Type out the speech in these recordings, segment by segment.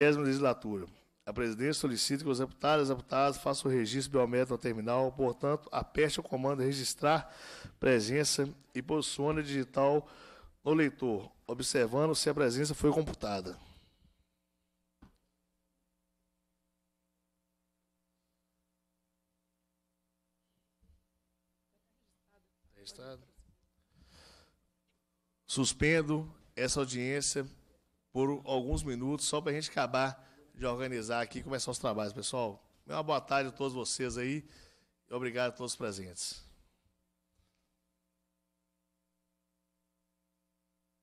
vigésima legislatura. A presidência solicita que os deputados e deputadas façam o registro biométrico ao terminal, portanto, aperte o comando registrar presença e posicione digital no leitor, observando se a presença foi computada. Estado. Suspendo essa audiência por alguns minutos, só para a gente acabar de organizar aqui e começar os trabalhos. Pessoal, uma boa tarde a todos vocês aí obrigado a todos presentes.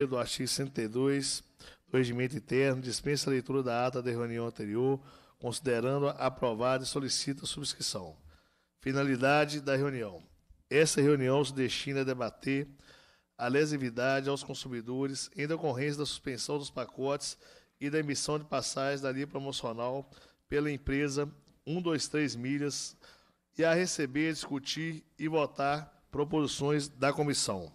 do artigo 102 do regimento interno, dispensa a leitura da ata da reunião anterior, considerando-a aprovada e solicita subscrição. Finalidade da reunião. Essa reunião se destina a debater a lesividade aos consumidores em decorrência da suspensão dos pacotes e da emissão de passagens da linha promocional pela empresa 123 Milhas e a receber, discutir e votar proposições da comissão.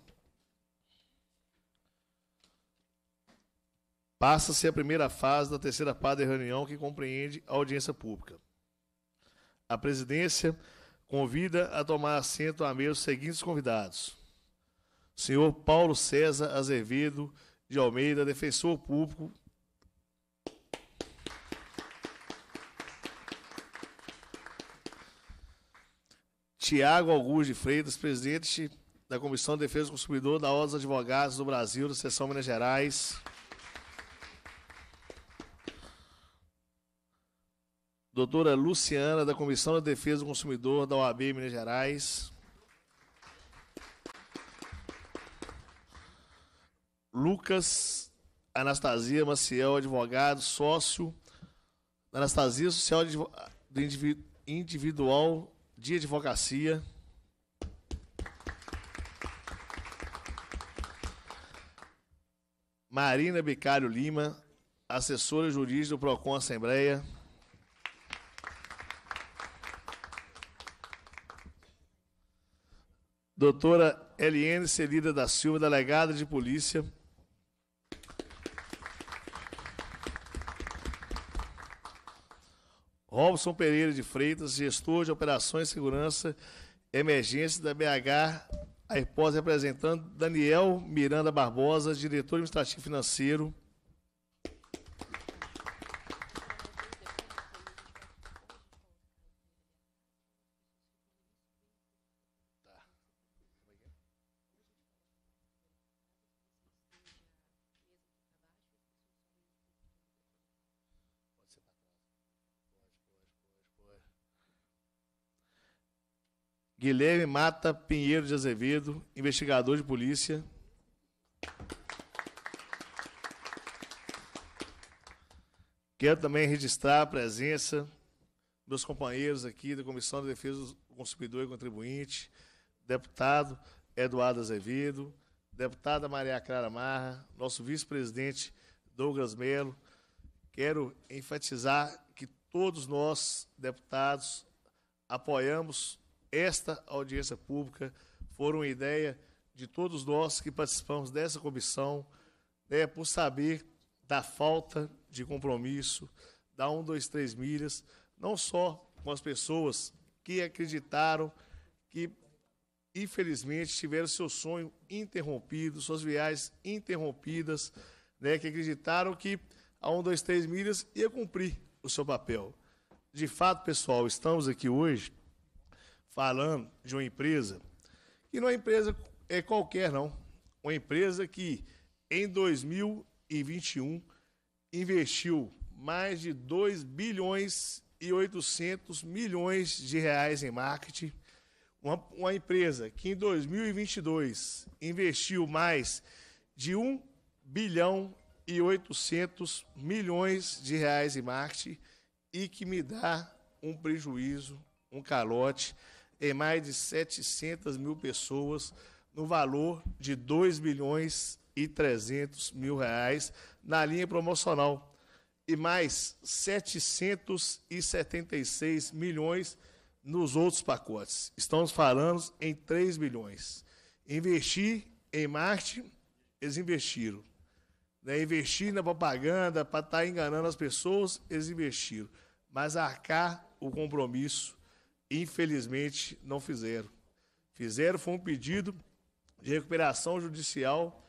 Passa-se a primeira fase da terceira parte da reunião, que compreende a audiência pública. A presidência convida a tomar assento à mesa os seguintes convidados: senhor Paulo César Azevedo de Almeida, defensor público. Tiago Augusto de Freitas, presidente da Comissão de Defesa do Consumidor da Ordem dos Advogados do Brasil, da Seção Minas Gerais. Doutora Luciana, da Comissão de Defesa do Consumidor da OAB Minas Gerais. Lucas Anastasia Maciel, advogado, sócio da Anastasia Social de Individual de Advocacia. Marina Bicário Lima, assessora jurídica do PROCON Assembleia. Doutora Eliane Celida da Silva, delegada de polícia Robson Pereira de Freitas, gestor de operações e segurança emergência da BH pós representando Daniel Miranda Barbosa, diretor administrativo financeiro Guilherme Mata Pinheiro de Azevedo, investigador de polícia. Quero também registrar a presença dos companheiros aqui da Comissão de Defesa do Consumidor e Contribuinte, deputado Eduardo Azevedo, deputada Maria Clara Marra, nosso vice-presidente Douglas Melo. Quero enfatizar que todos nós, deputados, apoiamos esta audiência pública uma ideia de todos nós que participamos dessa comissão, né, por saber da falta de compromisso da 1, 2, 3 milhas, não só com as pessoas que acreditaram que, infelizmente, tiveram seu sonho interrompido, suas viagens interrompidas, né, que acreditaram que a 1, 2, 3 milhas ia cumprir o seu papel. De fato, pessoal, estamos aqui hoje falando de uma empresa que não é empresa é qualquer, não. Uma empresa que em 2021 investiu mais de 2 bilhões e 800 milhões de reais em marketing. Uma, uma empresa que em 2022 investiu mais de 1 bilhão e 800 milhões de reais em marketing e que me dá um prejuízo, um calote em mais de 700 mil pessoas, no valor de 2 bilhões e 300 mil reais na linha promocional e mais 776 milhões nos outros pacotes. Estamos falando em 3 bilhões. Investir em marketing, eles investiram. Né? Investir na propaganda para estar tá enganando as pessoas, eles investiram. Mas arcar o compromisso Infelizmente, não fizeram. Fizeram foi um pedido de recuperação judicial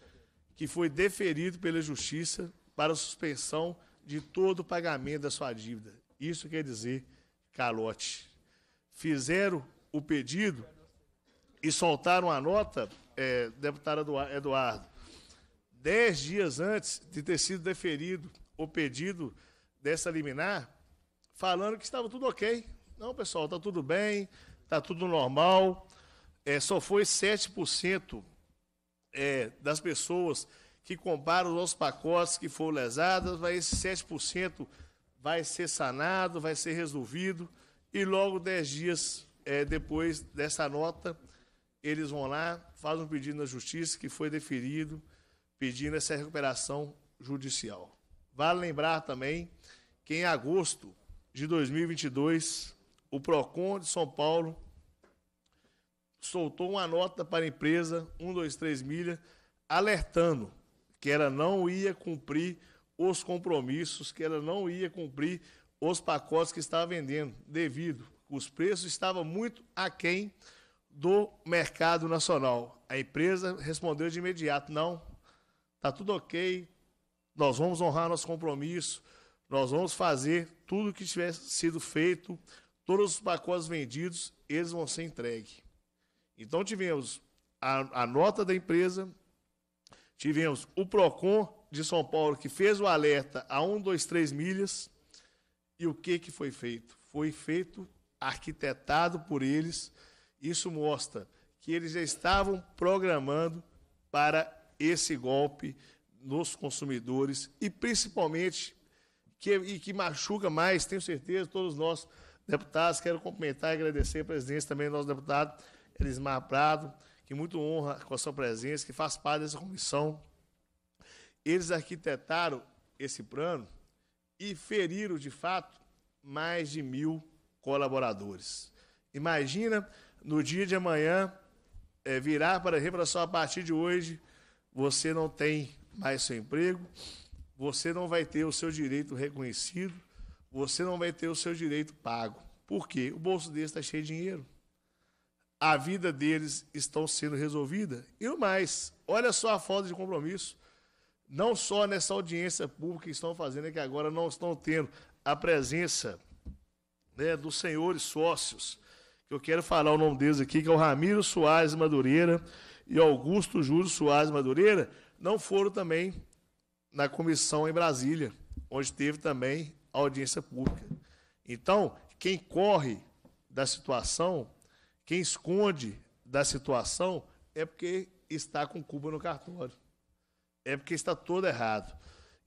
que foi deferido pela Justiça para suspensão de todo o pagamento da sua dívida. Isso quer dizer calote. Fizeram o pedido e soltaram a nota, é, deputado Eduardo, dez dias antes de ter sido deferido o pedido dessa liminar, falando que estava tudo ok, não, pessoal, está tudo bem, está tudo normal. É, só foi 7% é, das pessoas que compraram os nossos pacotes que foram lesadas, mas esse 7% vai ser sanado, vai ser resolvido. E logo 10 dias é, depois dessa nota, eles vão lá, fazem um pedido na justiça que foi deferido, pedindo essa recuperação judicial. Vale lembrar também que em agosto de 2022, o PROCON de São Paulo soltou uma nota para a empresa 123 Milha alertando que ela não ia cumprir os compromissos, que ela não ia cumprir os pacotes que estava vendendo, devido os preços estavam muito aquém do mercado nacional. A empresa respondeu de imediato: não, está tudo ok, nós vamos honrar nosso compromisso, nós vamos fazer tudo o que tiver sido feito todos os pacotes vendidos, eles vão ser entregues. Então tivemos a, a, nota da empresa, tivemos o PROCON de São Paulo, que fez o alerta a 3 milhas, e o que, que foi feito? Foi feito, arquitetado por eles, isso mostra que eles já estavam programando para esse golpe nos consumidores e principalmente que, e que machuca mais, tenho certeza, todos nós Deputados, quero cumprimentar e agradecer a presidência também do nosso deputado Elismar Prado, que muito honra com a sua presença, que faz parte dessa comissão. Eles arquitetaram esse plano e feriram, de fato, mais de mil colaboradores. Imagina, no dia de amanhã, é, virar para a remuneração a partir de hoje, você não tem mais seu emprego, você não vai ter o seu direito reconhecido, você não vai ter o seu direito pago. Por quê? O bolso deles está cheio de dinheiro. A vida deles está sendo resolvida. E o mais, olha só a falta de compromisso. Não só nessa audiência pública que estão fazendo, é que agora não estão tendo a presença né, dos senhores sócios. Eu quero falar o nome deles aqui, que é o Ramiro Soares Madureira e Augusto Júlio Soares Madureira, não foram também na comissão em Brasília, onde teve também audiência pública. Então, quem corre da situação, quem esconde da situação, é porque está com Cuba no cartório. É porque está todo errado.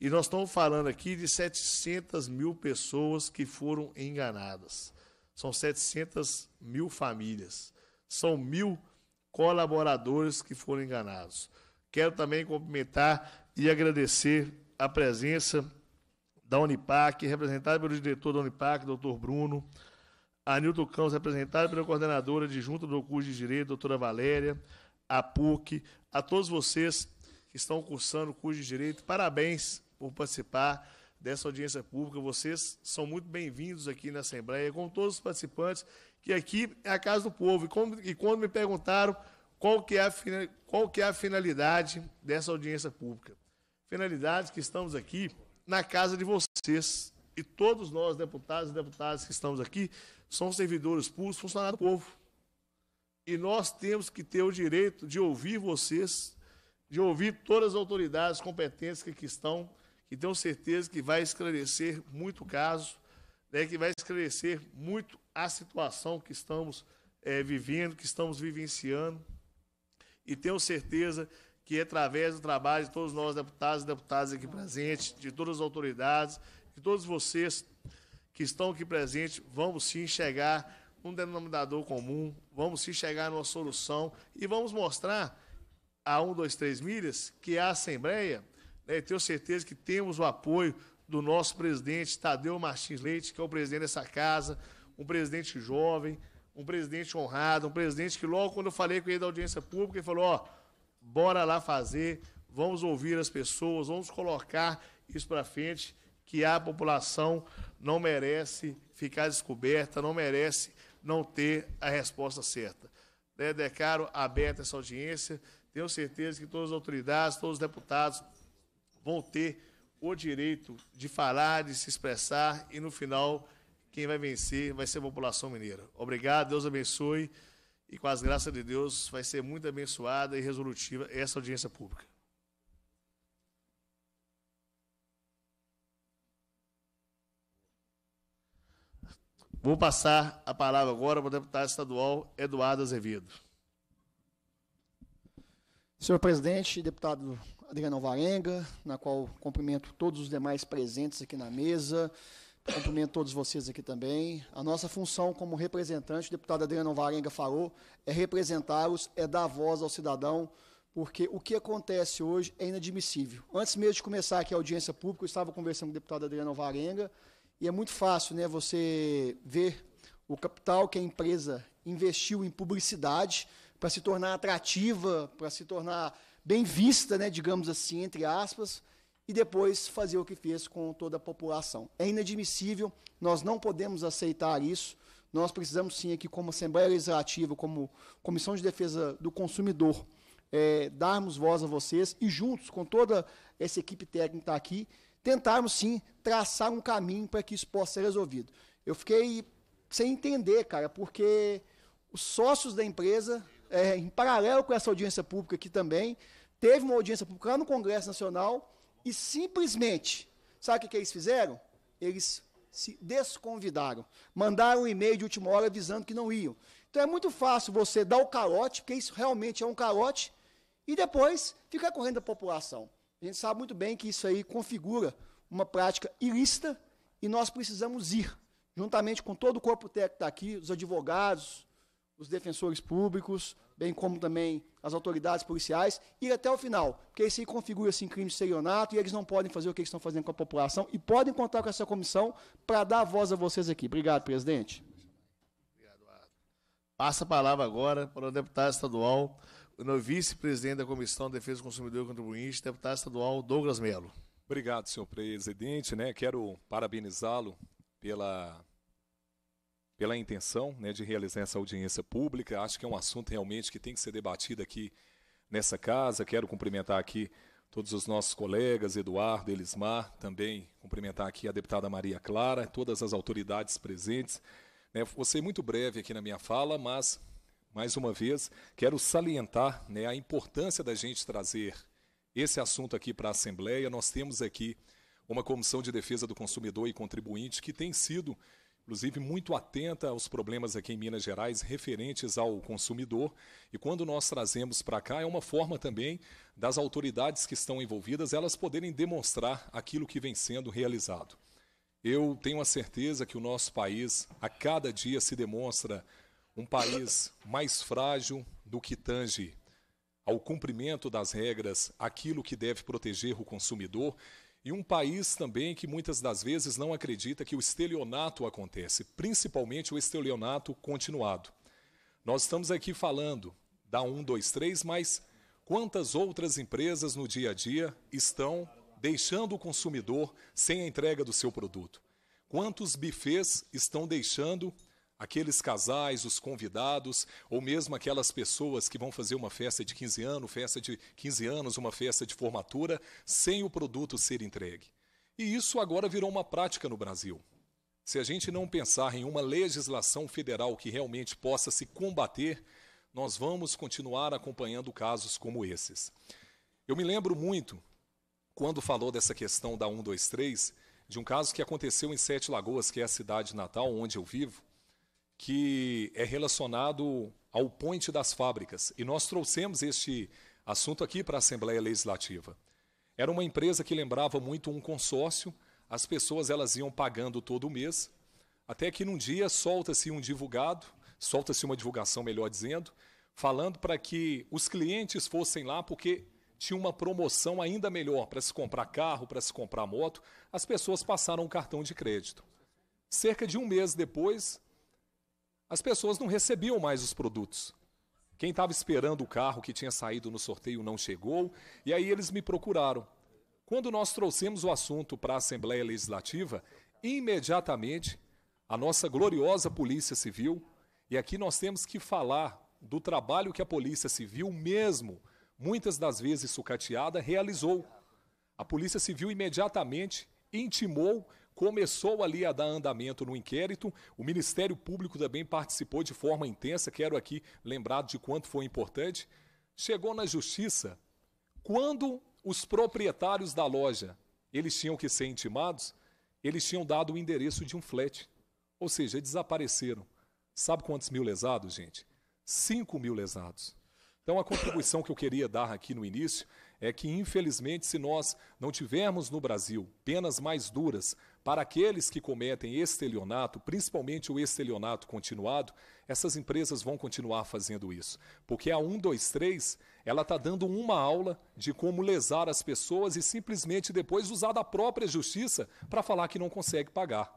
E nós estamos falando aqui de 700 mil pessoas que foram enganadas. São 700 mil famílias. São mil colaboradores que foram enganados. Quero também cumprimentar e agradecer a presença da Unipac, representada pelo diretor da Unipac, doutor Bruno, a Nilton Campos, representada pela coordenadora de Junta do Curso de Direito, doutora Valéria, a PUC, a todos vocês que estão cursando o curso de Direito, parabéns por participar dessa audiência pública. Vocês são muito bem-vindos aqui na Assembleia, com todos os participantes, que aqui é a Casa do Povo. E, como, e quando me perguntaram qual que, é a, qual que é a finalidade dessa audiência pública, finalidade que estamos aqui na casa de vocês. E todos nós, deputados e deputadas que estamos aqui, somos servidores públicos, funcionários do povo. E nós temos que ter o direito de ouvir vocês, de ouvir todas as autoridades competentes que aqui estão, que tenho certeza que vai esclarecer muito o caso, né, que vai esclarecer muito a situação que estamos é, vivendo, que estamos vivenciando. E tenho certeza que através do trabalho de todos nós, deputados e deputadas aqui presentes, de todas as autoridades, de todos vocês que estão aqui presentes, vamos sim chegar num denominador comum, vamos sim chegar numa solução e vamos mostrar a 1, 2, 3 Milhas que a Assembleia, né, tenho certeza que temos o apoio do nosso presidente Tadeu Martins Leite, que é o presidente dessa casa, um presidente jovem, um presidente honrado, um presidente que logo quando eu falei com ele da audiência pública, ele falou, ó, bora lá fazer, vamos ouvir as pessoas, vamos colocar isso para frente, que a população não merece ficar descoberta, não merece não ter a resposta certa. Né, aberta essa audiência, tenho certeza que todas as autoridades, todos os deputados vão ter o direito de falar, de se expressar e no final quem vai vencer vai ser a população mineira. Obrigado, Deus abençoe e com as graças de Deus vai ser muito abençoada e resolutiva essa audiência pública. Vou passar a palavra agora para o deputado estadual Eduardo Azevedo. Senhor presidente, deputado Adriano Varenga, na qual cumprimento todos os demais presentes aqui na mesa, cumprimento todos vocês aqui também. A nossa função como representante, o deputado Adriano Varenga falou, é representá-los, é dar voz ao cidadão, porque o que acontece hoje é inadmissível. Antes mesmo de começar aqui a audiência pública, eu estava conversando com o deputado Adriano Varenga, e é muito fácil né, você ver o capital que a empresa investiu em publicidade para se tornar atrativa, para se tornar bem vista, né, digamos assim, entre aspas, e depois fazer o que fez com toda a população. É inadmissível, nós não podemos aceitar isso. Nós precisamos sim aqui, como Assembleia Legislativa, como Comissão de Defesa do Consumidor, é, darmos voz a vocês e juntos, com toda essa equipe técnica tá aqui, tentarmos sim traçar um caminho para que isso possa ser resolvido. Eu fiquei sem entender, cara, porque os sócios da empresa, é, em paralelo com essa audiência pública aqui também, teve uma audiência pública lá no Congresso Nacional, e simplesmente, sabe o que, eles fizeram? Eles se desconvidaram. Mandaram um e-mail de última hora avisando que não iam. Então é muito fácil você dar o calote, porque isso realmente é um calote, e depois ficar correndo a população. A gente sabe muito bem que isso aí configura uma prática ilícita e nós precisamos ir, juntamente com todo o corpo técnico que está aqui, os advogados, os defensores públicos, bem como também as autoridades policiais, ir até o final, porque se configura-se assim, crime de serionato e eles não podem fazer o que eles estão fazendo com a população e podem contar com essa comissão para dar voz a vocês aqui. Obrigado, presidente. Obrigado, Arthur. Passa a palavra agora para o deputado estadual, o vice-presidente da Comissão de Defesa do Consumidor e Contribuinte, deputado estadual Douglas Melo. Obrigado, senhor presidente. Né? Quero parabenizá-lo pela pela intenção né, de realizar essa audiência pública. Acho que é um assunto realmente que tem que ser debatido aqui nessa casa. Quero cumprimentar aqui todos os nossos colegas, Eduardo, Elismar, também cumprimentar aqui a deputada Maria Clara, todas as autoridades presentes. Né, vou ser muito breve aqui na minha fala, mas, mais uma vez, quero salientar né, a importância da gente trazer esse assunto aqui para a Assembleia. Nós temos aqui uma Comissão de Defesa do Consumidor e Contribuinte que tem sido inclusive muito atenta aos problemas aqui em Minas Gerais referentes ao consumidor. E quando nós trazemos para cá, é uma forma também das autoridades que estão envolvidas elas poderem demonstrar aquilo que vem sendo realizado. Eu tenho a certeza que o nosso país, a cada dia, se demonstra um país mais frágil do que tange ao cumprimento das regras, aquilo que deve proteger o consumidor e um país também que muitas das vezes não acredita que o estelionato acontece, principalmente o estelionato continuado. Nós estamos aqui falando da 123, mas quantas outras empresas no dia a dia estão deixando o consumidor sem a entrega do seu produto? Quantos bufês estão deixando aqueles casais, os convidados, ou mesmo aquelas pessoas que vão fazer uma festa de 15 anos, festa de 15 anos, uma festa de formatura, sem o produto ser entregue. E isso agora virou uma prática no Brasil. Se a gente não pensar em uma legislação federal que realmente possa se combater, nós vamos continuar acompanhando casos como esses. Eu me lembro muito, quando falou dessa questão da 123, de um caso que aconteceu em Sete Lagoas, que é a cidade natal onde eu vivo, que é relacionado ao ponte das fábricas. E nós trouxemos este assunto aqui para a Assembleia Legislativa. Era uma empresa que lembrava muito um consórcio, as pessoas elas iam pagando todo mês, até que num dia solta-se um divulgado, solta-se uma divulgação, melhor dizendo, falando para que os clientes fossem lá porque tinha uma promoção ainda melhor para se comprar carro, para se comprar moto. As pessoas passaram o um cartão de crédito. Cerca de um mês depois, as pessoas não recebiam mais os produtos. Quem estava esperando o carro que tinha saído no sorteio não chegou, e aí eles me procuraram. Quando nós trouxemos o assunto para a Assembleia Legislativa, imediatamente a nossa gloriosa Polícia Civil, e aqui nós temos que falar do trabalho que a Polícia Civil, mesmo muitas das vezes sucateada, realizou. A Polícia Civil imediatamente intimou começou ali a dar andamento no inquérito. O Ministério Público também participou de forma intensa, quero aqui lembrar de quanto foi importante. Chegou na justiça quando os proprietários da loja, eles tinham que ser intimados, eles tinham dado o endereço de um flat, ou seja, desapareceram. Sabe quantos mil lesados, gente? Cinco mil lesados. Então, a contribuição que eu queria dar aqui no início é que, infelizmente, se nós não tivermos no Brasil penas mais duras para aqueles que cometem estelionato, principalmente o estelionato continuado, essas empresas vão continuar fazendo isso. Porque a 123, ela está dando uma aula de como lesar as pessoas e simplesmente depois usar da própria justiça para falar que não consegue pagar.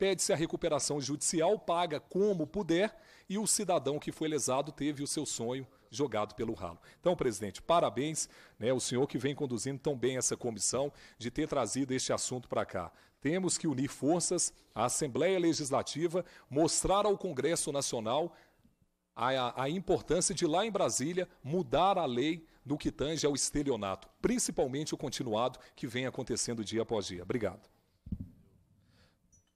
Pede-se a recuperação judicial, paga como puder e o cidadão que foi lesado teve o seu sonho jogado pelo ralo. Então, presidente, parabéns, né, o senhor que vem conduzindo tão bem essa comissão de ter trazido este assunto para cá. Temos que unir forças, a Assembleia Legislativa, mostrar ao Congresso Nacional a, a, importância de lá em Brasília mudar a lei no que tange ao estelionato, principalmente o continuado que vem acontecendo dia após dia. Obrigado.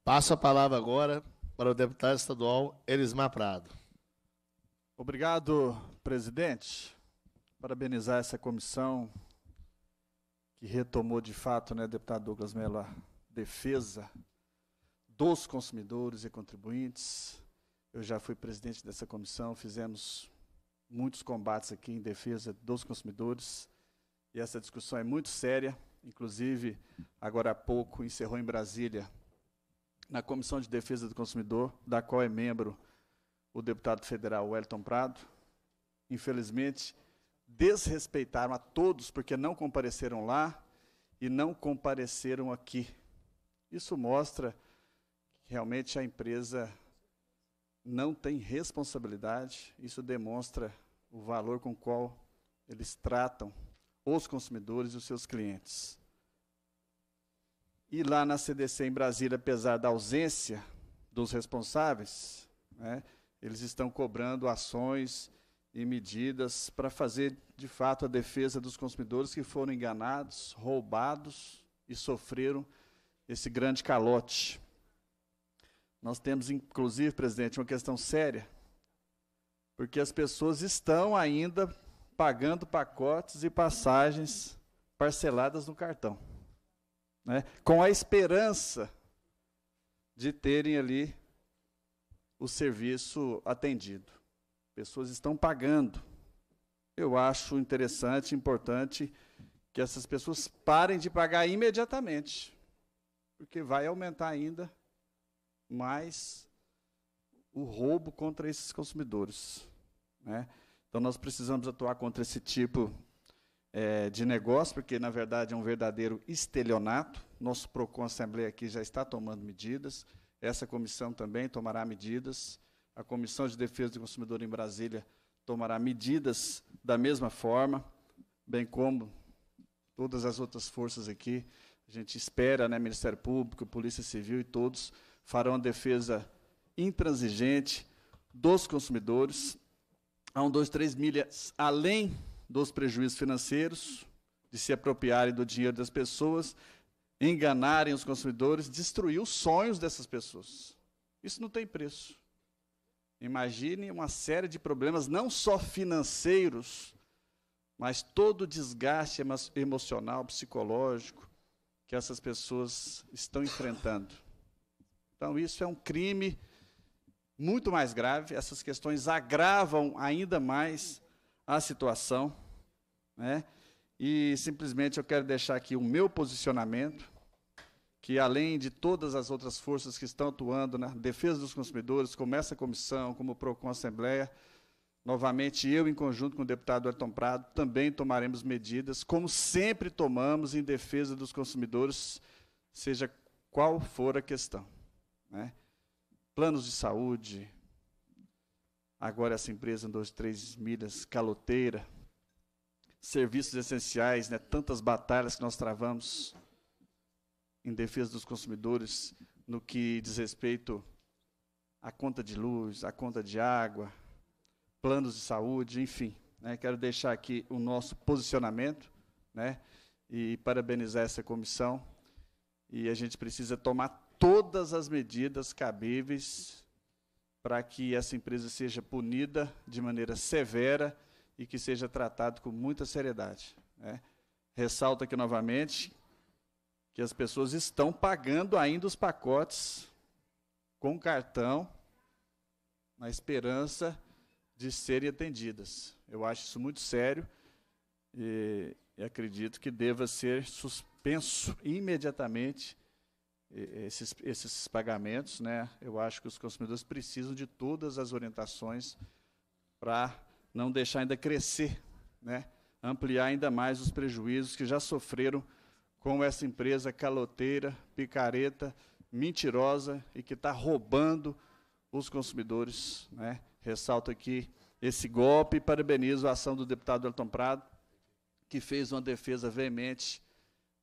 Passo a palavra agora para o deputado estadual Elismar Prado. Obrigado, presidente. Parabenizar essa comissão que retomou de fato, né, deputado Douglas Mello, defesa dos consumidores e contribuintes. Eu já fui presidente dessa comissão, fizemos muitos combates aqui em defesa dos consumidores e essa discussão é muito séria. Inclusive, agora há pouco encerrou em Brasília, na Comissão de Defesa do Consumidor, da qual é membro o deputado federal Wellington Prado. Infelizmente, desrespeitaram a todos porque não compareceram lá e não compareceram aqui. Isso mostra que realmente a empresa não tem responsabilidade, isso demonstra o valor com qual eles tratam os consumidores e os seus clientes. E lá na CDC em Brasília, apesar da ausência dos responsáveis, né, eles estão cobrando ações e medidas para fazer de fato a defesa dos consumidores que foram enganados, roubados e sofreram esse grande calote. Nós temos, inclusive, presidente, uma questão séria, porque as pessoas estão ainda pagando pacotes e passagens parceladas no cartão, né? com a esperança de terem ali o serviço atendido. Pessoas estão pagando. Eu acho interessante, importante que essas pessoas parem de pagar imediatamente porque vai aumentar ainda mais o roubo contra esses consumidores. Né? Então, nós precisamos atuar contra esse tipo é, de negócio, porque, na verdade, é um verdadeiro estelionato. Nosso PROCON Assembleia aqui já está tomando medidas, essa comissão também tomará medidas, a Comissão de Defesa do Consumidor em Brasília tomará medidas da mesma forma, bem como todas as outras forças aqui a gente espera, né, Ministério Público, Polícia Civil e todos farão a defesa intransigente dos consumidores. Há um, dois, três milhas além dos prejuízos financeiros, de se apropriarem do dinheiro das pessoas, enganarem os consumidores, destruir os sonhos dessas pessoas. Isso não tem preço. Imagine uma série de problemas, não só financeiros, mas todo o desgaste emocional, psicológico, que essas pessoas estão enfrentando. Então, isso é um crime muito mais grave, essas questões agravam ainda mais a situação, né? E simplesmente eu quero deixar aqui o meu posicionamento, que além de todas as outras forças que estão atuando na defesa dos consumidores, como essa comissão, como o PROCON Assembleia, Novamente, eu, em conjunto com o deputado Elton Prado, também tomaremos medidas, como sempre tomamos, em defesa dos consumidores, seja qual for a questão. Né? Planos de saúde, agora essa empresa três milhas, caloteira, serviços essenciais, né? tantas batalhas que nós travamos em defesa dos consumidores no que diz respeito à conta de luz, à conta de água, planos de saúde, enfim. Né, quero deixar aqui o nosso posicionamento né, e parabenizar essa comissão. E a gente precisa tomar todas as medidas cabíveis para que essa empresa seja punida de maneira severa e que seja tratado com muita seriedade. Né. Ressalto aqui novamente que as pessoas estão pagando ainda os pacotes com cartão, na esperança de serem atendidas. Eu acho isso muito sério e, e acredito que deva ser suspenso imediatamente esses, esses pagamentos. Né? Eu acho que os consumidores precisam de todas as orientações para não deixar ainda crescer, né? ampliar ainda mais os prejuízos que já sofreram com essa empresa caloteira, picareta, mentirosa e que está roubando os consumidores né, ressalto aqui esse golpe e parabenizo a ação do deputado Elton Prado, que fez uma defesa veemente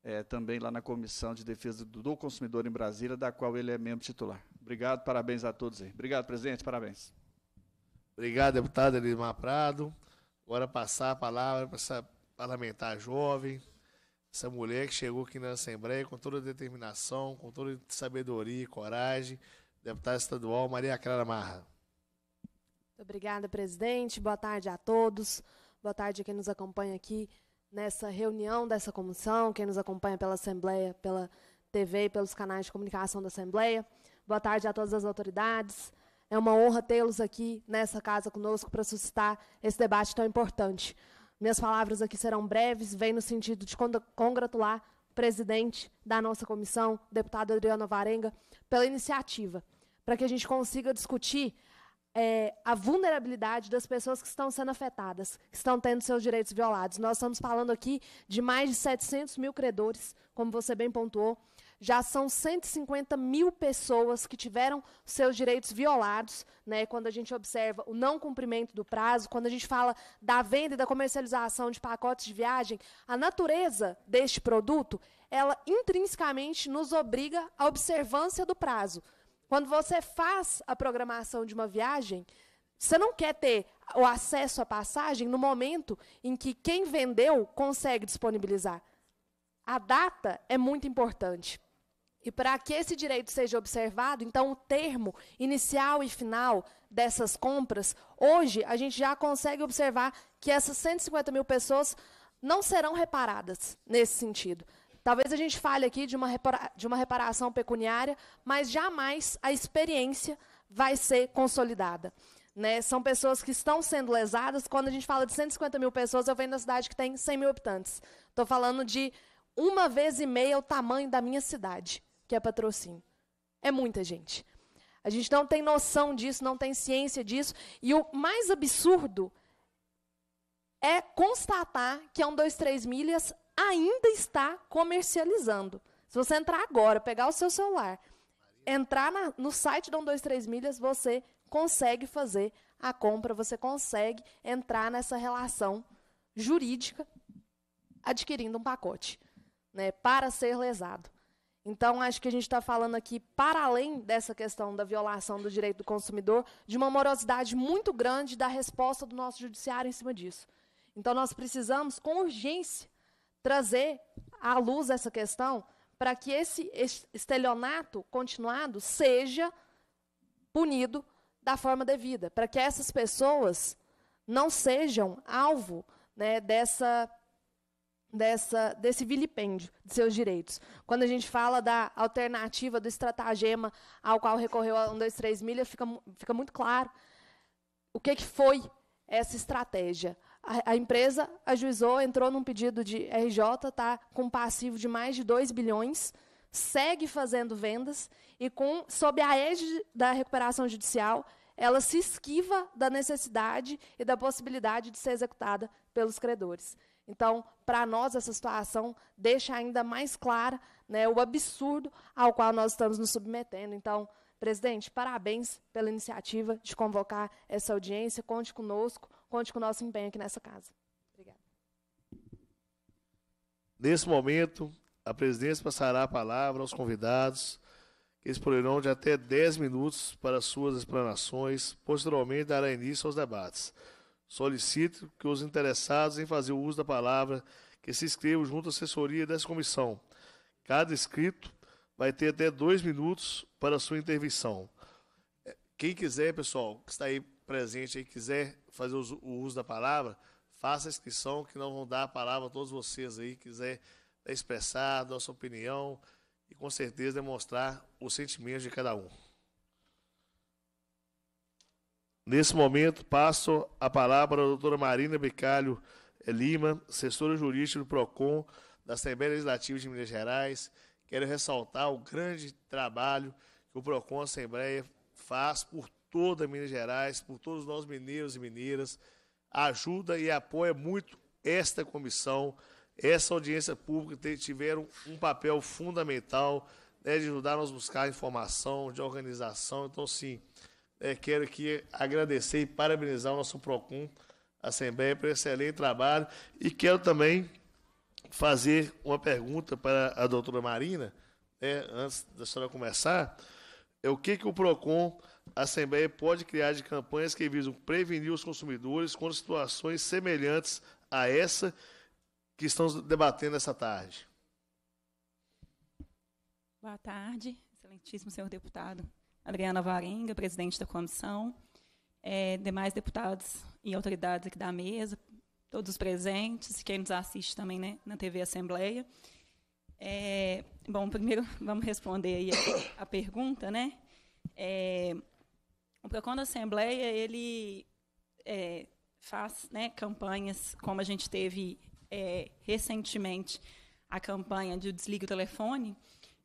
é, também lá na Comissão de Defesa do Consumidor em Brasília, da qual ele é membro titular. Obrigado, parabéns a todos aí. Obrigado, presidente, parabéns. Obrigado, deputado Elimar Prado. Agora passar a palavra para essa parlamentar jovem, essa mulher que chegou aqui na Assembleia com toda determinação, com toda sabedoria e coragem, deputada estadual Maria Clara Marra. Muito obrigada, presidente. Boa tarde a todos. Boa tarde a quem nos acompanha aqui nessa reunião dessa comissão, quem nos acompanha pela Assembleia, pela TV e pelos canais de comunicação da Assembleia. Boa tarde a todas as autoridades. É uma honra tê-los aqui nessa casa conosco para suscitar esse debate tão importante. Minhas palavras aqui serão breves, vêm no sentido de congratular o presidente da nossa comissão, deputado Adriano Varenga, pela iniciativa, para que a gente consiga discutir é, a vulnerabilidade das pessoas que estão sendo afetadas, que estão tendo seus direitos violados. Nós estamos falando aqui de mais de 700 mil credores, como você bem pontuou. Já são 150 mil pessoas que tiveram seus direitos violados, né, quando a gente observa o não cumprimento do prazo, quando a gente fala da venda e da comercialização de pacotes de viagem, a natureza deste produto, ela intrinsecamente nos obriga à observância do prazo. Quando você faz a programação de uma viagem, você não quer ter o acesso à passagem no momento em que quem vendeu consegue disponibilizar. A data é muito importante. E para que esse direito seja observado, então o termo inicial e final dessas compras, hoje a gente já consegue observar que essas 150 mil pessoas não serão reparadas nesse sentido. Talvez a gente fale aqui de uma, repara de uma reparação pecuniária, mas jamais a experiência vai ser consolidada. Né? São pessoas que estão sendo lesadas. Quando a gente fala de 150 mil pessoas, eu venho da cidade que tem 100 mil habitantes. Estou falando de uma vez e meia o tamanho da minha cidade, que é patrocínio. É muita gente. A gente não tem noção disso, não tem ciência disso. E o mais absurdo é constatar que é um, dois, três milhas ainda está comercializando. Se você entrar agora, pegar o seu celular, entrar na, no site da 123 Milhas, você consegue fazer a compra, você consegue entrar nessa relação jurídica adquirindo um pacote né, para ser lesado. Então, acho que a gente está falando aqui, para além dessa questão da violação do direito do consumidor, de uma morosidade muito grande da resposta do nosso judiciário em cima disso. Então, nós precisamos, com urgência, trazer à luz essa questão para que esse estelionato continuado seja punido da forma devida, para que essas pessoas não sejam alvo né, dessa, dessa, desse vilipêndio de seus direitos. Quando a gente fala da alternativa do estratagema ao qual recorreu a 1, 2, 3 milhas, fica, fica muito claro o que, que foi essa estratégia. A, a empresa ajuizou, entrou num pedido de RJ, está com um passivo de mais de 2 bilhões, segue fazendo vendas e, com, sob a égide da recuperação judicial, ela se esquiva da necessidade e da possibilidade de ser executada pelos credores. Então, para nós, essa situação deixa ainda mais clara né, o absurdo ao qual nós estamos nos submetendo. Então, presidente, parabéns pela iniciativa de convocar essa audiência. Conte conosco Conte com o nosso empenho aqui nessa casa. Obrigada. Nesse momento, a presidência passará a palavra aos convidados, que explorarão de até 10 minutos para suas explanações, posteriormente dará início aos debates. Solicito que os interessados em fazer o uso da palavra que se inscrevam junto à assessoria dessa comissão. Cada inscrito vai ter até dois minutos para sua intervenção. Quem quiser, pessoal, que está aí presente, aí quiser fazer o uso da palavra, faça a inscrição que nós vamos dar a palavra a todos vocês aí, quiser expressar a nossa opinião e com certeza demonstrar os sentimentos de cada um. Nesse momento, passo a palavra à doutora Marina Bicalho eh, Lima, assessora jurídica do PROCON da Assembleia Legislativa de Minas Gerais. Quero ressaltar o grande trabalho que o PROCON Assembleia faz por toda Minas Gerais, por todos nós mineiros e mineiras, ajuda e apoia muito esta comissão, essa audiência pública tiveram um papel fundamental né, de ajudar nos buscar informação, de organização. Então, sim, é, quero aqui agradecer e parabenizar o nosso PROCON, Assembleia, por excelente trabalho. E quero também fazer uma pergunta para a doutora Marina, né, antes da senhora começar. É, o que, que o PROCON a Assembleia pode criar de campanhas que visam prevenir os consumidores contra situações semelhantes a essa que estamos debatendo essa tarde. Boa tarde, excelentíssimo senhor deputado Adriana Varenga, presidente da comissão, é, demais deputados e autoridades aqui da mesa, todos os presentes, quem nos assiste também né, na TV Assembleia. É, bom, primeiro vamos responder a, a, pergunta, né? É, um PROCON da Assembleia, ele é, faz né, campanhas, como a gente teve é, recentemente a campanha de Desligue o Telefone,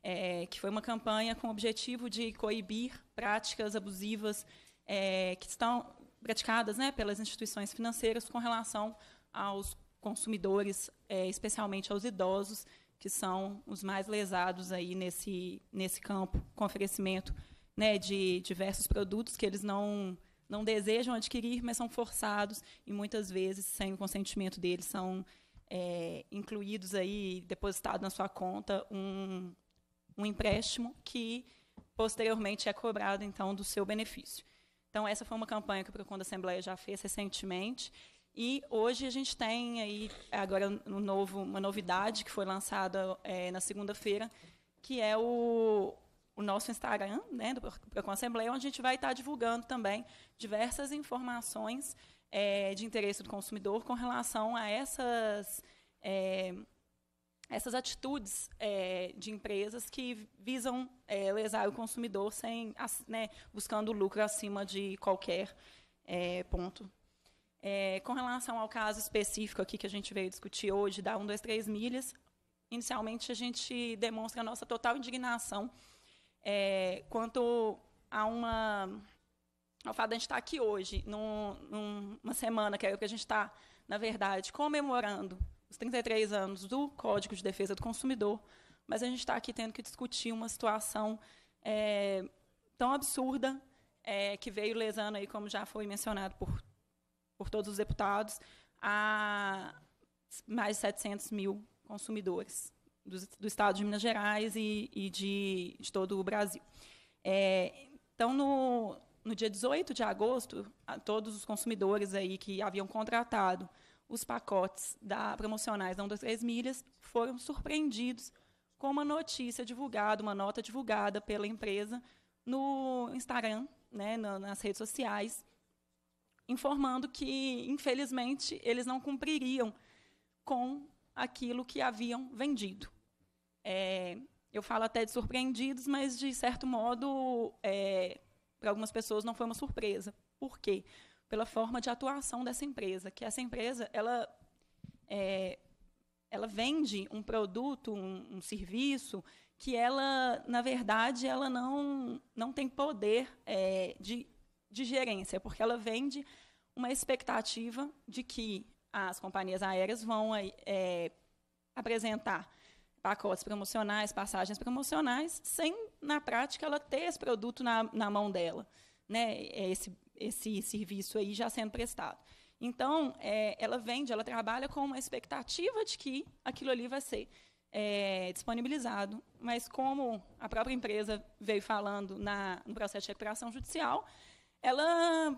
é, que foi uma campanha com o objetivo de coibir práticas abusivas é, que estão praticadas né, pelas instituições financeiras com relação aos consumidores, é, especialmente aos idosos, que são os mais lesados aí nesse, nesse campo com oferecimento né, de diversos produtos que eles não não desejam adquirir, mas são forçados e muitas vezes sem o consentimento deles são é, incluídos aí depositado na sua conta um, um empréstimo que posteriormente é cobrado então do seu benefício. Então essa foi uma campanha que o Procon da Assembleia já fez recentemente e hoje a gente tem aí agora um novo, uma novidade que foi lançada é, na segunda-feira, que é o, o nosso Instagram, né, do Procon Assembleia, onde a gente vai estar divulgando também diversas informações é, de interesse do consumidor com relação a essas, é, essas atitudes é, de empresas que visam é, lesar o consumidor sem, né, buscando lucro acima de qualquer é, ponto. É, com relação ao caso específico aqui que a gente veio discutir hoje, da 3 milhas, inicialmente a gente demonstra a nossa total indignação é, quanto a uma. ao fato de a gente estar tá aqui hoje, num, numa semana que é o que a gente está, na verdade, comemorando os 33 anos do Código de Defesa do Consumidor, mas a gente está aqui tendo que discutir uma situação é, tão absurda é, que veio lesando aí, como já foi mencionado por, por todos os deputados, a mais de 700 mil consumidores do, do estado de Minas Gerais e, e de, de, todo o Brasil. É, então, no, no dia 18 de agosto, todos os consumidores aí que haviam contratado os pacotes da promocionais da 1, 2, 3 milhas foram surpreendidos com uma notícia divulgada, uma nota divulgada pela empresa no Instagram, né, nas redes sociais, informando que, infelizmente, eles não cumpririam com aquilo que haviam vendido. É, eu falo até de surpreendidos, mas de certo modo, é, para algumas pessoas não foi uma surpresa. Por quê? Pela forma de atuação dessa empresa, que essa empresa ela é, ela vende um produto, um, um, serviço que ela, na verdade, ela não não tem poder é, de de gerência, porque ela vende uma expectativa de que as companhias aéreas vão é, apresentar pacotes promocionais, passagens promocionais, sem, na prática, ela ter esse produto na, na mão dela, né? É esse, esse serviço aí já sendo prestado. Então, é, ela vende, ela trabalha com uma expectativa de que aquilo ali vai ser é, disponibilizado, mas como a própria empresa veio falando na, no processo de recuperação judicial, ela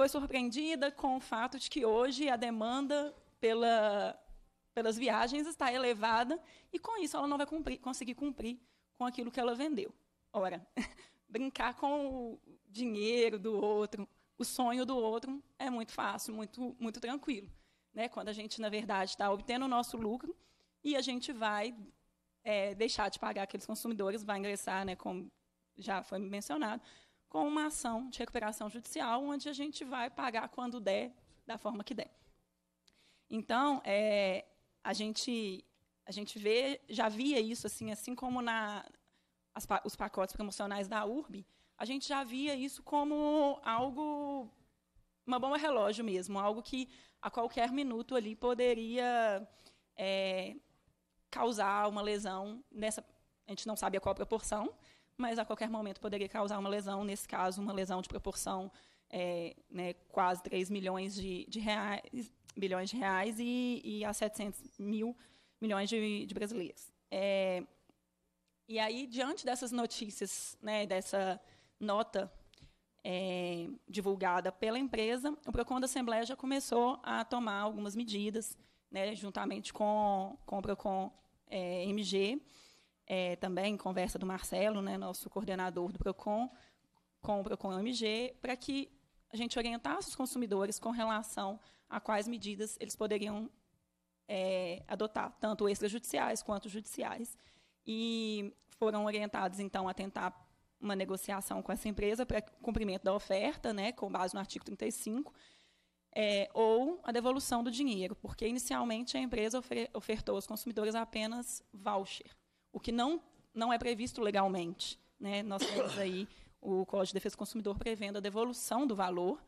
foi surpreendida com o fato de que hoje a demanda pela, pelas viagens está elevada e, com isso, ela não vai cumprir, conseguir cumprir com aquilo que ela vendeu. Ora, brincar com o dinheiro do outro, o sonho do outro, é muito fácil, muito, muito tranquilo. Né? Quando a gente, na verdade, está obtendo o nosso lucro e a gente vai é, deixar de pagar aqueles consumidores, vai ingressar, né, como já foi mencionado, com uma ação de recuperação judicial, onde a gente vai pagar quando der, da forma que der. Então, é, a gente a gente vê, já via isso assim, assim como na as, os pacotes promocionais da URB, a gente já via isso como algo uma bomba relógio mesmo, algo que a qualquer minuto ali poderia é, causar uma lesão nessa a gente não sabe a qual proporção, mas a qualquer momento poderia causar uma lesão, nesse caso, uma lesão de proporção é, né, quase 3 milhões de, de reais, bilhões de reais e, e a 700 mil milhões de, de brasileiros. É, e aí, diante dessas notícias, né, dessa nota é, divulgada pela empresa, o PROCON da Assembleia já começou a tomar algumas medidas, né, juntamente com, com o PROCON é, MG, é, também conversa do Marcelo, né, nosso coordenador do PROCON, com o PROCON MG, para que a gente orientasse os consumidores com relação a quais medidas eles poderiam é, adotar, tanto extrajudiciais quanto judiciais. E foram orientados, então, a tentar uma negociação com essa empresa para cumprimento da oferta, né, com base no artigo 35, é, ou a devolução do dinheiro, porque inicialmente a empresa ofertou aos consumidores apenas voucher o que não, não é previsto legalmente. Né? Nós temos aí o Código de Defesa do Consumidor prevendo a devolução do valor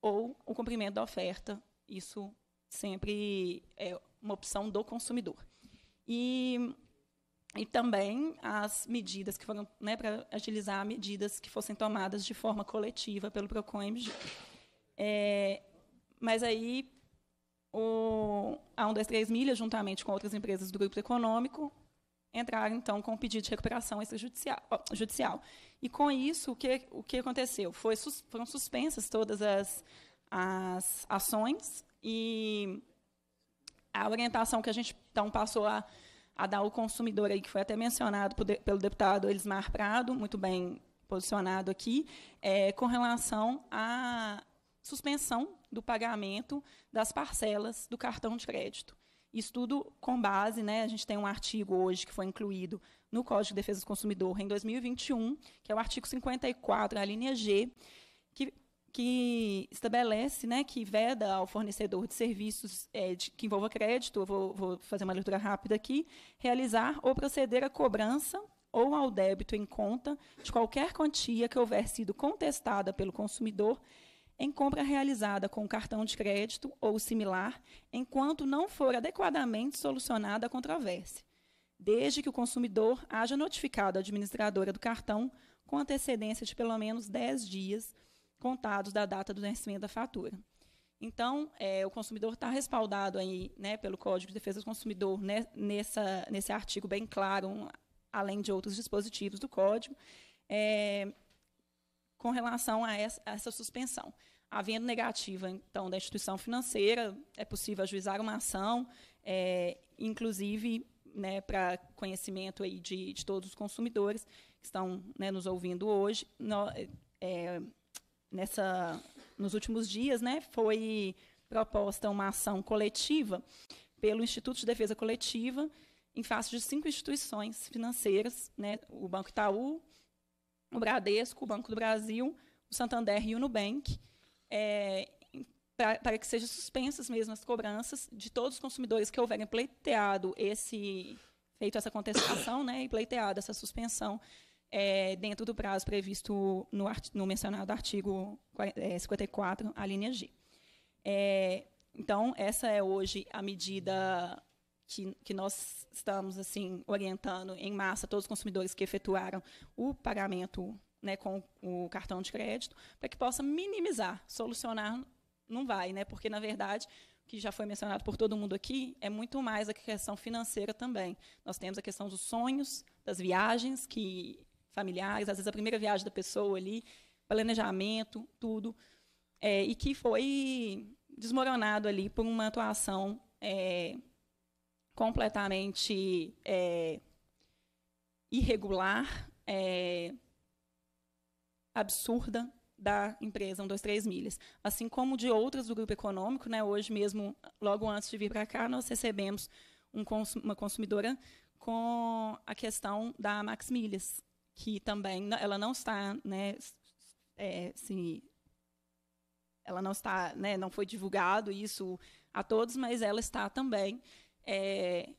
ou o cumprimento da oferta. Isso sempre é uma opção do consumidor. E, e também as medidas que foram, né, para agilizar medidas que fossem tomadas de forma coletiva pelo procon É, mas aí, o, a 123 milha juntamente com outras empresas do grupo econômico, entraram, então, com um pedido de recuperação extrajudicial. Judicial. E, com isso, o que, o que aconteceu? Foi, foram suspensas todas as, as ações e a orientação que a gente, então, passou a, a dar ao consumidor, aí, que foi até mencionado por, pelo deputado Elismar Prado, muito bem posicionado aqui, é, com relação à suspensão do pagamento das parcelas do cartão de crédito. Isso tudo com base, né, a gente tem um artigo hoje que foi incluído no Código de Defesa do Consumidor em 2021, que é o artigo 54, a linha G, que, que estabelece, né, que veda ao fornecedor de serviços é, de, que envolva crédito, eu vou, vou fazer uma leitura rápida aqui, realizar ou proceder à cobrança ou ao débito em conta de qualquer quantia que houver sido contestada pelo consumidor em compra realizada com cartão de crédito ou similar, enquanto não for adequadamente solucionada a controvérsia, desde que o consumidor haja notificado a administradora do cartão com antecedência de pelo menos 10 dias contados da data do nascimento da fatura. Então, é, o consumidor está respaldado aí, né, pelo Código de Defesa do Consumidor né, nessa, nesse artigo bem claro, um, além de outros dispositivos do Código. É, com relação a essa, a essa suspensão. Havendo negativa, então, da instituição financeira, é possível ajuizar uma ação, é, inclusive né, para conhecimento aí de, de, todos os consumidores que estão né, nos ouvindo hoje. No, é, nessa, nos últimos dias, né, foi proposta uma ação coletiva pelo Instituto de Defesa Coletiva em face de cinco instituições financeiras, né, o Banco Itaú, o Bradesco, o Banco do Brasil, o Santander e o Nubank, é, para que sejam suspensas mesmo as cobranças de todos os consumidores que houverem pleiteado esse feito essa contestação, né, e pleiteado essa suspensão é, dentro do prazo previsto no, art, no mencionado artigo 54, a linha G. É, então, essa é hoje a medida que, que nós estamos assim orientando em massa todos os consumidores que efetuaram o pagamento né, com o cartão de crédito, para que possa minimizar, solucionar não vai, né? Porque na verdade, que já foi mencionado por todo mundo aqui, é muito mais a questão financeira também. Nós temos a questão dos sonhos, das viagens que familiares, às vezes a primeira viagem da pessoa ali, planejamento, tudo, é, e que foi desmoronado ali por uma atuação é, completamente é, irregular, é, absurda da empresa 123 Milhas. Assim como de outras do grupo econômico, né, hoje mesmo, logo antes de vir para cá, nós recebemos um cons uma consumidora com a questão da Max Milhas, que também ela não está, né, é, assim, ela não está, né, não foi divulgado isso a todos, mas ela está também é,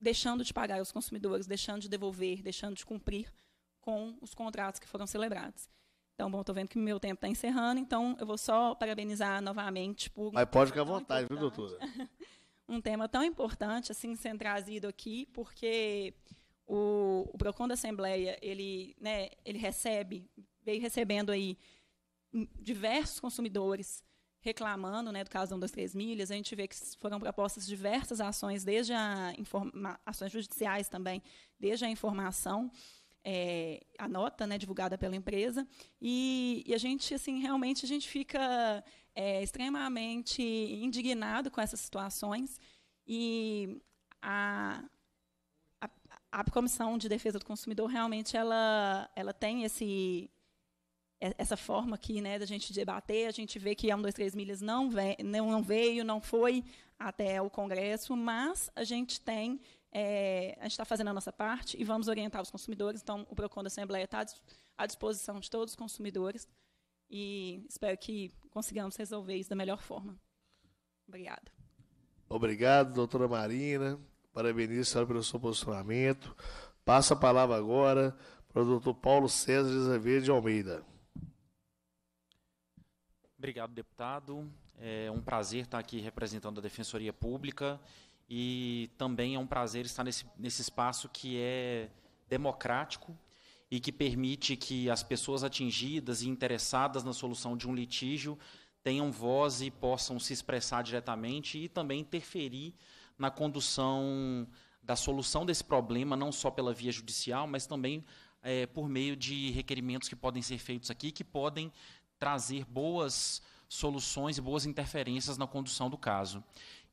deixando de pagar os consumidores, deixando de devolver, deixando de cumprir com os contratos que foram celebrados. Então, bom, estou vendo que meu tempo está encerrando, então eu vou só parabenizar novamente por. Mas pode ficar à vontade, viu, doutora? um tema tão importante assim sendo trazido aqui, porque o, o Procon da Assembleia ele, né, ele recebe, veio recebendo aí diversos consumidores reclamando né, do caso da 1, 2, 3 milhas, a gente vê que foram propostas diversas ações, desde a ações judiciais também, desde a informação, é, a nota né, divulgada pela empresa, e, e, a gente, assim, realmente a gente fica é, extremamente indignado com essas situações, e a, a, a Comissão de Defesa do Consumidor realmente ela, ela tem esse é, essa forma aqui né, da gente debater, a gente vê que a 1, 2, 3 milhas não, vem, não veio, não foi até o Congresso, mas a gente tem, é, a gente está fazendo a nossa parte e vamos orientar os consumidores, então o PROCON da Assembleia está à disposição de todos os consumidores e espero que consigamos resolver isso da melhor forma. Obrigada. Obrigado, doutora Marina. Parabenizo a senhora pelo seu posicionamento. Passa a palavra agora para o doutor Paulo César de Azevedo de Almeida. Obrigado, deputado. É um prazer estar aqui representando a Defensoria Pública e também é um prazer estar nesse, nesse espaço que é democrático e que permite que as pessoas atingidas e interessadas na solução de um litígio tenham voz e possam se expressar diretamente e também interferir na condução da solução desse problema, não só pela via judicial, mas também é, por meio de requerimentos que podem ser feitos aqui, que podem trazer boas soluções e boas interferências na condução do caso.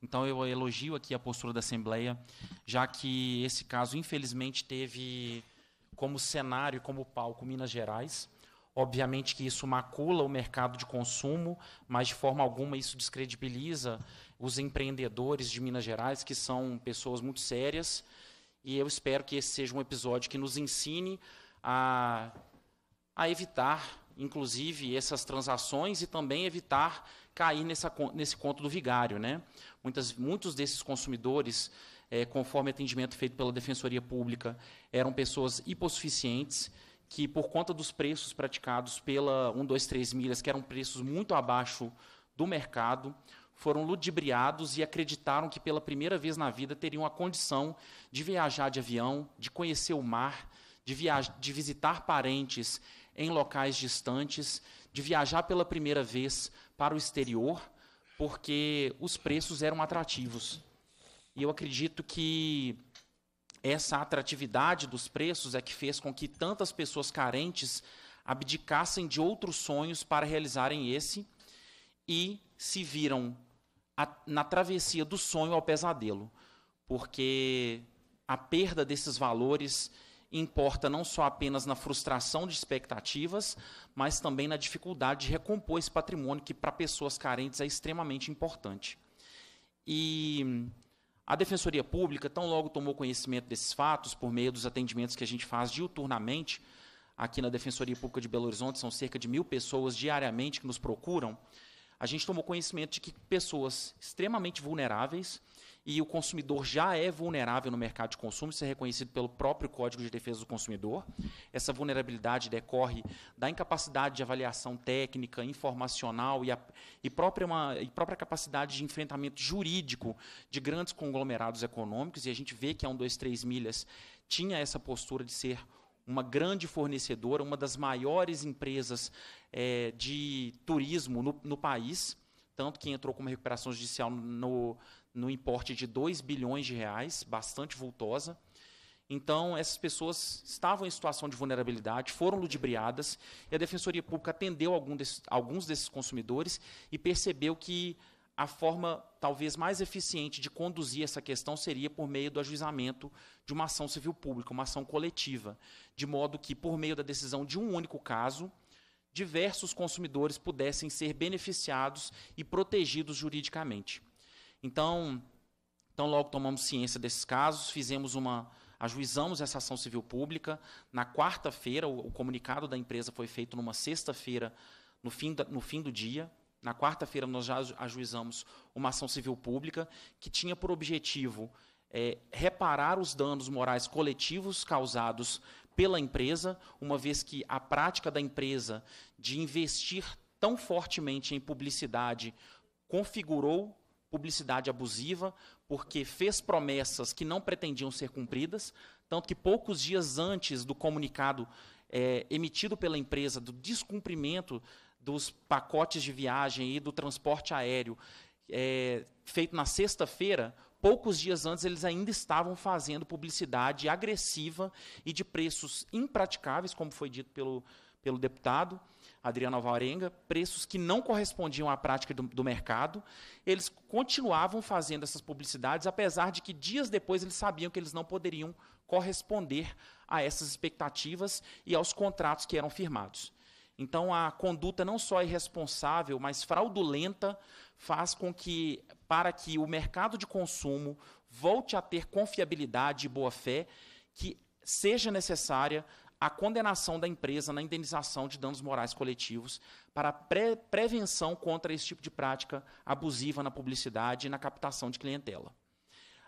Então eu elogio aqui a postura da Assembleia, já que esse caso infelizmente teve como cenário, como palco Minas Gerais. Obviamente que isso macula o mercado de consumo, mas de forma alguma isso descredibiliza os empreendedores de Minas Gerais, que são pessoas muito sérias. E eu espero que esse seja um episódio que nos ensine a, a evitar inclusive, essas transações e também evitar cair nessa, nesse conto do vigário. Né? Muitas, muitos desses consumidores, é, conforme atendimento feito pela Defensoria Pública, eram pessoas hipossuficientes que, por conta dos preços praticados pela 123 milhas, que eram preços muito abaixo do mercado, foram ludibriados e acreditaram que pela primeira vez na vida teriam a condição de viajar de avião, de conhecer o mar, de, de visitar parentes em locais distantes, de viajar pela primeira vez para o exterior, porque os preços eram atrativos. E eu acredito que essa atratividade dos preços é que fez com que tantas pessoas carentes abdicassem de outros sonhos para realizarem esse e se viram a, na travessia do sonho ao pesadelo, porque a perda desses valores importa não só apenas na frustração de expectativas, mas também na dificuldade de recompor esse patrimônio, que para pessoas carentes é extremamente importante. E a Defensoria Pública, tão logo tomou conhecimento desses fatos, por meio dos atendimentos que a gente faz diuturnamente, aqui na Defensoria Pública de Belo Horizonte, são cerca de mil pessoas diariamente que nos procuram, a gente tomou conhecimento de que pessoas extremamente vulneráveis, e o consumidor já é vulnerável no mercado de consumo, isso é reconhecido pelo próprio Código de Defesa do Consumidor. Essa vulnerabilidade decorre da incapacidade de avaliação técnica, informacional e, a, e própria, uma, e própria capacidade de enfrentamento jurídico de grandes conglomerados econômicos, e a gente vê que a 123 milhas tinha essa postura de ser uma grande fornecedora, uma das maiores empresas é, de turismo no, no país, tanto que entrou como recuperação judicial no, no importe de 2 bilhões de reais, bastante vultosa. Então, essas pessoas estavam em situação de vulnerabilidade, foram ludibriadas, e a Defensoria Pública atendeu algum desses, alguns desses consumidores e percebeu que a forma talvez mais eficiente de conduzir essa questão seria por meio do ajuizamento de uma ação civil pública, uma ação coletiva, de modo que, por meio da decisão de um único caso, diversos consumidores pudessem ser beneficiados e protegidos juridicamente. Então, então logo tomamos ciência desses casos, fizemos uma ajuizamos essa ação civil pública. Na quarta-feira, o, o, comunicado da empresa foi feito numa sexta-feira, no, fim da, no fim do dia. Na quarta-feira, nós já ajuizamos uma ação civil pública que tinha por objetivo é, reparar os danos morais coletivos causados pela empresa, uma vez que a prática da empresa de investir tão fortemente em publicidade configurou publicidade abusiva, porque fez promessas que não pretendiam ser cumpridas, tanto que poucos dias antes do comunicado é, emitido pela empresa do descumprimento dos pacotes de viagem e do transporte aéreo é, feito na sexta-feira, poucos dias antes eles ainda estavam fazendo publicidade agressiva e de preços impraticáveis, como foi dito pelo, pelo deputado. Adriano Alvarenga, preços que não correspondiam à prática do, do, mercado. Eles continuavam fazendo essas publicidades, apesar de que dias depois eles sabiam que eles não poderiam corresponder a essas expectativas e aos contratos que eram firmados. Então, a conduta não só irresponsável, mas fraudulenta, faz com que, para que o mercado de consumo volte a ter confiabilidade e boa-fé, que seja necessária a condenação da empresa na indenização de danos morais coletivos para pre prevenção contra esse tipo de prática abusiva na publicidade e na captação de clientela.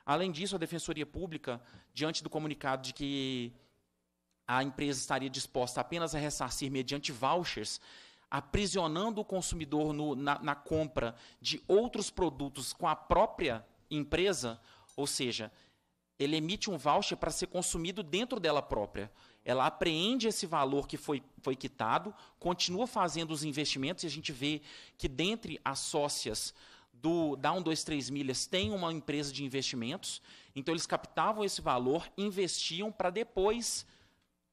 Além disso, a Defensoria Pública, diante do comunicado de que a empresa estaria disposta apenas a ressarcir mediante vouchers, aprisionando o consumidor no, na, na compra de outros produtos com a própria empresa, ou seja, ele emite um voucher para ser consumido dentro dela própria ela apreende esse valor que foi, foi quitado, continua fazendo os investimentos, e a gente vê que dentre as sócias do, da 123 Milhas tem uma empresa de investimentos, então eles captavam esse valor, investiam para depois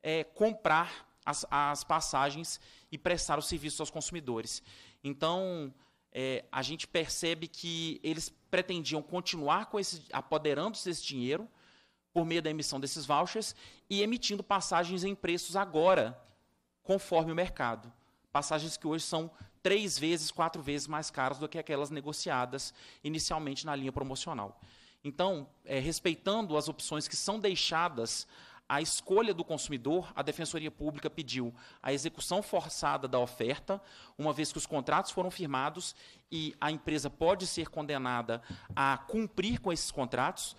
é, comprar as, as, passagens e prestar o serviço aos consumidores. Então, é, a gente percebe que eles pretendiam continuar com apoderando-se desse dinheiro, por meio da emissão desses vouchers e emitindo passagens em preços agora, conforme o mercado. Passagens que hoje são três vezes, quatro vezes mais caras do que aquelas negociadas inicialmente na linha promocional. Então, é, respeitando as opções que são deixadas à escolha do consumidor, a Defensoria Pública pediu a execução forçada da oferta, uma vez que os contratos foram firmados e a empresa pode ser condenada a cumprir com esses contratos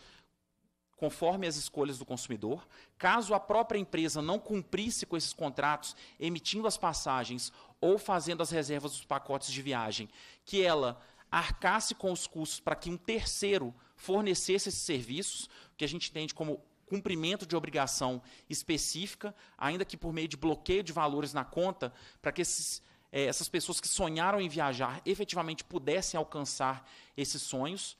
conforme as escolhas do consumidor. Caso a própria empresa não cumprisse com esses contratos, emitindo as passagens ou fazendo as reservas dos pacotes de viagem, que ela arcasse com os custos para que um terceiro fornecesse esses serviços, que a gente entende como cumprimento de obrigação específica, ainda que por meio de bloqueio de valores na conta, para que esses, eh, essas pessoas que sonharam em viajar efetivamente pudessem alcançar esses sonhos.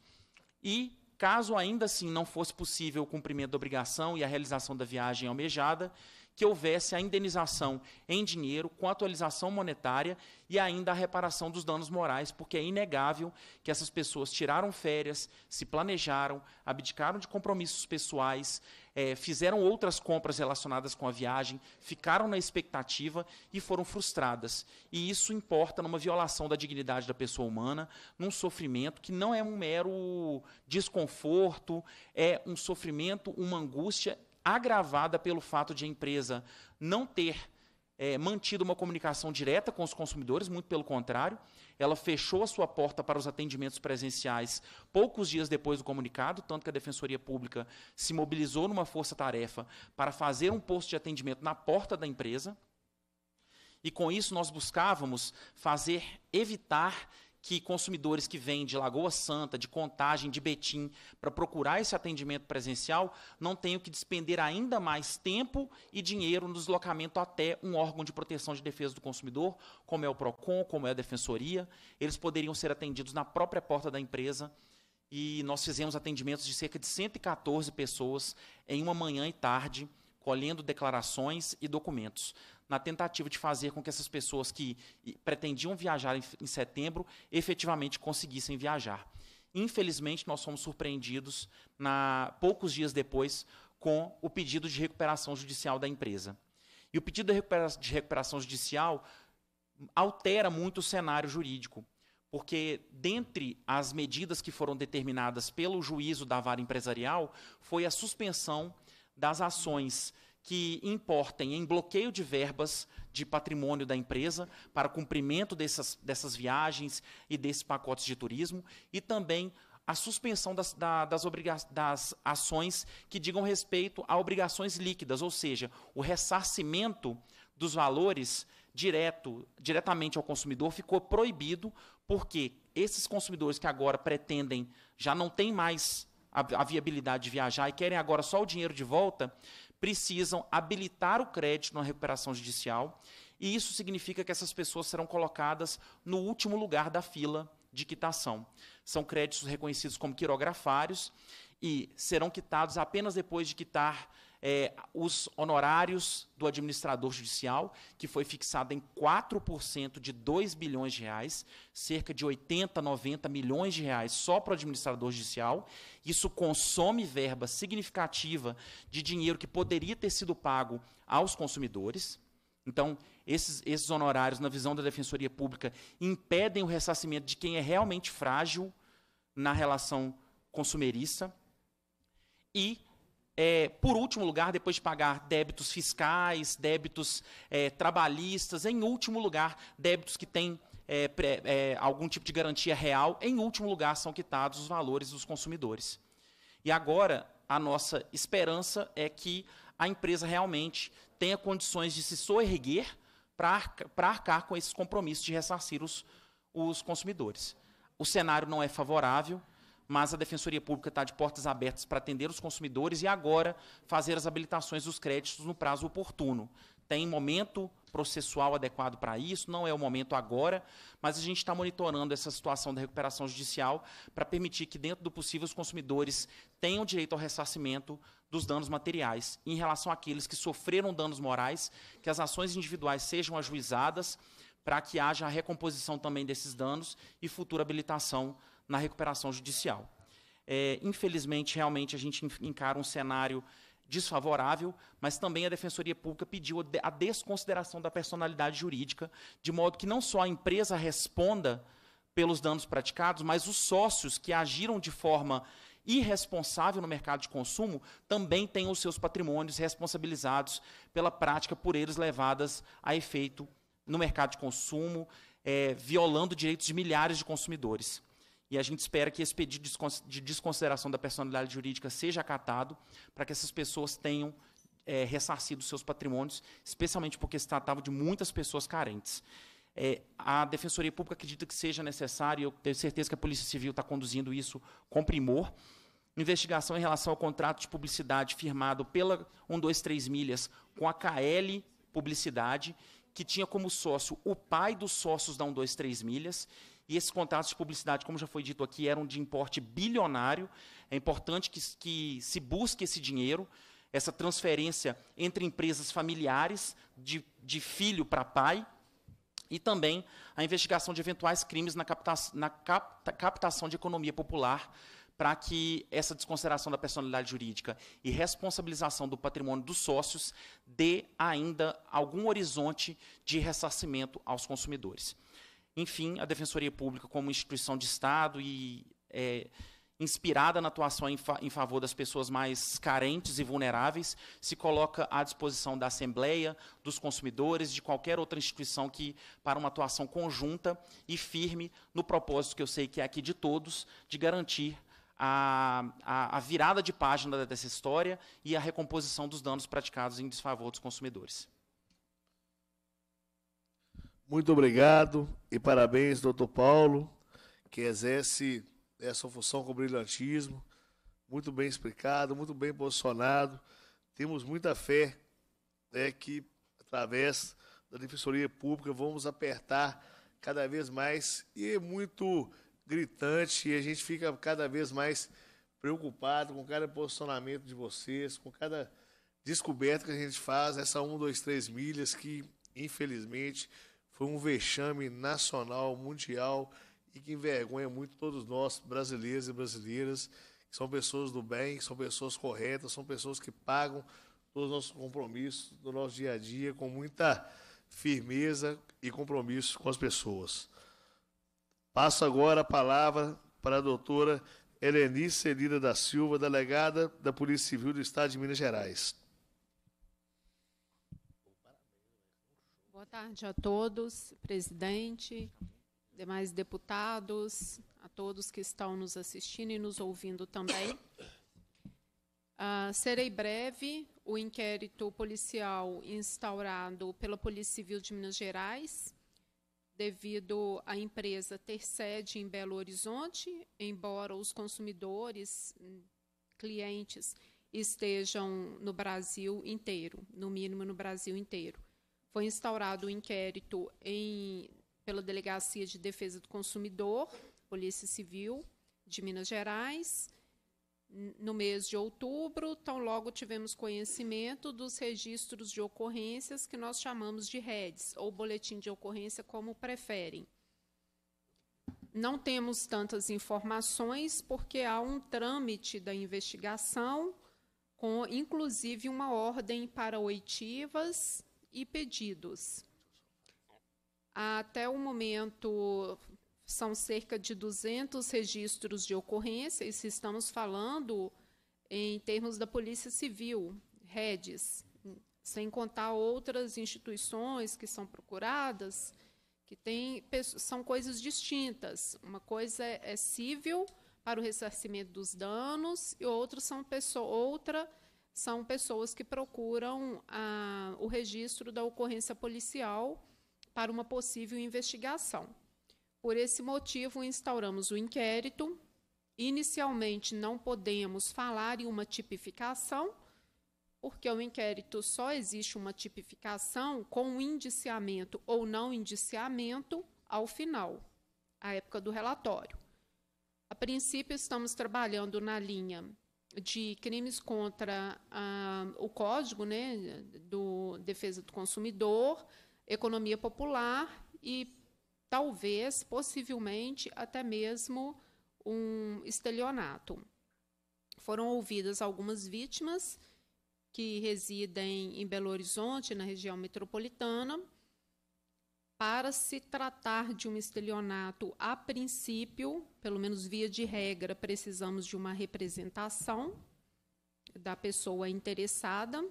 E Caso ainda assim não fosse possível o cumprimento da obrigação e a realização da viagem almejada, que houvesse a indenização em dinheiro, com atualização monetária e ainda a reparação dos danos morais, porque é inegável que essas pessoas tiraram férias, se planejaram, abdicaram de compromissos pessoais, é, fizeram outras compras relacionadas com a viagem, ficaram na expectativa e foram frustradas. E isso importa numa violação da dignidade da pessoa humana, num sofrimento que não é um mero desconforto, é um sofrimento, uma angústia agravada pelo fato de a empresa não ter é, mantido uma comunicação direta com os consumidores, muito pelo contrário. Ela fechou a sua porta para os atendimentos presenciais poucos dias depois do comunicado, tanto que a Defensoria Pública se mobilizou numa força-tarefa para fazer um posto de atendimento na porta da empresa. E com isso nós buscávamos fazer evitar que consumidores que vêm de Lagoa Santa, de Contagem, de Betim, para procurar esse atendimento presencial, não tenham que despender ainda mais tempo e dinheiro no deslocamento até um órgão de proteção de defesa do consumidor, como é o PROCON, como é a Defensoria. Eles poderiam ser atendidos na própria porta da empresa. E nós fizemos atendimentos de cerca de 114 pessoas em uma manhã e tarde, colhendo declarações e documentos na tentativa de fazer com que essas pessoas que pretendiam viajar em setembro efetivamente conseguissem viajar. Infelizmente, nós fomos surpreendidos na, poucos dias depois com o pedido de recuperação judicial da empresa. E o pedido de recuperação judicial altera muito o cenário jurídico, porque dentre as medidas que foram determinadas pelo juízo da vara empresarial foi a suspensão das ações que importem em bloqueio de verbas de patrimônio da empresa para cumprimento dessas, dessas viagens e desses pacotes de turismo e também a suspensão das, da, das, das ações que digam respeito a obrigações líquidas, ou seja, o ressarcimento dos valores direto, diretamente ao consumidor ficou proibido, porque esses consumidores que agora pretendem já não têm mais a, a viabilidade de viajar e querem agora só o dinheiro de volta, precisam habilitar o crédito na recuperação judicial, e isso significa que essas pessoas serão colocadas no último lugar da fila de quitação. São créditos reconhecidos como quirografários e serão quitados apenas depois de quitar é, os honorários do administrador judicial, que foi fixado em 4% de 2 bilhões de reais, cerca de 80, 90 milhões de reais só para o administrador judicial. Isso consome verba significativa de dinheiro que poderia ter sido pago aos consumidores. Então, esses, esses honorários, na visão da Defensoria Pública, impedem o ressarcimento de quem é realmente frágil na relação consumerista. E é, por último lugar, depois de pagar débitos fiscais, débitos é, trabalhistas, em último lugar, débitos que têm é, pré, é, algum tipo de garantia real, em último lugar, são quitados os valores dos consumidores. E agora, a nossa esperança é que a empresa realmente tenha condições de se soerguer para arcar, arcar com esses compromissos de ressarcir os, os consumidores. O cenário não é favorável, mas a Defensoria Pública está de portas abertas para atender os consumidores e agora fazer as habilitações dos créditos no prazo oportuno. Tem momento processual adequado para isso, não é o momento agora, mas a gente está monitorando essa situação da recuperação judicial para permitir que, dentro do possível, os consumidores tenham direito ao ressarcimento dos danos materiais. Em relação àqueles que sofreram danos morais, que as ações individuais sejam ajuizadas para que haja a recomposição também desses danos e futura habilitação na recuperação judicial. É, infelizmente, realmente, a gente encara um cenário desfavorável, mas também a Defensoria Pública pediu a desconsideração da personalidade jurídica, de modo que não só a empresa responda pelos danos praticados, mas os sócios que agiram de forma irresponsável no mercado de consumo também tenham os seus patrimônios responsabilizados pela prática por eles levadas a efeito no mercado de consumo, é, violando direitos de milhares de consumidores. E a gente espera que esse pedido de desconsideração da personalidade jurídica seja acatado para que essas pessoas tenham é, ressarcido seus patrimônios, especialmente porque se tratava de muitas pessoas carentes. É, a Defensoria Pública acredita que seja necessário, e eu tenho certeza que a Polícia Civil está conduzindo isso com primor. Investigação em relação ao contrato de publicidade firmado pela 123 Milhas com a KL Publicidade, que tinha como sócio o pai dos sócios da 123 Milhas, e esses contratos de publicidade, como já foi dito aqui, eram de importe bilionário. É importante que, que se busque esse dinheiro, essa transferência entre empresas familiares, de, de filho para pai, e também a investigação de eventuais crimes na, capta, na capta, captação de economia popular, para que essa desconsideração da personalidade jurídica e responsabilização do patrimônio dos sócios dê ainda algum horizonte de ressarcimento aos consumidores. Enfim, a Defensoria Pública, como instituição de Estado e é, inspirada na atuação em, fa em, favor das pessoas mais carentes e vulneráveis, se coloca à disposição da Assembleia, dos consumidores, de qualquer outra instituição que, para uma atuação conjunta e firme, no propósito que eu sei que é aqui de todos, de garantir a, a, a virada de página dessa história e a recomposição dos danos praticados em desfavor dos consumidores. Muito obrigado e parabéns, doutor Paulo, que exerce essa função com brilhantismo. Muito bem explicado, muito bem posicionado. Temos muita fé né, que, através da Defensoria Pública, vamos apertar cada vez mais. E é muito gritante e a gente fica cada vez mais preocupado com cada posicionamento de vocês, com cada descoberta que a gente faz, essa 1, 2, 3 milhas que, infelizmente, foi um vexame nacional, mundial e que envergonha muito todos nós, brasileiros e brasileiras, que são pessoas do bem, que são pessoas corretas, são pessoas que pagam todos os nossos compromissos do nosso dia a dia com muita firmeza e compromisso com as pessoas. Passo agora a palavra para a doutora Helenice Celina da Silva, delegada da Polícia Civil do Estado de Minas Gerais. Boa tarde a todos, presidente, demais deputados, a todos que estão nos assistindo e nos ouvindo também. Uh, serei breve. O inquérito policial instaurado pela Polícia Civil de Minas Gerais, devido à empresa ter sede em Belo Horizonte, embora os consumidores, clientes, estejam no Brasil inteiro, no mínimo no Brasil inteiro. Foi instaurado o um inquérito em, pela Delegacia de Defesa do Consumidor, Polícia Civil de Minas Gerais, no mês de outubro, Então logo tivemos conhecimento dos registros de ocorrências que nós chamamos de REDs, ou boletim de ocorrência, como preferem. Não temos tantas informações, porque há um trâmite da investigação, com inclusive uma ordem para oitivas e pedidos. Até o momento, são cerca de 200 registros de ocorrência, e se estamos falando em termos da Polícia Civil, redes, sem contar outras instituições que são procuradas, que tem, são coisas distintas. Uma coisa é, é civil para o ressarcimento dos danos e outra são pessoa, outra são pessoas que procuram ah, o registro da ocorrência policial para uma possível investigação. Por esse motivo, instauramos o inquérito. Inicialmente, não podemos falar em uma tipificação, porque o inquérito só existe uma tipificação com indiciamento ou não indiciamento ao final, à época do relatório. A princípio, estamos trabalhando na linha de crimes contra ah, o Código né, do Defesa do Consumidor, Economia Popular e talvez, possivelmente, até mesmo um estelionato. Foram ouvidas algumas vítimas que residem em Belo Horizonte, na região metropolitana, para se tratar de um estelionato, a princípio, pelo menos via de regra, precisamos de uma representação da pessoa interessada.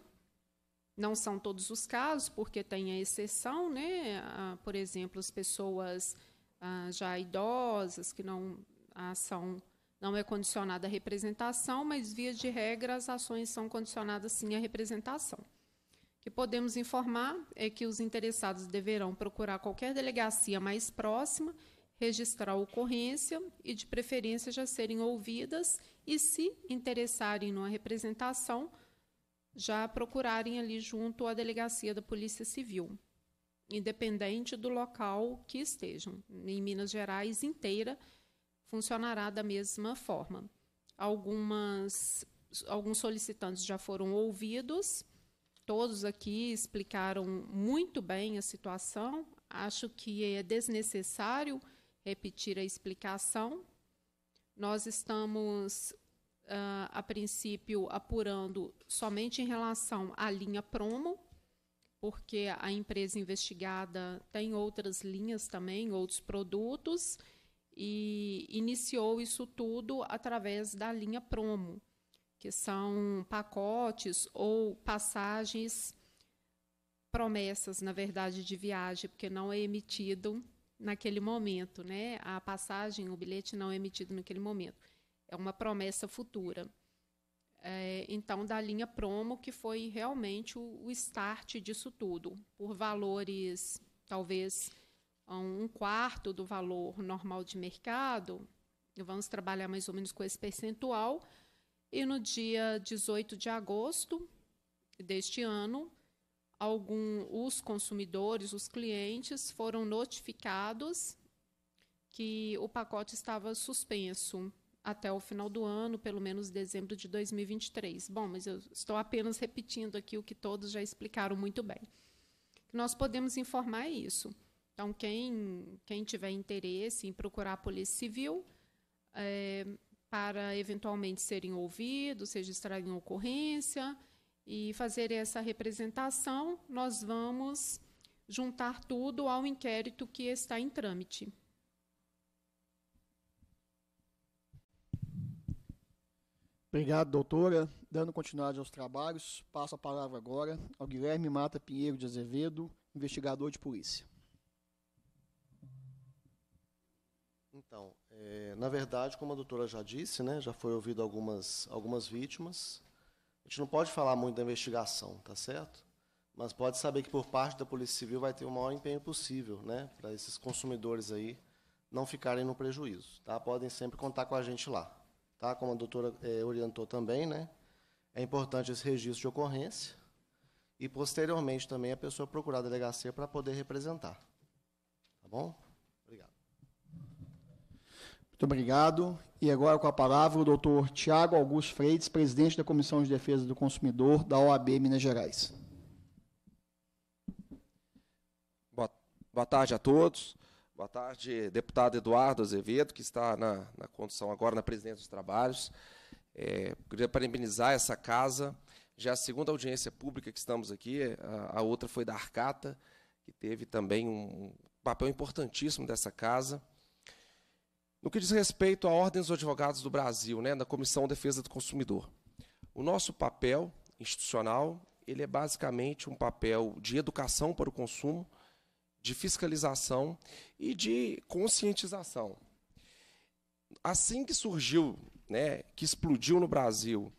Não são todos os casos, porque tem a exceção, né? Ah, por exemplo, as pessoas ah, já idosas que não a ah, ação não é condicionada à representação, mas via de regra as ações são condicionadas sim à representação que podemos informar é que os interessados deverão procurar qualquer delegacia mais próxima, registrar a ocorrência e, de preferência, já serem ouvidas e, se interessarem numa representação, já procurarem ali junto à delegacia da Polícia Civil, independente do local que estejam. Em Minas Gerais inteira funcionará da mesma forma. Algumas, alguns solicitantes já foram ouvidos todos aqui explicaram muito bem a situação. Acho que é desnecessário repetir a explicação. Nós estamos Uh, a princípio apurando somente em relação à linha promo, porque a empresa investigada tem outras linhas também, outros produtos, e iniciou isso tudo através da linha promo que são pacotes ou passagens, promessas, na verdade, de viagem, porque não é emitido naquele momento, né? A passagem, o bilhete não é emitido naquele momento. É uma promessa futura. É, então, da linha promo, que foi realmente o, o start disso tudo, por valores, talvez um quarto do valor normal de mercado, vamos trabalhar mais ou menos com esse percentual, e no dia 18 de agosto deste ano, algum, os consumidores, os clientes, foram notificados que o pacote estava suspenso até o final do ano, pelo menos dezembro de 2023. Bom, mas eu estou apenas repetindo aqui o que todos já explicaram muito bem. Nós podemos informar isso. Então, quem, quem tiver interesse em procurar a Polícia Civil, é, para eventualmente serem ouvidos, registrarem ocorrência e fazer essa representação, nós vamos juntar tudo ao inquérito que está em trâmite. Obrigado, doutora. Dando continuidade aos trabalhos, passo a palavra agora ao Guilherme Mata Pinheiro de Azevedo, investigador de polícia. Então, é, na verdade, como a doutora já disse, né, já foi ouvido algumas, algumas vítimas. A gente não pode falar muito da investigação, tá certo? Mas pode saber que por parte da Polícia Civil vai ter o maior empenho possível, né, para esses consumidores aí não ficarem no prejuízo, tá? Podem sempre contar com a gente lá, tá? Como a doutora é, orientou também, né? É importante esse registro de ocorrência e posteriormente também a pessoa procurar a delegacia para poder representar. Tá bom? Muito obrigado. E agora com a palavra o doutor Tiago Augusto Freitas, presidente da Comissão de Defesa do Consumidor da OAB Minas Gerais. Boa, boa tarde a todos. Boa tarde, deputado Eduardo Azevedo, que está na, na condução agora na presidência dos trabalhos. É, queria parabenizar essa casa. Já é a segunda audiência pública que estamos aqui, a, a outra foi da Arcata, que teve também um papel importantíssimo dessa casa no que diz respeito à Ordem dos Advogados do Brasil, né, na Comissão de Defesa do Consumidor, o nosso papel institucional ele é basicamente um papel de educação para o consumo, de fiscalização e de conscientização. Assim que surgiu, né, que explodiu no Brasil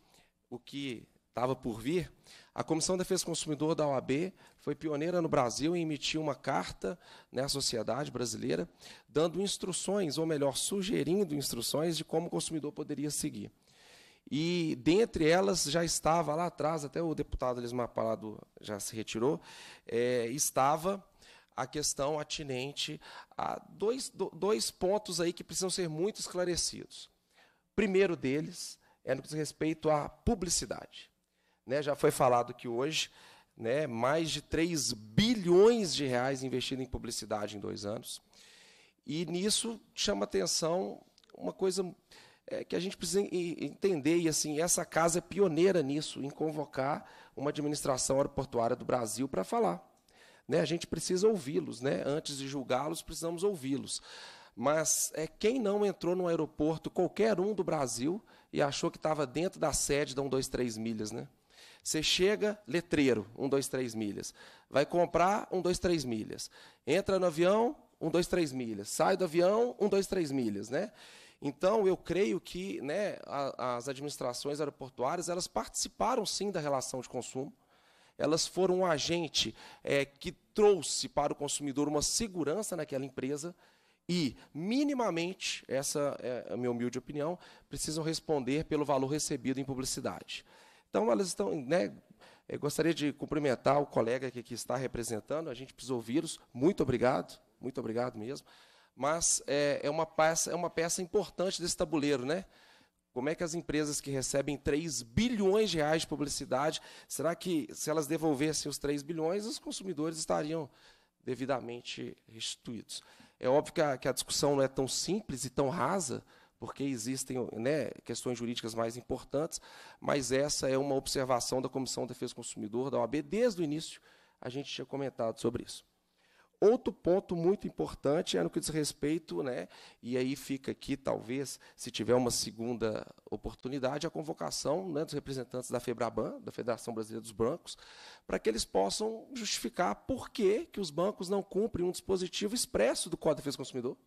o que estava por vir, a Comissão de Defesa do Consumidor da OAB foi pioneira no Brasil em emitir uma carta né, à sociedade brasileira, dando instruções, ou melhor, sugerindo instruções de como o consumidor poderia seguir. E dentre elas já estava lá atrás, até o deputado Lismar Parado já se retirou, é, estava a questão atinente a dois, dois pontos aí que precisam ser muito esclarecidos. primeiro deles é no que diz respeito à publicidade. Né, já foi falado que hoje, né, mais de 3 bilhões de reais investido em publicidade em dois anos. E nisso chama atenção uma coisa é, que a gente precisa entender, e assim, essa casa é pioneira nisso, em convocar uma administração aeroportuária do Brasil para falar. Né, a gente precisa ouvi-los, né? antes de julgá-los, precisamos ouvi-los. Mas é quem não entrou no aeroporto, qualquer um do Brasil, e achou que estava dentro da sede da 123 Milhas, né? Você chega, letreiro, um dois três milhas. Vai comprar, um dois três milhas. Entra no avião, um dois três milhas. Sai do avião, um dois três milhas, né? Então, eu creio que né, a, as administrações aeroportuárias, elas participaram, sim, da relação de consumo. Elas foram um agente é, que trouxe para o consumidor uma segurança naquela empresa, e, minimamente, essa é a minha humilde opinião, precisam responder pelo valor recebido em publicidade. Então, elas estão, né, eu gostaria de cumprimentar o colega que aqui está representando, a gente precisa ouvi-los. Muito obrigado, muito obrigado mesmo. Mas é, é, uma peça, é uma peça importante desse tabuleiro, né? Como é que as empresas que recebem 3 bilhões de reais de publicidade, será que se elas devolvessem os 3 bilhões, os consumidores estariam devidamente restituídos? É óbvio que a, que a discussão não é tão simples e tão rasa, porque existem né, questões jurídicas mais importantes, mas essa é uma observação da Comissão de Defesa do Consumidor, da OAB, desde o início a gente tinha comentado sobre isso. Outro ponto muito importante é no que diz respeito, né, e aí fica aqui, talvez, se tiver uma segunda oportunidade, a convocação né, dos representantes da FEBRABAN, da Federação Brasileira dos Bancos, para que eles possam justificar por que, que os bancos não cumprem um dispositivo expresso do Código de Defesa do Consumidor,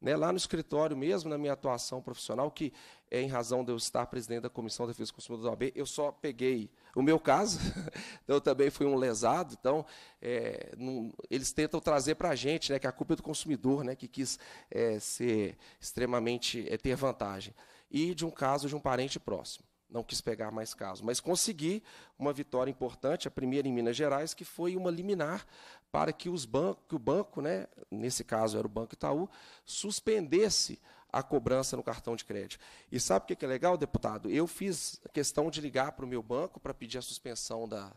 né, lá no escritório mesmo, na minha atuação profissional, que é em razão de eu estar presidente da Comissão de Defesa do Consumidor da OAB, eu só peguei o meu caso, então eu também fui um lesado, então é, não, eles tentam trazer para a gente né, que a culpa é do consumidor, né, que quis é, ser extremamente, é, ter vantagem. E de um caso de um parente próximo. Não quis pegar mais caso, mas consegui uma vitória importante, a primeira em Minas Gerais, que foi uma liminar para que, os banco, que o banco, né, nesse caso era o Banco Itaú, suspendesse a cobrança no cartão de crédito. E sabe o que é, legal, deputado? Eu fiz questão de ligar para o meu banco para pedir a suspensão da,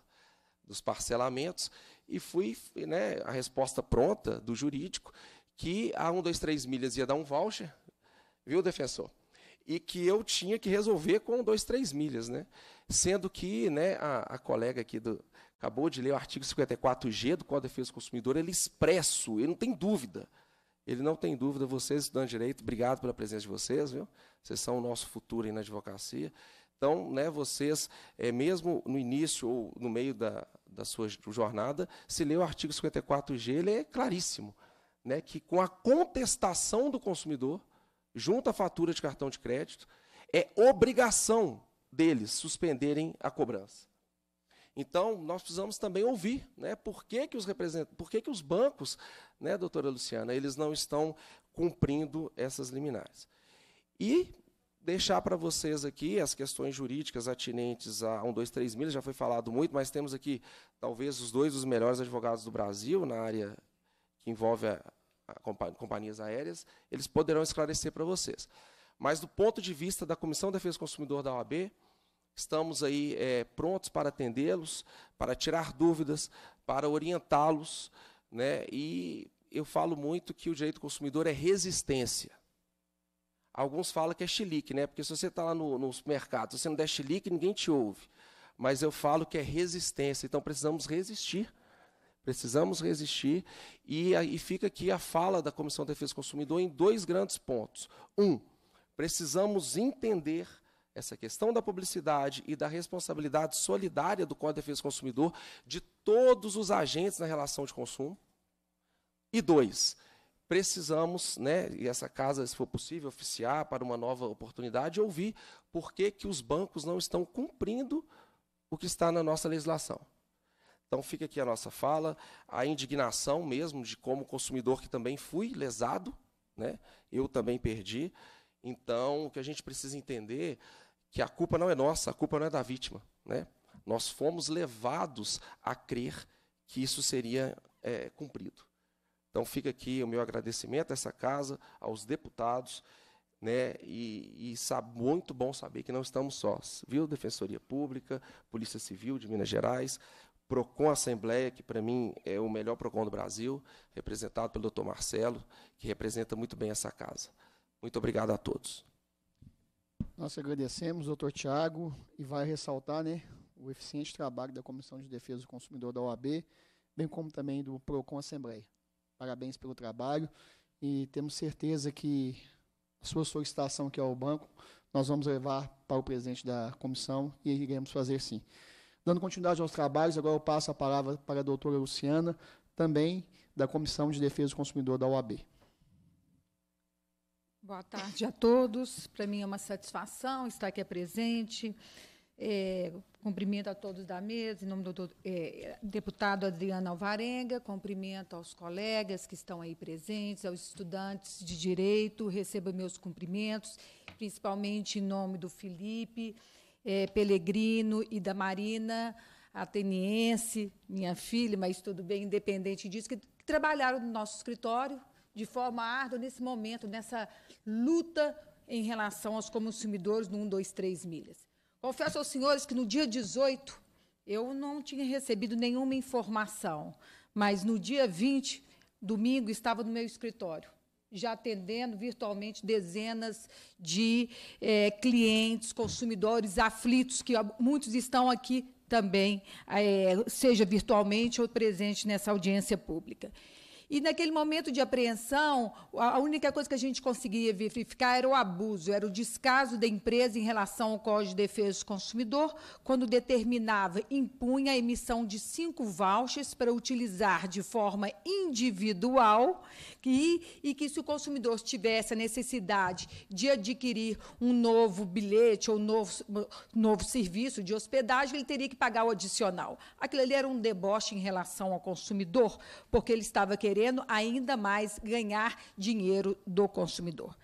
dos parcelamentos e fui, né, a resposta pronta do jurídico, que a 123 milhas ia dar um voucher, viu, defensor? e que eu tinha que resolver com 2, 3 milhas, né? Sendo que, né, a, a colega aqui do, acabou de ler o artigo 54G do Código de Defesa do Consumidor, ele é expresso, ele não tem dúvida. Ele não tem dúvida, vocês estudando direito, obrigado pela presença de vocês, viu? Vocês são o nosso futuro aí na advocacia. Então, né, vocês, é, mesmo no início ou no meio da, da sua jornada, se ler o artigo 54G, ele é claríssimo, né, que com a contestação do consumidor, junto à fatura de cartão de crédito, é obrigação deles suspenderem a cobrança. Então, nós precisamos também ouvir né, por, que, que, os represent... por que, que os bancos, né, doutora Luciana, eles não estão cumprindo essas liminares. E deixar para vocês aqui as questões jurídicas atinentes a 1, 2, 3 mil, já foi falado muito, mas temos aqui talvez os dois dos melhores advogados do Brasil na área que envolve a, a companhias aéreas, eles poderão esclarecer para vocês. Mas do ponto de vista da Comissão de Defesa do Consumidor da OAB, Estamos aí é, prontos para atendê-los, para tirar dúvidas, para orientá-los. Né? E eu falo muito que o direito do consumidor é resistência. Alguns falam que é chilique, né? porque se você está lá no, no se você não der chilique, ninguém te ouve. Mas eu falo que é resistência, então precisamos resistir. Precisamos resistir. E, e fica aqui a fala da Comissão de Defesa do Consumidor em dois grandes pontos. Um, precisamos entender essa questão da publicidade e da responsabilidade solidária do Código de Defesa do Consumidor de todos os agentes na relação de consumo. E dois, precisamos, né, e essa casa, se for possível, oficiar para uma nova oportunidade, ouvir por que, que os bancos não estão cumprindo o que está na nossa legislação. Então fica aqui a nossa fala, a indignação mesmo de como consumidor que também fui lesado, né? eu também perdi. Então, o que a gente precisa entender que a culpa não é nossa, a culpa não é da vítima. Né? Nós fomos levados a crer que isso seria é, cumprido. Então fica aqui o meu agradecimento a essa casa, aos deputados, né? E, e sabe, muito bom saber que não estamos sós, viu? Defensoria Pública, Polícia Civil de Minas Gerais, PROCON Assembleia, que para mim é o melhor PROCON do Brasil, representado pelo doutor Marcelo, que representa muito bem essa casa. Muito obrigado a todos. Nós agradecemos, doutor Tiago, e vai ressaltar né, o eficiente trabalho da Comissão de Defesa do Consumidor da OAB, bem como também do PROCON Assembleia. Parabéns pelo trabalho e temos certeza que a sua solicitação aqui ao banco, nós vamos levar para o presidente da comissão e iremos fazer sim. Dando continuidade aos trabalhos, agora eu passo a palavra para a doutora Luciana, também da Comissão de Defesa do Consumidor da OAB. Boa tarde a todos. Para mim é uma satisfação estar aqui presente. É, cumprimento a todos da mesa, em nome do é, deputado Adriano Alvarenga, cumprimento aos colegas que estão aí presentes, aos estudantes de direito, Recebo meus cumprimentos, principalmente em nome do Felipe, é, Pelegrino e da Marina, ateniense, minha filha, mas tudo bem, independente disso, que trabalharam no nosso escritório, de forma árdua nesse momento, nessa luta em relação aos consumidores no 1, 2, 3 milhas. Confesso aos senhores que no dia 18 eu não tinha recebido nenhuma informação, mas no dia 20, domingo, estava no meu escritório, já atendendo virtualmente dezenas de é, clientes, consumidores aflitos, que muitos estão aqui também, é, seja virtualmente ou presente nessa audiência pública. E naquele momento de apreensão, a única coisa que a gente conseguia verificar era o abuso, era o descaso da empresa em relação ao Código de Defesa do Consumidor, quando determinava, impunha a emissão de cinco vouchers para utilizar de forma individual e e que se o consumidor tivesse a necessidade de adquirir um novo bilhete ou novo, novo serviço de hospedagem, ele teria que pagar o adicional. Aquilo ali era um deboche em relação ao consumidor, porque ele estava querendo querendo ainda mais ganhar dinheiro do consumidor.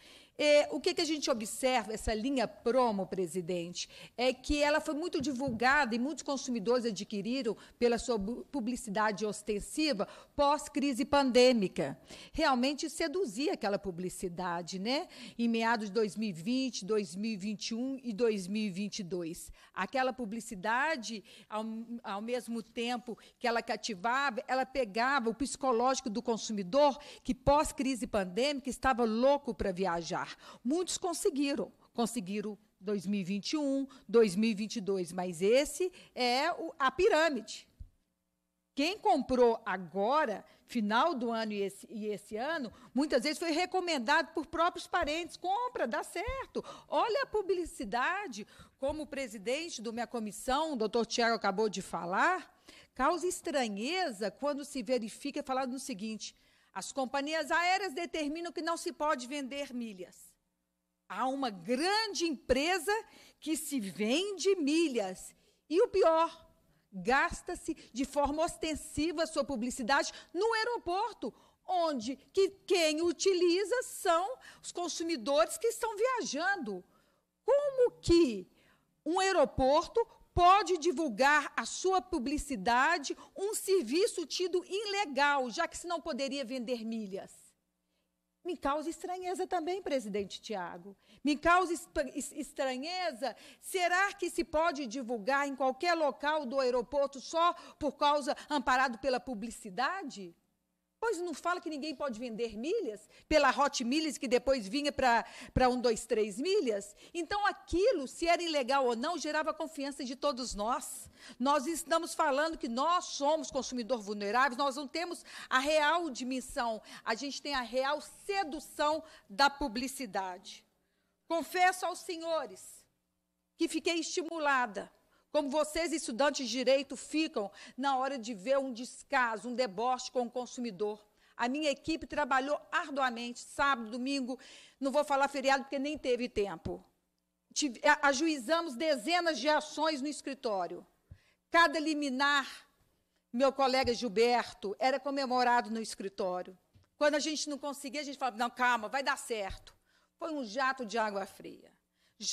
É, o que, que a gente observa, essa linha promo, presidente, é que ela foi muito divulgada e muitos consumidores adquiriram pela sua publicidade ostensiva pós-crise pandêmica. Realmente seduzia aquela publicidade, né? Em meados de 2020, 2021 e 2022. Aquela publicidade, ao, ao mesmo tempo que ela cativava, ela pegava o psicológico do consumidor que pós-crise pandêmica estava louco para viajar lugar. Muitos conseguiram, conseguiram 2021, 2022, mas esse é o, a pirâmide. Quem comprou agora, final do ano e esse, e esse, ano, muitas vezes foi recomendado por próprios parentes. Compra, dá certo. Olha a publicidade, como o presidente da minha comissão, o doutor Tiago, acabou de falar, causa estranheza quando se verifica é falado no seguinte: as companhias aéreas determinam que não se pode vender milhas. Há uma grande empresa que se vende milhas. E o pior, gasta-se de forma ostensiva sua publicidade no aeroporto, onde que quem utiliza são os consumidores que estão viajando. Como que um aeroporto pode divulgar a sua publicidade um serviço tido ilegal, já que se não poderia vender milhas. Me causa estranheza também, presidente Tiago. Me causa estranheza. Será que se pode divulgar em qualquer local do aeroporto só por causa amparado pela publicidade? Pois não fala que ninguém pode vender milhas pela Hot Milhas, que depois vinha para um, dois, três milhas. Então, aquilo, se era ilegal ou não, gerava confiança de todos nós. Nós estamos falando que nós somos consumidor vulneráveis, nós não temos a real dimissão, a gente tem a real sedução da publicidade. Confesso aos senhores que fiquei estimulada como vocês, estudantes de direito, ficam na hora de ver um descaso, um deboche com o consumidor. A minha equipe trabalhou arduamente, sábado, domingo, não vou falar feriado porque nem teve tempo. ajuizamos dezenas de ações no escritório. Cada liminar, meu colega Gilberto, era comemorado no escritório. Quando a gente não conseguia, a gente falava: não, calma, vai dar certo. Foi um jato de água fria.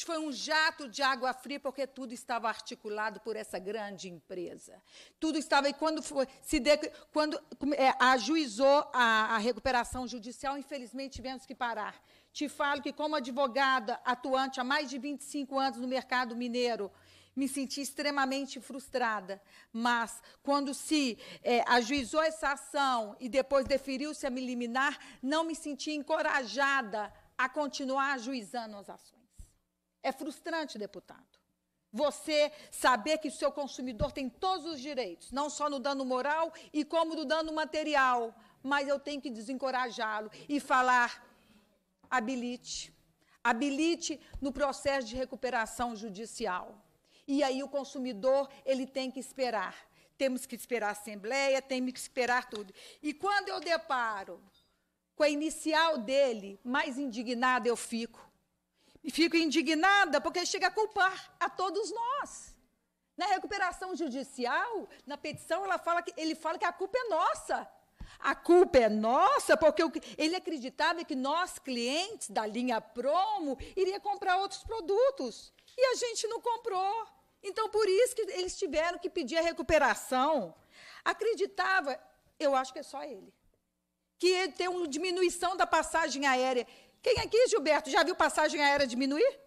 Foi um jato de água fria, porque tudo estava articulado por essa grande empresa. Tudo estava. E quando, foi, se de, quando é, ajuizou a, a recuperação judicial, infelizmente tivemos que parar. Te falo que, como advogada atuante há mais de 25 anos no mercado mineiro, me senti extremamente frustrada. Mas, quando se é, ajuizou essa ação e depois deferiu-se a me liminar, não me senti encorajada a continuar ajuizando as ações. É frustrante, deputado. Você saber que o seu consumidor tem todos os direitos, não só no dano moral e como no dano material, mas eu tenho que desencorajá-lo e falar: habilite, habilite no processo de recuperação judicial. E aí o consumidor, ele tem que esperar. Temos que esperar a assembleia, temos que esperar tudo. E quando eu deparo com a inicial dele, mais indignada eu fico, e fico indignada porque chega a culpar a todos nós. Na recuperação judicial, na petição, fala que, ele fala que a culpa é nossa. A culpa é nossa porque ele acreditava que nós, clientes da linha Promo, iria comprar outros produtos. E a gente não comprou. Então, por isso que eles tiveram que pedir a recuperação. Acreditava, eu acho que é só ele, que ele tem uma diminuição da passagem aérea. Quem aqui, Gilberto, já viu passagem aérea diminuir?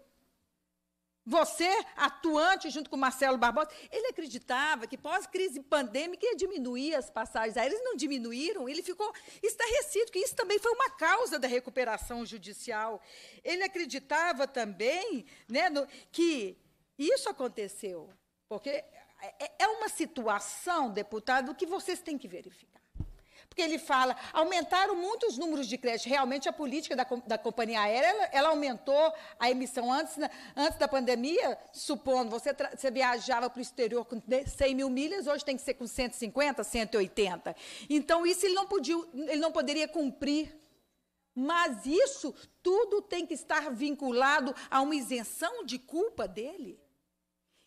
Você, atuante junto com Marcelo Barbosa, ele acreditava que pós-crise pandêmica ia diminuir as passagens aéreas. não diminuíram, ele ficou estarrecido, que isso também foi uma causa da recuperação judicial. Ele acreditava também né, no, que isso aconteceu, porque é, é, é uma situação, deputado, que vocês têm que verificar porque ele fala, aumentaram muito os números de crédito. Realmente, a política da, da companhia aérea, ela, ela, aumentou a emissão antes, antes da pandemia, supondo, você, você viajava para o exterior com 100 mil milhas, hoje tem que ser com 150, 180. Então, isso ele não, podia, ele não poderia cumprir mas isso tudo tem que estar vinculado a uma isenção de culpa dele.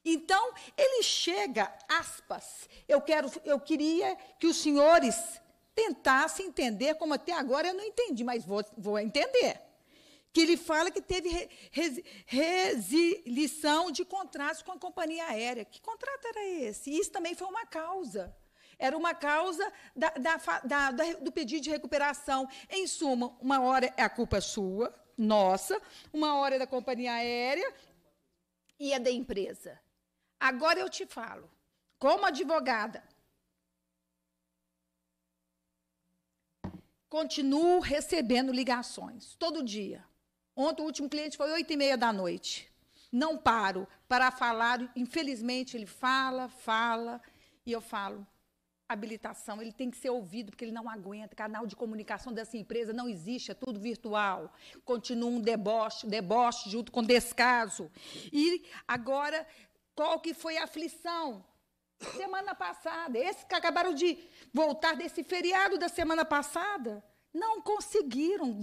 Então, ele chega, aspas, eu, quero, eu queria que os senhores Tentasse entender, como até agora eu não entendi, mas vou, vou entender. Que ele fala que teve re, resilição de contratos com a companhia aérea. Que contrato era esse? E isso também foi uma causa. Era uma causa da, da, da, do pedido de recuperação. Em suma, uma hora é a culpa sua, nossa, uma hora é da companhia aérea e é da empresa. Agora eu te falo, como advogada, continuo recebendo ligações, todo dia. Ontem o último cliente foi oito e meia da noite. Não paro para falar, infelizmente ele fala, fala, e eu falo, habilitação, ele tem que ser ouvido, porque ele não aguenta. Canal de comunicação dessa empresa não existe, é tudo virtual. Continua um deboche, deboche junto com descaso. E agora, qual que foi a aflição? semana passada, esses que acabaram de voltar desse feriado da semana passada, não conseguiram.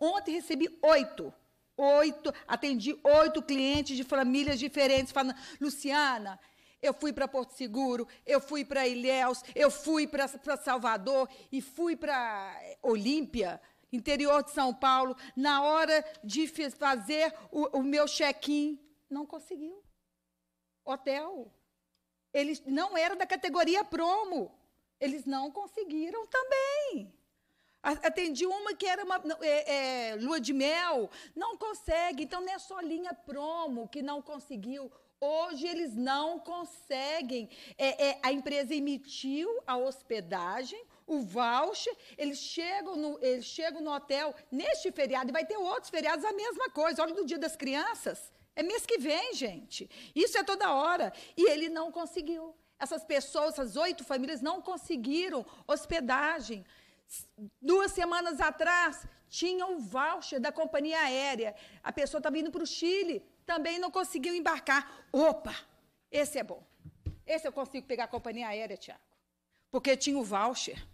Ontem recebi oito. Oito, atendi oito clientes de famílias diferentes falando, Luciana, eu fui para Porto Seguro, eu fui para Ilhéus, eu fui para Salvador e fui para eh, Olímpia, interior de São Paulo, na hora de fazer o, o meu check-in. Não conseguiu. Hotel. Eles não eram da categoria promo. Eles não conseguiram também. Atendi uma que era uma é, é, lua de mel. Não consegue. Então, não é só linha promo que não conseguiu. Hoje eles não conseguem. É, é, a empresa emitiu a hospedagem, o voucher, eles chegam, no, eles chegam no hotel neste feriado e vai ter outros feriados a mesma coisa. Olha do Dia das Crianças. É mês que vem, gente. Isso é toda hora. E ele não conseguiu. Essas pessoas, essas oito famílias, não conseguiram hospedagem. Duas semanas atrás, tinha o voucher da companhia aérea. A pessoa estava indo para o Chile, também não conseguiu embarcar. Opa, esse é bom. Esse eu consigo pegar a companhia aérea, Tiago. Porque tinha o voucher.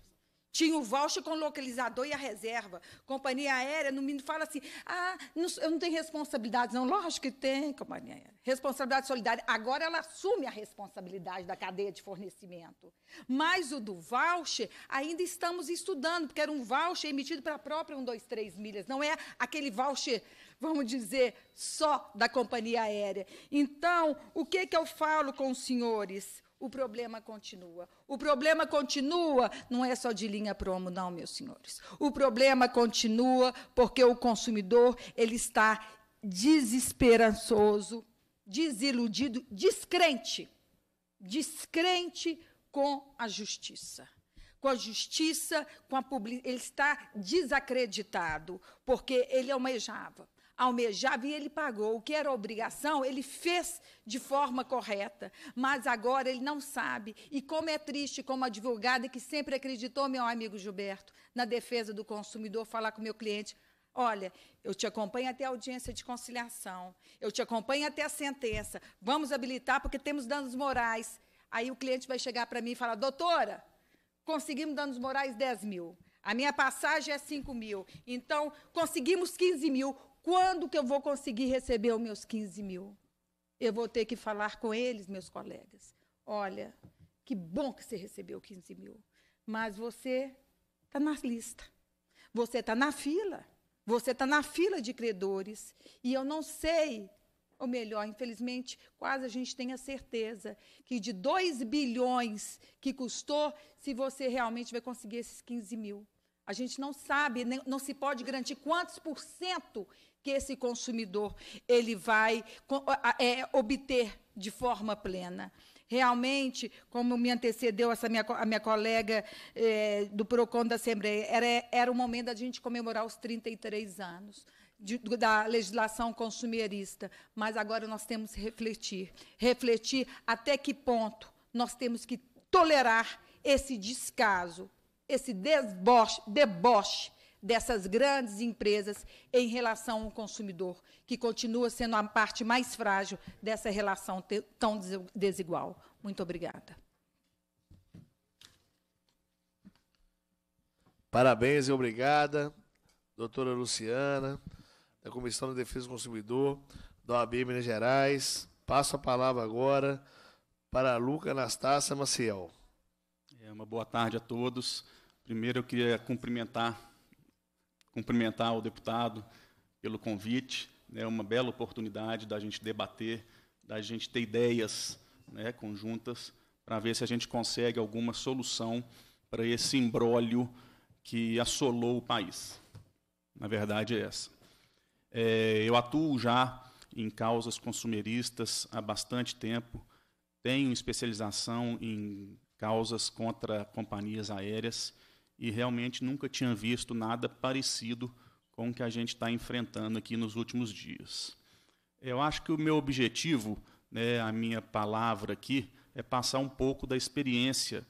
Tinha o voucher com o localizador e a reserva. Companhia aérea no mínimo fala assim, ah, não, eu não tenho responsabilidade, não. Lógico que tem, companhia aérea. Responsabilidade solidária. Agora ela assume a responsabilidade da cadeia de fornecimento. Mas o do voucher, ainda estamos estudando, porque era um voucher emitido para a própria 123 milhas. Não é aquele voucher, vamos dizer, só da companhia aérea. Então, o que, que eu falo com os senhores? o problema continua. O problema continua, não é só de linha promo, não, meus senhores. O problema continua porque o consumidor ele está desesperançoso, desiludido, descrente, descrente com a justiça. Com a justiça, com a publicidade, ele está desacreditado, porque ele é almejava almejava e ele pagou. O que era obrigação, ele fez de forma correta, mas agora ele não sabe. E como é triste, como advogada que sempre acreditou, meu amigo Gilberto, na defesa do consumidor, falar com meu cliente: Olha, eu te acompanho até a audiência de conciliação, eu te acompanho até a sentença, vamos habilitar porque temos danos morais. Aí o cliente vai chegar para mim e falar: Doutora, conseguimos danos morais 10 mil. A minha passagem é 5 mil. Então, conseguimos 15 mil. Quando que eu vou conseguir receber os meus 15 mil? Eu vou ter que falar com eles, meus colegas. Olha, que bom que você recebeu 15 mil, mas você está na lista, você está na fila, você está na fila de credores. E eu não sei ou melhor, infelizmente, quase a gente tem a certeza que de 2 bilhões que custou, se você realmente vai conseguir esses 15 mil. A gente não sabe, não se pode garantir quantos por cento que esse consumidor ele vai é, obter de forma plena. Realmente, como me antecedeu essa minha, a minha colega é, do PROCON da Assembleia, era, era o momento da gente comemorar os 33 anos. De, da legislação consumerista, mas agora nós temos que refletir. Refletir até que ponto nós temos que tolerar esse descaso, esse desboche, deboche dessas grandes empresas em relação ao consumidor, que continua sendo a parte mais frágil dessa relação tão desigual. Muito obrigada. Parabéns e obrigada, doutora Luciana, da Comissão de Defesa do Consumidor, da OAB Minas Gerais. Passo a palavra agora para a Luca Anastácia Maciel. É uma boa tarde a todos. Primeiro, eu queria cumprimentar cumprimentar o deputado pelo convite. Né? É né, uma bela oportunidade da gente debater, da gente ter ideias né, conjuntas para ver se a gente consegue alguma solução para esse imbróglio que assolou o país. Na verdade é essa. É, eu atuo já em causas consumeristas há bastante tempo, tenho especialização em causas contra companhias aéreas e realmente nunca tinha visto nada parecido com o que a gente está enfrentando aqui nos últimos dias. Eu acho que o meu objetivo, né, a minha palavra aqui, é passar um pouco da experiência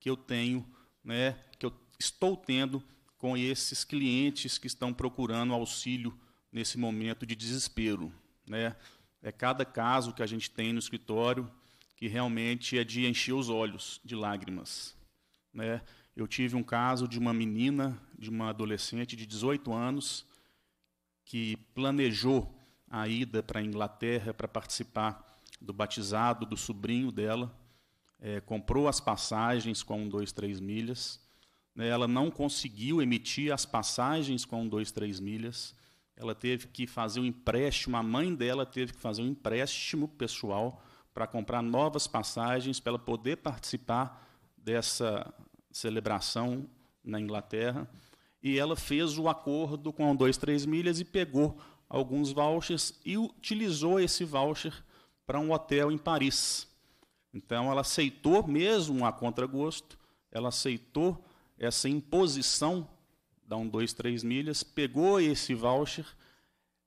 que eu tenho, né, que eu estou tendo com esses clientes que estão procurando auxílio nesse momento de desespero. Né? É cada caso que a gente tem no escritório que realmente é de encher os olhos de lágrimas. Né? Eu tive um caso de uma menina, de uma adolescente de 18 anos, que planejou a ida para a Inglaterra para participar do batizado do sobrinho dela, é, comprou as passagens com um, dois, três milhas. Né? ela não conseguiu emitir as passagens com 1, 2, 3 milhas. Ela teve que fazer um empréstimo. A mãe dela teve que fazer um empréstimo pessoal para comprar novas passagens para ela poder participar dessa celebração na Inglaterra, e ela fez o acordo com 23 milhas e pegou alguns vouchers e utilizou esse voucher para um hotel em Paris. Então ela aceitou mesmo a contragosto, ela aceitou essa imposição da 23 milhas, pegou esse voucher,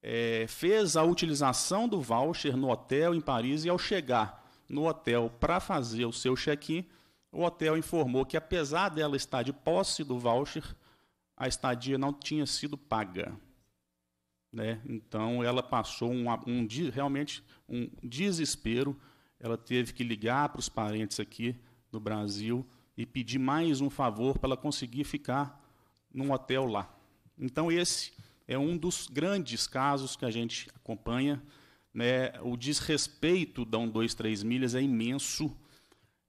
é, fez a utilização do voucher no hotel em Paris e ao chegar no hotel para fazer o seu check-in, o hotel informou que, apesar dela estar de posse do voucher, a estadia não tinha sido paga. Né? Então, ela passou um, um realmente um desespero. Ela teve que ligar para os parentes aqui do Brasil e pedir mais um favor para ela conseguir ficar num hotel lá. Então, esse é um dos grandes casos que a gente acompanha. Né? O desrespeito da 123 milhas é imenso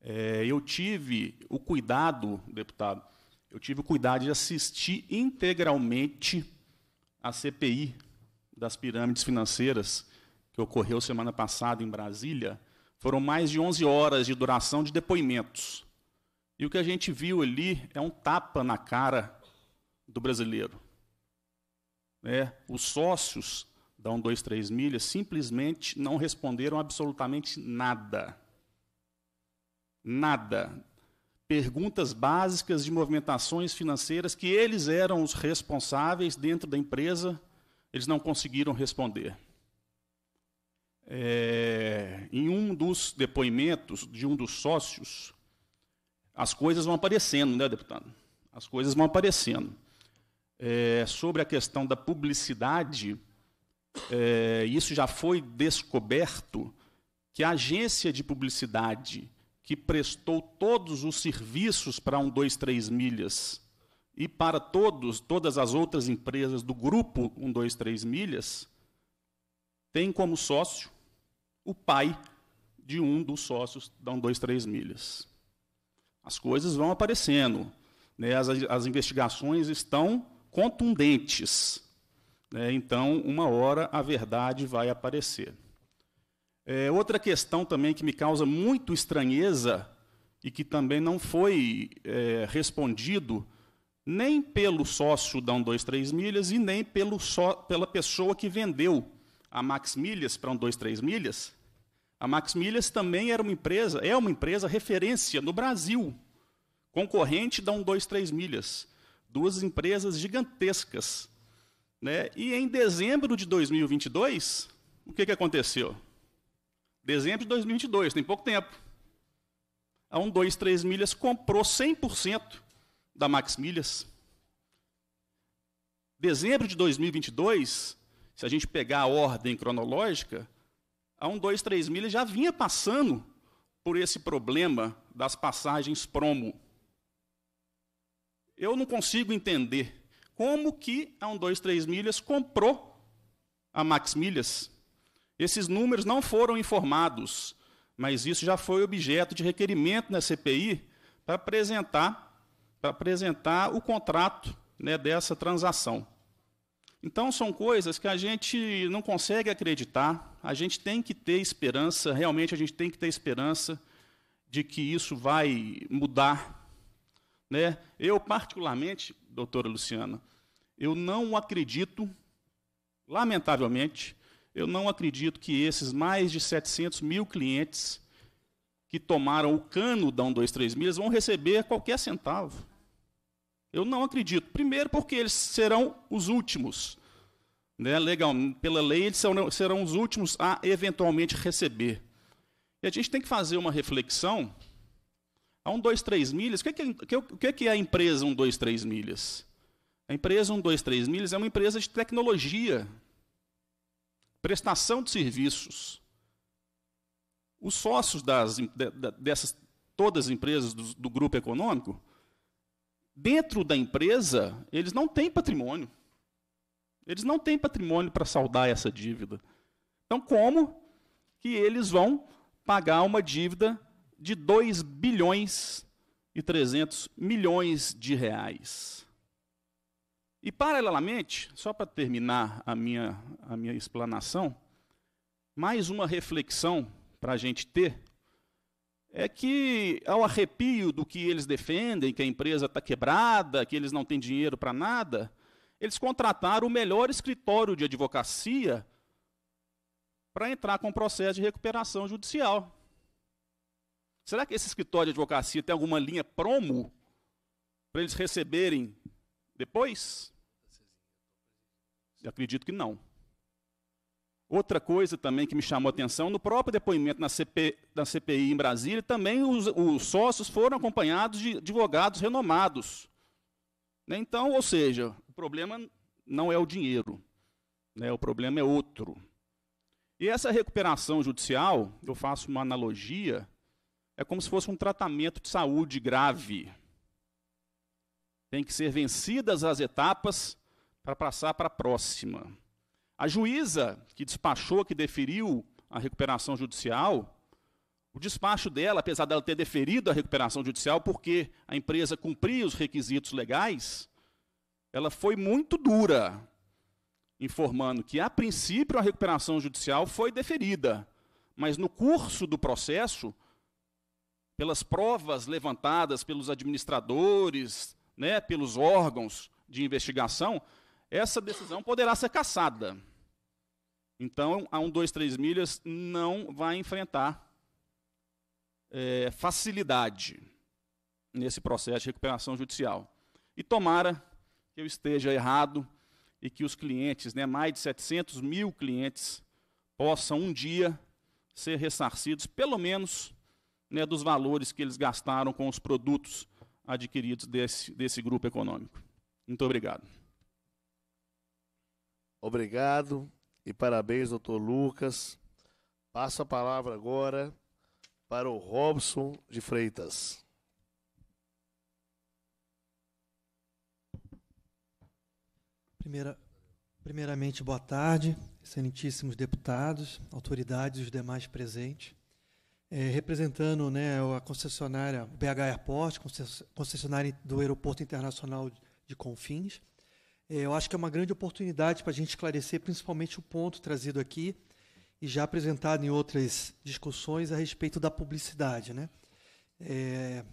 é, eu tive o cuidado, deputado, eu tive o cuidado de assistir integralmente a CPI das pirâmides financeiras que ocorreu semana passada em Brasília. Foram mais de 11 horas de duração de depoimentos. E o que a gente viu ali é um tapa na cara do brasileiro. É, os sócios da 123 Milhas simplesmente não responderam absolutamente nada nada. Perguntas básicas de movimentações financeiras que eles eram os responsáveis dentro da empresa, eles não conseguiram responder. É, em um dos depoimentos de um dos sócios, as coisas vão aparecendo, né, deputado? As coisas vão aparecendo. É, sobre a questão da publicidade, é, isso já foi descoberto que a agência de publicidade que prestou todos os serviços para um 23 milhas e para todos, todas as outras empresas do grupo 123 milhas, tem como sócio o pai de um dos sócios da 123 milhas. As coisas vão aparecendo, né? as, as investigações estão contundentes. Né? Então, uma hora a verdade vai aparecer. É, outra questão também que me causa muito estranheza e que também não foi é, respondido nem pelo sócio da 123 Milhas e nem pelo só, pela pessoa que vendeu a Max Milhas para 123 Milhas. A Max Milhas também era uma empresa, é uma empresa referência no Brasil, concorrente da 123 Milhas. Duas empresas gigantescas. Né? E em dezembro de 2022, o que, que aconteceu? Dezembro de 2022, tem pouco tempo. A 1, 2, 3 milhas comprou 100% da Max Milhas. Dezembro de 2022, se a gente pegar a ordem cronológica, a 1, 2, 3 milhas já vinha passando por esse problema das passagens promo. Eu não consigo entender como que a 1, 2, 3 milhas comprou a Max Milhas esses números não foram informados, mas isso já foi objeto de requerimento na CPI para apresentar, para apresentar o contrato né, dessa transação. Então, são coisas que a gente não consegue acreditar, a gente tem que ter esperança, realmente a gente tem que ter esperança de que isso vai mudar. Né? Eu, particularmente, doutora Luciana, eu não acredito, lamentavelmente, eu não acredito que esses mais de 700 mil clientes que tomaram o cano da 1, 2, 3 milhas vão receber qualquer centavo. Eu não acredito. Primeiro, porque eles serão os últimos. Né? Legal, pela lei, eles serão, serão os últimos a eventualmente receber. E a gente tem que fazer uma reflexão. A 1, 2, 3 milhas, é o que é, que é a empresa 1, 2, 3 milhas? A empresa 1, 2, 3 milhas é uma empresa de tecnologia prestação de serviços. Os sócios das, dessas todas as empresas do, do grupo econômico, dentro da empresa, eles não têm patrimônio. Eles não têm patrimônio para saldar essa dívida. Então, como que eles vão pagar uma dívida de 2 bilhões e 300 milhões de reais? E, paralelamente, só para terminar a minha, a minha explanação, mais uma reflexão para a gente ter é que, ao arrepio do que eles defendem, que a empresa está quebrada, que eles não têm dinheiro para nada, eles contrataram o melhor escritório de advocacia para entrar com o processo de recuperação judicial. Será que esse escritório de advocacia tem alguma linha promo para eles receberem depois? Eu acredito que não. Outra coisa também que me chamou a atenção, no próprio depoimento na, CP, CPI em Brasília, também os, os, sócios foram acompanhados de advogados renomados. Né? Então, ou seja, o problema não é o dinheiro, né? o problema é outro. E essa recuperação judicial, eu faço uma analogia, é como se fosse um tratamento de saúde grave. Tem que ser vencidas as etapas para passar para a próxima. A juíza que despachou, que deferiu a recuperação judicial, o despacho dela, apesar dela ter deferido a recuperação judicial porque a empresa cumpria os requisitos legais, ela foi muito dura, informando que, a princípio, a recuperação judicial foi deferida, mas no curso do processo, pelas provas levantadas pelos administradores, né, pelos órgãos de investigação, essa decisão poderá ser cassada. Então, a 1, 2, 3 milhas não vai enfrentar é, facilidade nesse processo de recuperação judicial. E tomara que eu esteja errado e que os clientes, né, mais de 700 mil clientes, possam um dia ser ressarcidos, pelo menos, né, dos valores que eles gastaram com os produtos adquiridos desse, desse grupo econômico. Muito obrigado. Obrigado e parabéns, doutor Lucas. Passo a palavra agora para o Robson de Freitas. Primeira, primeiramente, boa tarde, excelentíssimos deputados, autoridades e os demais presentes. É, representando né, a concessionária BH Airport, concessionária do Aeroporto Internacional de Confins, é, eu acho que é uma grande oportunidade para a gente esclarecer principalmente o ponto trazido aqui e já apresentado em outras discussões a respeito da publicidade. Né? É,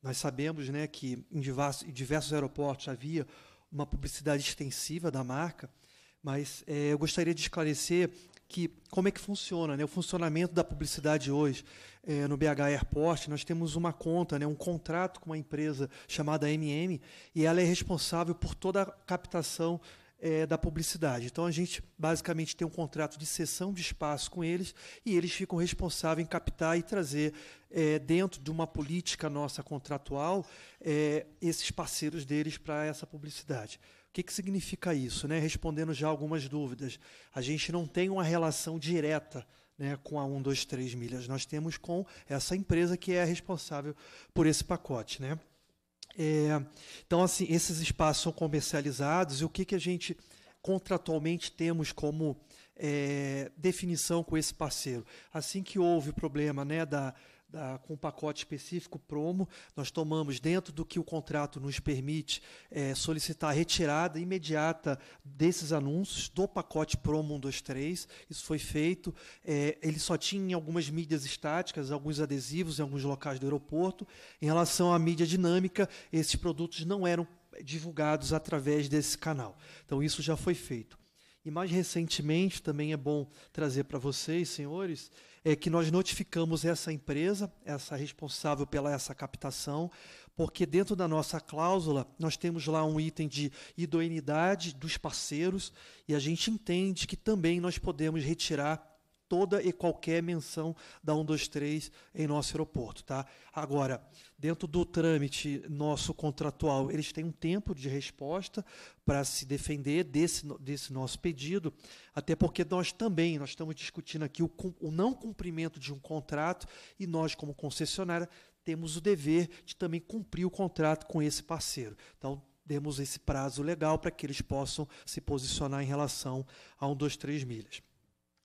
nós sabemos né, que em diversos, em diversos, aeroportos havia uma publicidade extensiva da marca, mas é, eu gostaria de esclarecer que como é que funciona né, o funcionamento da publicidade hoje é, no BH Airport, nós temos uma conta, né, um contrato com uma empresa chamada MM, e ela é responsável por toda a captação é, da publicidade. Então a gente basicamente tem um contrato de cessão de espaço com eles e eles ficam responsáveis em captar e trazer é, dentro de uma política nossa contratual é, esses parceiros deles para essa publicidade. O que, que significa isso? Né? Respondendo já algumas dúvidas, a gente não tem uma relação direta né, com a 3 milhas. Nós temos com essa empresa que é responsável por esse pacote. Né? É, então, assim, esses espaços são comercializados e o que, que a gente contratualmente temos como é, definição com esse parceiro? Assim que houve o problema né, da da, com um pacote específico promo, nós tomamos, dentro do que o contrato nos permite, é, solicitar a retirada imediata desses anúncios do pacote promo 123. Isso foi feito. É, ele só tinha algumas mídias estáticas, alguns adesivos em alguns locais do aeroporto. Em relação à mídia dinâmica, esses produtos não eram divulgados através desse canal. Então, isso já foi feito. E mais recentemente, também é bom trazer para vocês, senhores, é que nós notificamos essa empresa, essa responsável pela essa captação, porque dentro da nossa cláusula nós temos lá um item de idoneidade dos parceiros e a gente entende que também nós podemos retirar toda e qualquer menção da 123 em nosso aeroporto. Tá? Agora, dentro do trâmite nosso contratual, eles têm um tempo de resposta para se defender desse, desse nosso pedido, até porque nós também nós estamos discutindo aqui o, o não cumprimento de um contrato e nós, como concessionária, temos o dever de também cumprir o contrato com esse parceiro. Então, demos esse prazo legal para que eles possam se posicionar em relação a 123 milhas.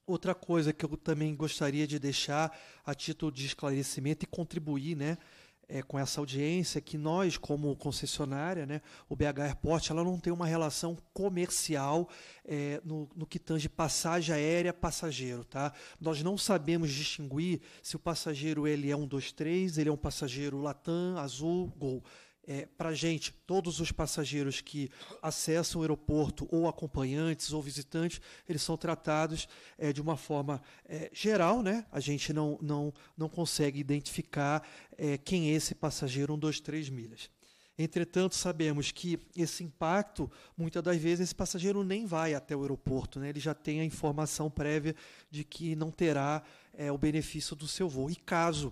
Outra coisa que eu também gostaria de deixar a título de esclarecimento e contribuir, né, é, com essa audiência que nós, como concessionária, né, o BH Airport, ela não tem uma relação comercial é, no, no que tange passagem aérea passageiro. Tá? Nós não sabemos distinguir se o passageiro ele é um 23, ele é um passageiro Latam, Azul, Gol é, para a gente, todos os passageiros que acessam o aeroporto, ou acompanhantes ou visitantes, eles são tratados é, de uma forma é, geral, né? A gente não, não, não consegue identificar é, quem é esse passageiro um dois três milhas. Entretanto, sabemos que esse impacto, muitas das vezes, esse passageiro nem vai até o aeroporto, né? ele já tem a informação prévia de que não terá é, o benefício do seu voo. E caso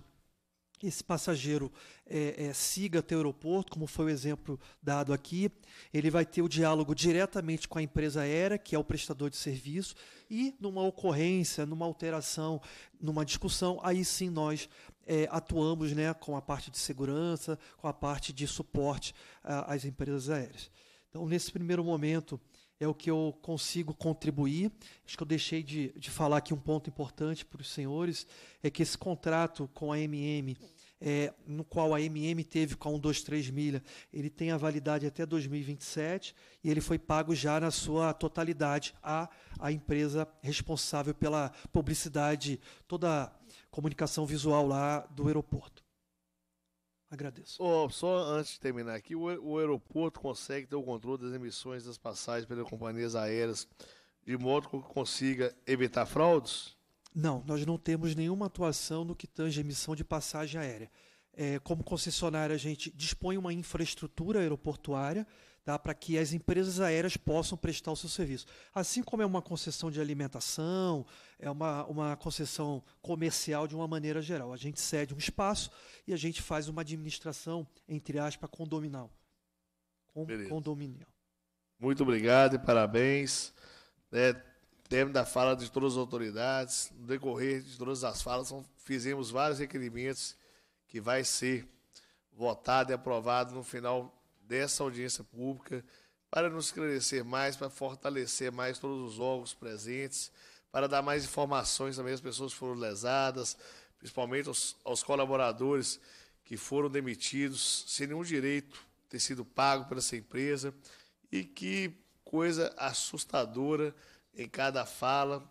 esse passageiro é, é, siga até o aeroporto, como foi o exemplo dado aqui, ele vai ter o diálogo diretamente com a empresa aérea, que é o prestador de serviço, e numa ocorrência, numa alteração, numa discussão, aí sim nós é, atuamos né, com a parte de segurança, com a parte de suporte a, às empresas aéreas. Então, nesse primeiro momento, é o que eu consigo contribuir. Acho que eu deixei de, de falar aqui um ponto importante para os senhores, é que esse contrato com a MM é, no qual a MM teve com a 123 milha, ele tem a validade até 2027 e ele foi pago já na sua totalidade à, à empresa responsável pela publicidade, toda a comunicação visual lá do aeroporto. Agradeço. Oh, só antes de terminar aqui, o, o aeroporto consegue ter o controle das emissões das passagens pelas companhias aéreas de modo que consiga evitar fraudes? Não, nós não temos nenhuma atuação no que tange emissão de passagem aérea. É, como concessionária, a gente dispõe uma infraestrutura aeroportuária tá, para que as empresas aéreas possam prestar o seu serviço. Assim como é uma concessão de alimentação, é uma, uma concessão comercial de uma maneira geral. A gente cede um espaço e a gente faz uma administração, entre aspas, condominal. Com, condominial. Muito obrigado e parabéns. É, término da fala de todas as autoridades, no decorrer de todas as falas, fizemos vários requerimentos que vai ser votado e aprovado no final dessa audiência pública, para nos esclarecer mais, para fortalecer mais todos os órgãos presentes, para dar mais informações também às pessoas que foram lesadas, principalmente aos, aos colaboradores que foram demitidos sem nenhum direito ter sido pago por essa empresa. E que coisa assustadora em cada fala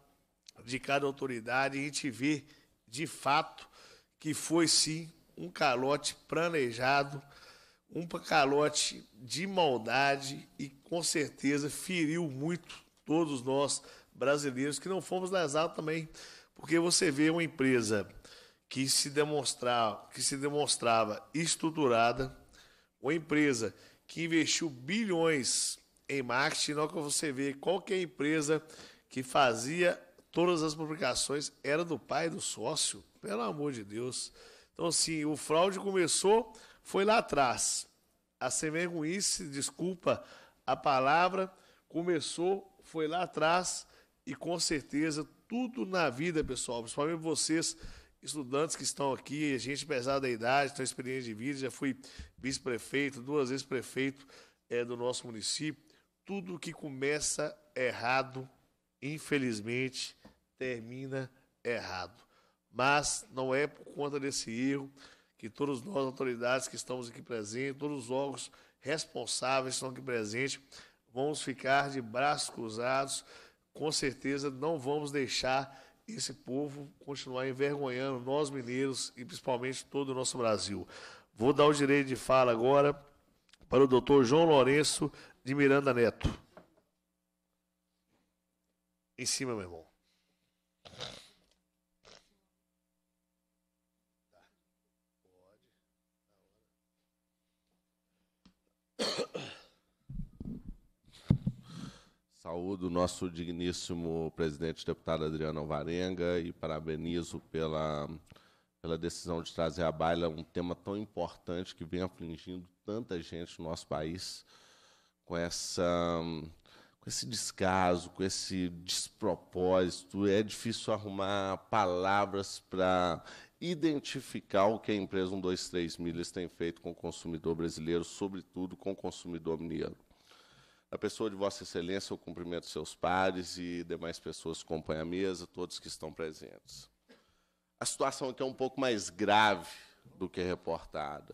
de cada autoridade, a gente vê de fato que foi sim um calote planejado, um calote de maldade e com certeza feriu muito todos nós brasileiros que não fomos lesados também, porque você vê uma empresa que se demonstrar, que se demonstrava estruturada, uma empresa que investiu bilhões em marketing, não é que você vê qualquer é empresa que fazia todas as publicações, era do pai do sócio, pelo amor de Deus. Então, assim, o fraude começou, foi lá atrás. A sem é desculpa a palavra, começou, foi lá atrás e com certeza tudo na vida, pessoal, principalmente vocês estudantes que estão aqui, a gente, apesar da idade, tem experiência de vida, já fui vice-prefeito, duas vezes prefeito é, do nosso município tudo que começa errado, infelizmente, termina errado. Mas não é por conta desse erro que todos nós, autoridades que estamos aqui presentes, todos os órgãos responsáveis que estão aqui presentes, vamos ficar de braços cruzados. Com certeza não vamos deixar esse povo continuar envergonhando nós mineiros e principalmente todo o nosso Brasil. Vou dar o direito de fala agora para o doutor João Lourenço de Miranda Neto. Em cima, meu irmão. Saúdo o nosso digníssimo presidente deputado Adriano Varenga e parabenizo pela, pela decisão de trazer à baila um tema tão importante que vem afligindo tanta gente no nosso país com essa com esse descaso, com esse despropósito, é difícil arrumar palavras para identificar o que a empresa 123 Milhas tem feito com o consumidor brasileiro, sobretudo com o consumidor mineiro. A pessoa de Vossa Excelência, eu cumprimento seus pares e demais pessoas que acompanham a mesa, todos que estão presentes. A situação aqui é um pouco mais grave do que reportada,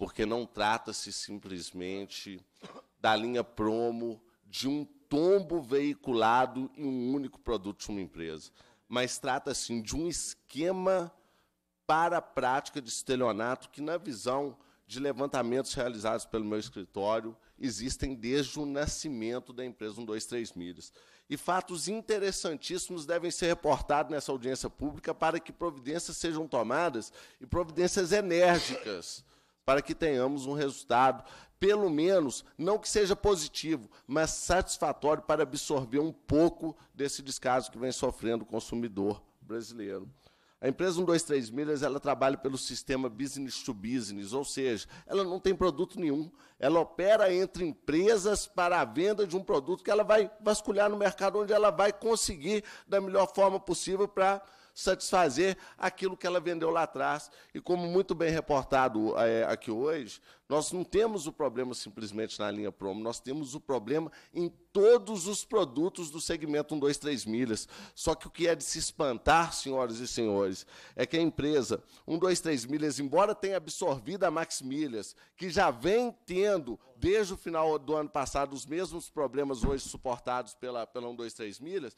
porque não trata-se simplesmente da linha promo de um tombo veiculado em um único produto de uma empresa, mas trata-se assim, de um esquema para a prática de estelionato que, na visão de levantamentos realizados pelo meu escritório, existem desde o nascimento da empresa 123 Milhas. E fatos interessantíssimos devem ser reportados nessa audiência pública para que providências sejam tomadas e providências enérgicas para que tenhamos um resultado, pelo menos, não que seja positivo, mas satisfatório para absorver um pouco desse descaso que vem sofrendo o consumidor brasileiro. A empresa 123 Milhas ela trabalha pelo sistema business to business, ou seja, ela não tem produto nenhum. Ela opera entre empresas para a venda de um produto que ela vai vasculhar no mercado, onde ela vai conseguir da melhor forma possível para satisfazer aquilo que ela vendeu lá atrás. E como muito bem reportado é, aqui hoje, nós não temos o problema simplesmente na linha promo, nós temos o problema em todos os produtos do segmento 1, 2, 3 milhas. Só que o que é de se espantar, senhoras e senhores, é que a empresa 1, 2, 3 milhas, embora tenha absorvido a Max Milhas, que já vem tendo desde o final do ano passado os mesmos problemas hoje suportados pela, pela 1, 2, 3 milhas,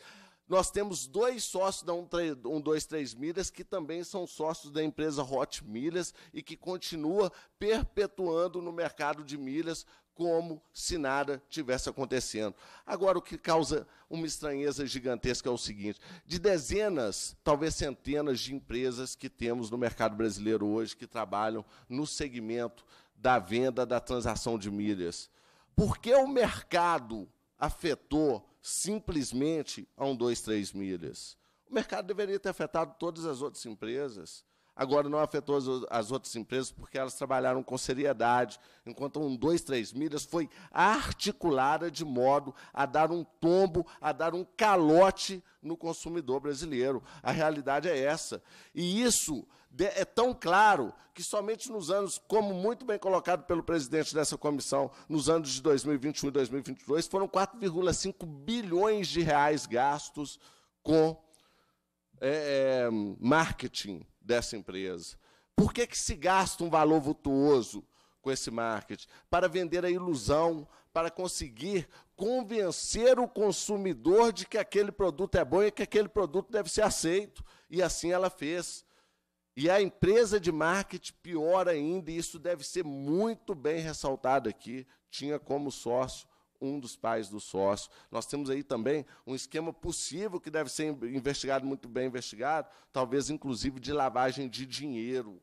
nós temos dois sócios da 123 Milhas que também são sócios da empresa Hot Milhas e que continua perpetuando no mercado de milhas como se nada tivesse acontecendo. Agora, o que causa uma estranheza gigantesca é o seguinte: de dezenas, talvez centenas de empresas que temos no mercado brasileiro hoje que trabalham no segmento da venda, da transação de milhas, por que o mercado afetou simplesmente a um, dois, três milhas. O mercado deveria ter afetado todas as outras empresas. Agora, não afetou as, as outras empresas porque elas trabalharam com seriedade, enquanto um dois três milhas foi articulada de modo a dar um tombo, a dar um calote no consumidor brasileiro. A realidade é essa. E isso é tão claro que somente nos anos, como muito bem colocado pelo presidente dessa comissão, nos anos de 2021 e 2022, foram 4,5 bilhões de reais gastos com é, é marketing dessa empresa? Por que, que se gasta um valor vultuoso com esse marketing? Para vender a ilusão, para conseguir convencer o consumidor de que aquele produto é bom e que aquele produto deve ser aceito. E assim ela fez. E a empresa de marketing, pior ainda, e isso deve ser muito bem ressaltado aqui, tinha como sócio um dos pais do sócio. Nós temos aí também um esquema possível que deve ser investigado, muito bem investigado, talvez inclusive de lavagem de dinheiro.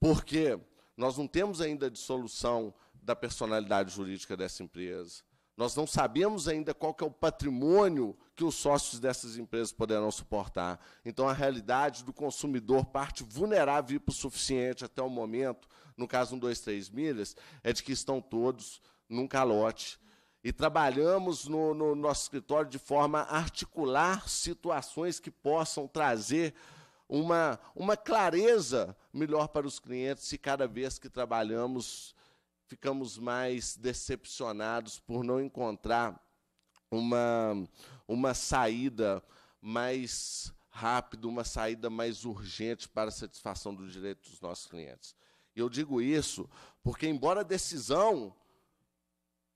Porque nós não temos ainda dissolução da personalidade jurídica dessa empresa. Nós não sabemos ainda qual é o patrimônio que os sócios dessas empresas poderão suportar. Então, a realidade do consumidor, parte vulnerável e suficiente até o momento, no caso 123 milhas, é de que estão todos num calote. E trabalhamos no, no nosso escritório de forma a articular situações que possam trazer uma, uma clareza melhor para os clientes e cada vez que trabalhamos ficamos mais decepcionados por não encontrar uma, uma saída mais rápida, uma saída mais urgente para a satisfação do direito dos nossos clientes. Eu digo isso porque, embora a decisão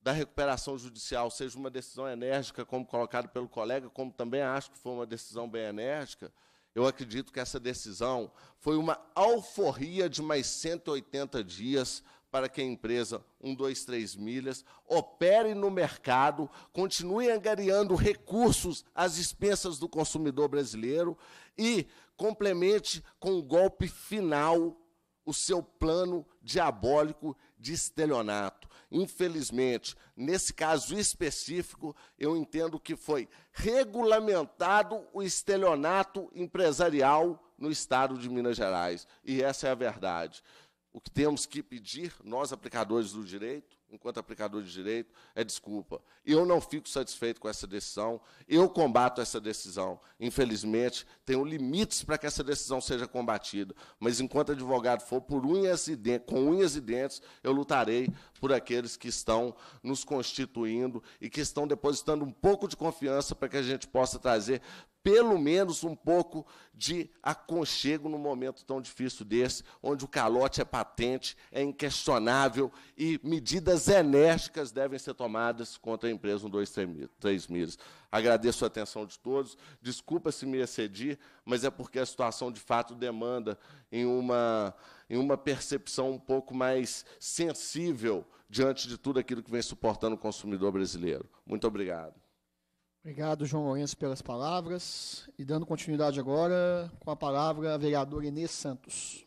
da recuperação judicial seja uma decisão enérgica, como colocado pelo colega, como também acho que foi uma decisão bem enérgica, eu acredito que essa decisão foi uma alforria de mais 180 dias para que a empresa 123 Milhas opere no mercado, continue angariando recursos às expensas do consumidor brasileiro e complemente com o um golpe final o seu plano diabólico de estelionato Infelizmente, nesse caso específico, eu entendo que foi regulamentado o estelionato empresarial no estado de Minas Gerais. E essa é a verdade. O que temos que pedir, nós aplicadores do direito, enquanto aplicador de direito, é desculpa. Eu não fico satisfeito com essa decisão, eu combato essa decisão. Infelizmente, tenho limites para que essa decisão seja combatida, mas enquanto advogado for por unhas e dentes, com unhas e dentes, eu lutarei por aqueles que estão nos constituindo e que estão depositando um pouco de confiança para que a gente possa trazer pelo menos um pouco de aconchego num momento tão difícil desse, onde o calote é patente, é inquestionável e medidas enérgicas devem ser tomadas contra a empresa 1, 2, 3 milhas. Agradeço a atenção de todos. Desculpa se me excedi, mas é porque a situação de fato demanda em uma, em uma percepção um pouco mais sensível diante de tudo aquilo que vem suportando o consumidor brasileiro. Muito obrigado. Obrigado, João Lourenço, pelas palavras. E dando continuidade agora com a palavra a vereadora Inês Santos.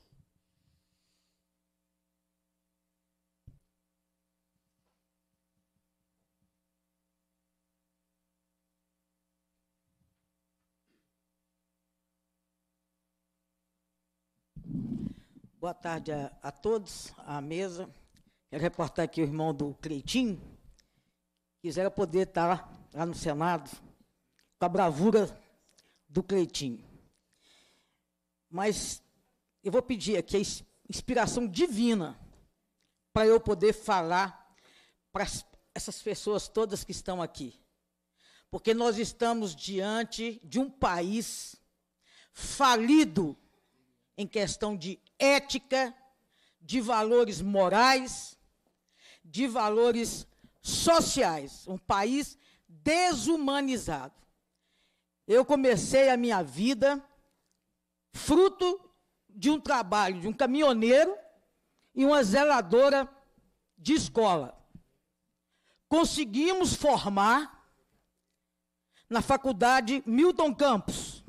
Boa tarde a, a, todos, à mesa. Quero reportar aqui o irmão do Cleitinho. Quisera poder estar tá lá no Senado, com a bravura do Cleitinho. Mas eu vou pedir aqui a inspiração divina para eu poder falar para essas pessoas todas que estão aqui. Porque nós estamos diante de um país falido em questão de ética, de valores morais, de valores sociais. Um país desumanizado. Eu comecei a minha vida fruto de um trabalho de um caminhoneiro e uma zeladora de escola. Conseguimos formar na faculdade Milton Campos.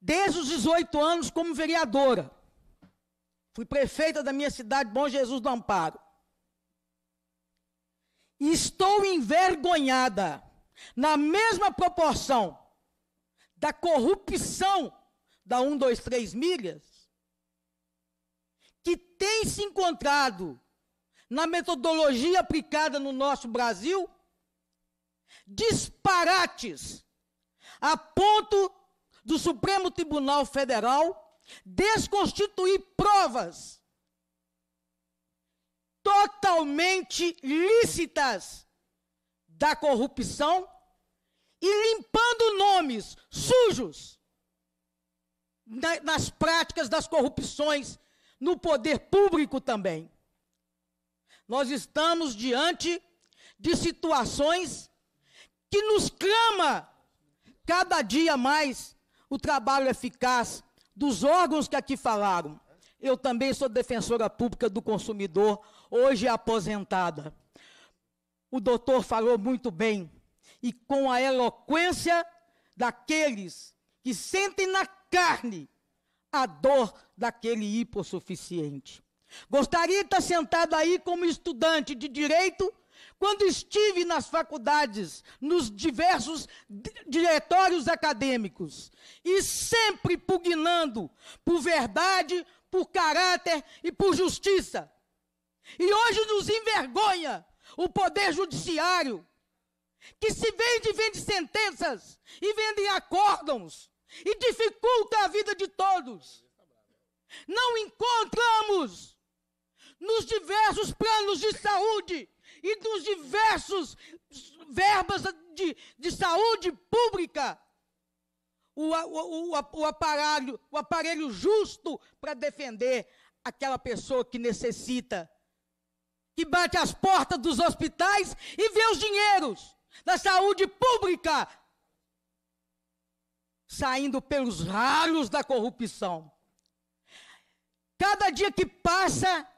Desde os 18 anos, como vereadora. Fui prefeita da minha cidade, Bom Jesus do Amparo estou envergonhada, na mesma proporção da corrupção da 1, 2, 3 milhas, que tem se encontrado na metodologia aplicada no nosso Brasil, disparates a ponto do Supremo Tribunal Federal desconstituir provas totalmente lícitas da corrupção e limpando nomes sujos na, nas práticas das corrupções no poder público também. Nós estamos diante de situações que nos clama cada dia mais o trabalho eficaz dos órgãos que aqui falaram. Eu também sou defensora pública do consumidor, hoje é aposentada. O doutor falou muito bem, e com a eloquência daqueles que sentem na carne a dor daquele hipossuficiente. Gostaria de estar sentado aí como estudante de direito, quando estive nas faculdades, nos diversos diretórios acadêmicos, e sempre pugnando por verdade, por caráter e por justiça. E hoje nos envergonha o poder judiciário, que se vende e vende sentenças, e vende acórdãos, e dificulta a vida de todos. Não encontramos nos diversos planos de saúde e nos diversos verbas de, de saúde pública o, o, o, o, aparelho, o aparelho justo para defender aquela pessoa que necessita que bate às portas dos hospitais e vê os dinheiros da saúde pública saindo pelos ralos da corrupção. Cada dia que passa,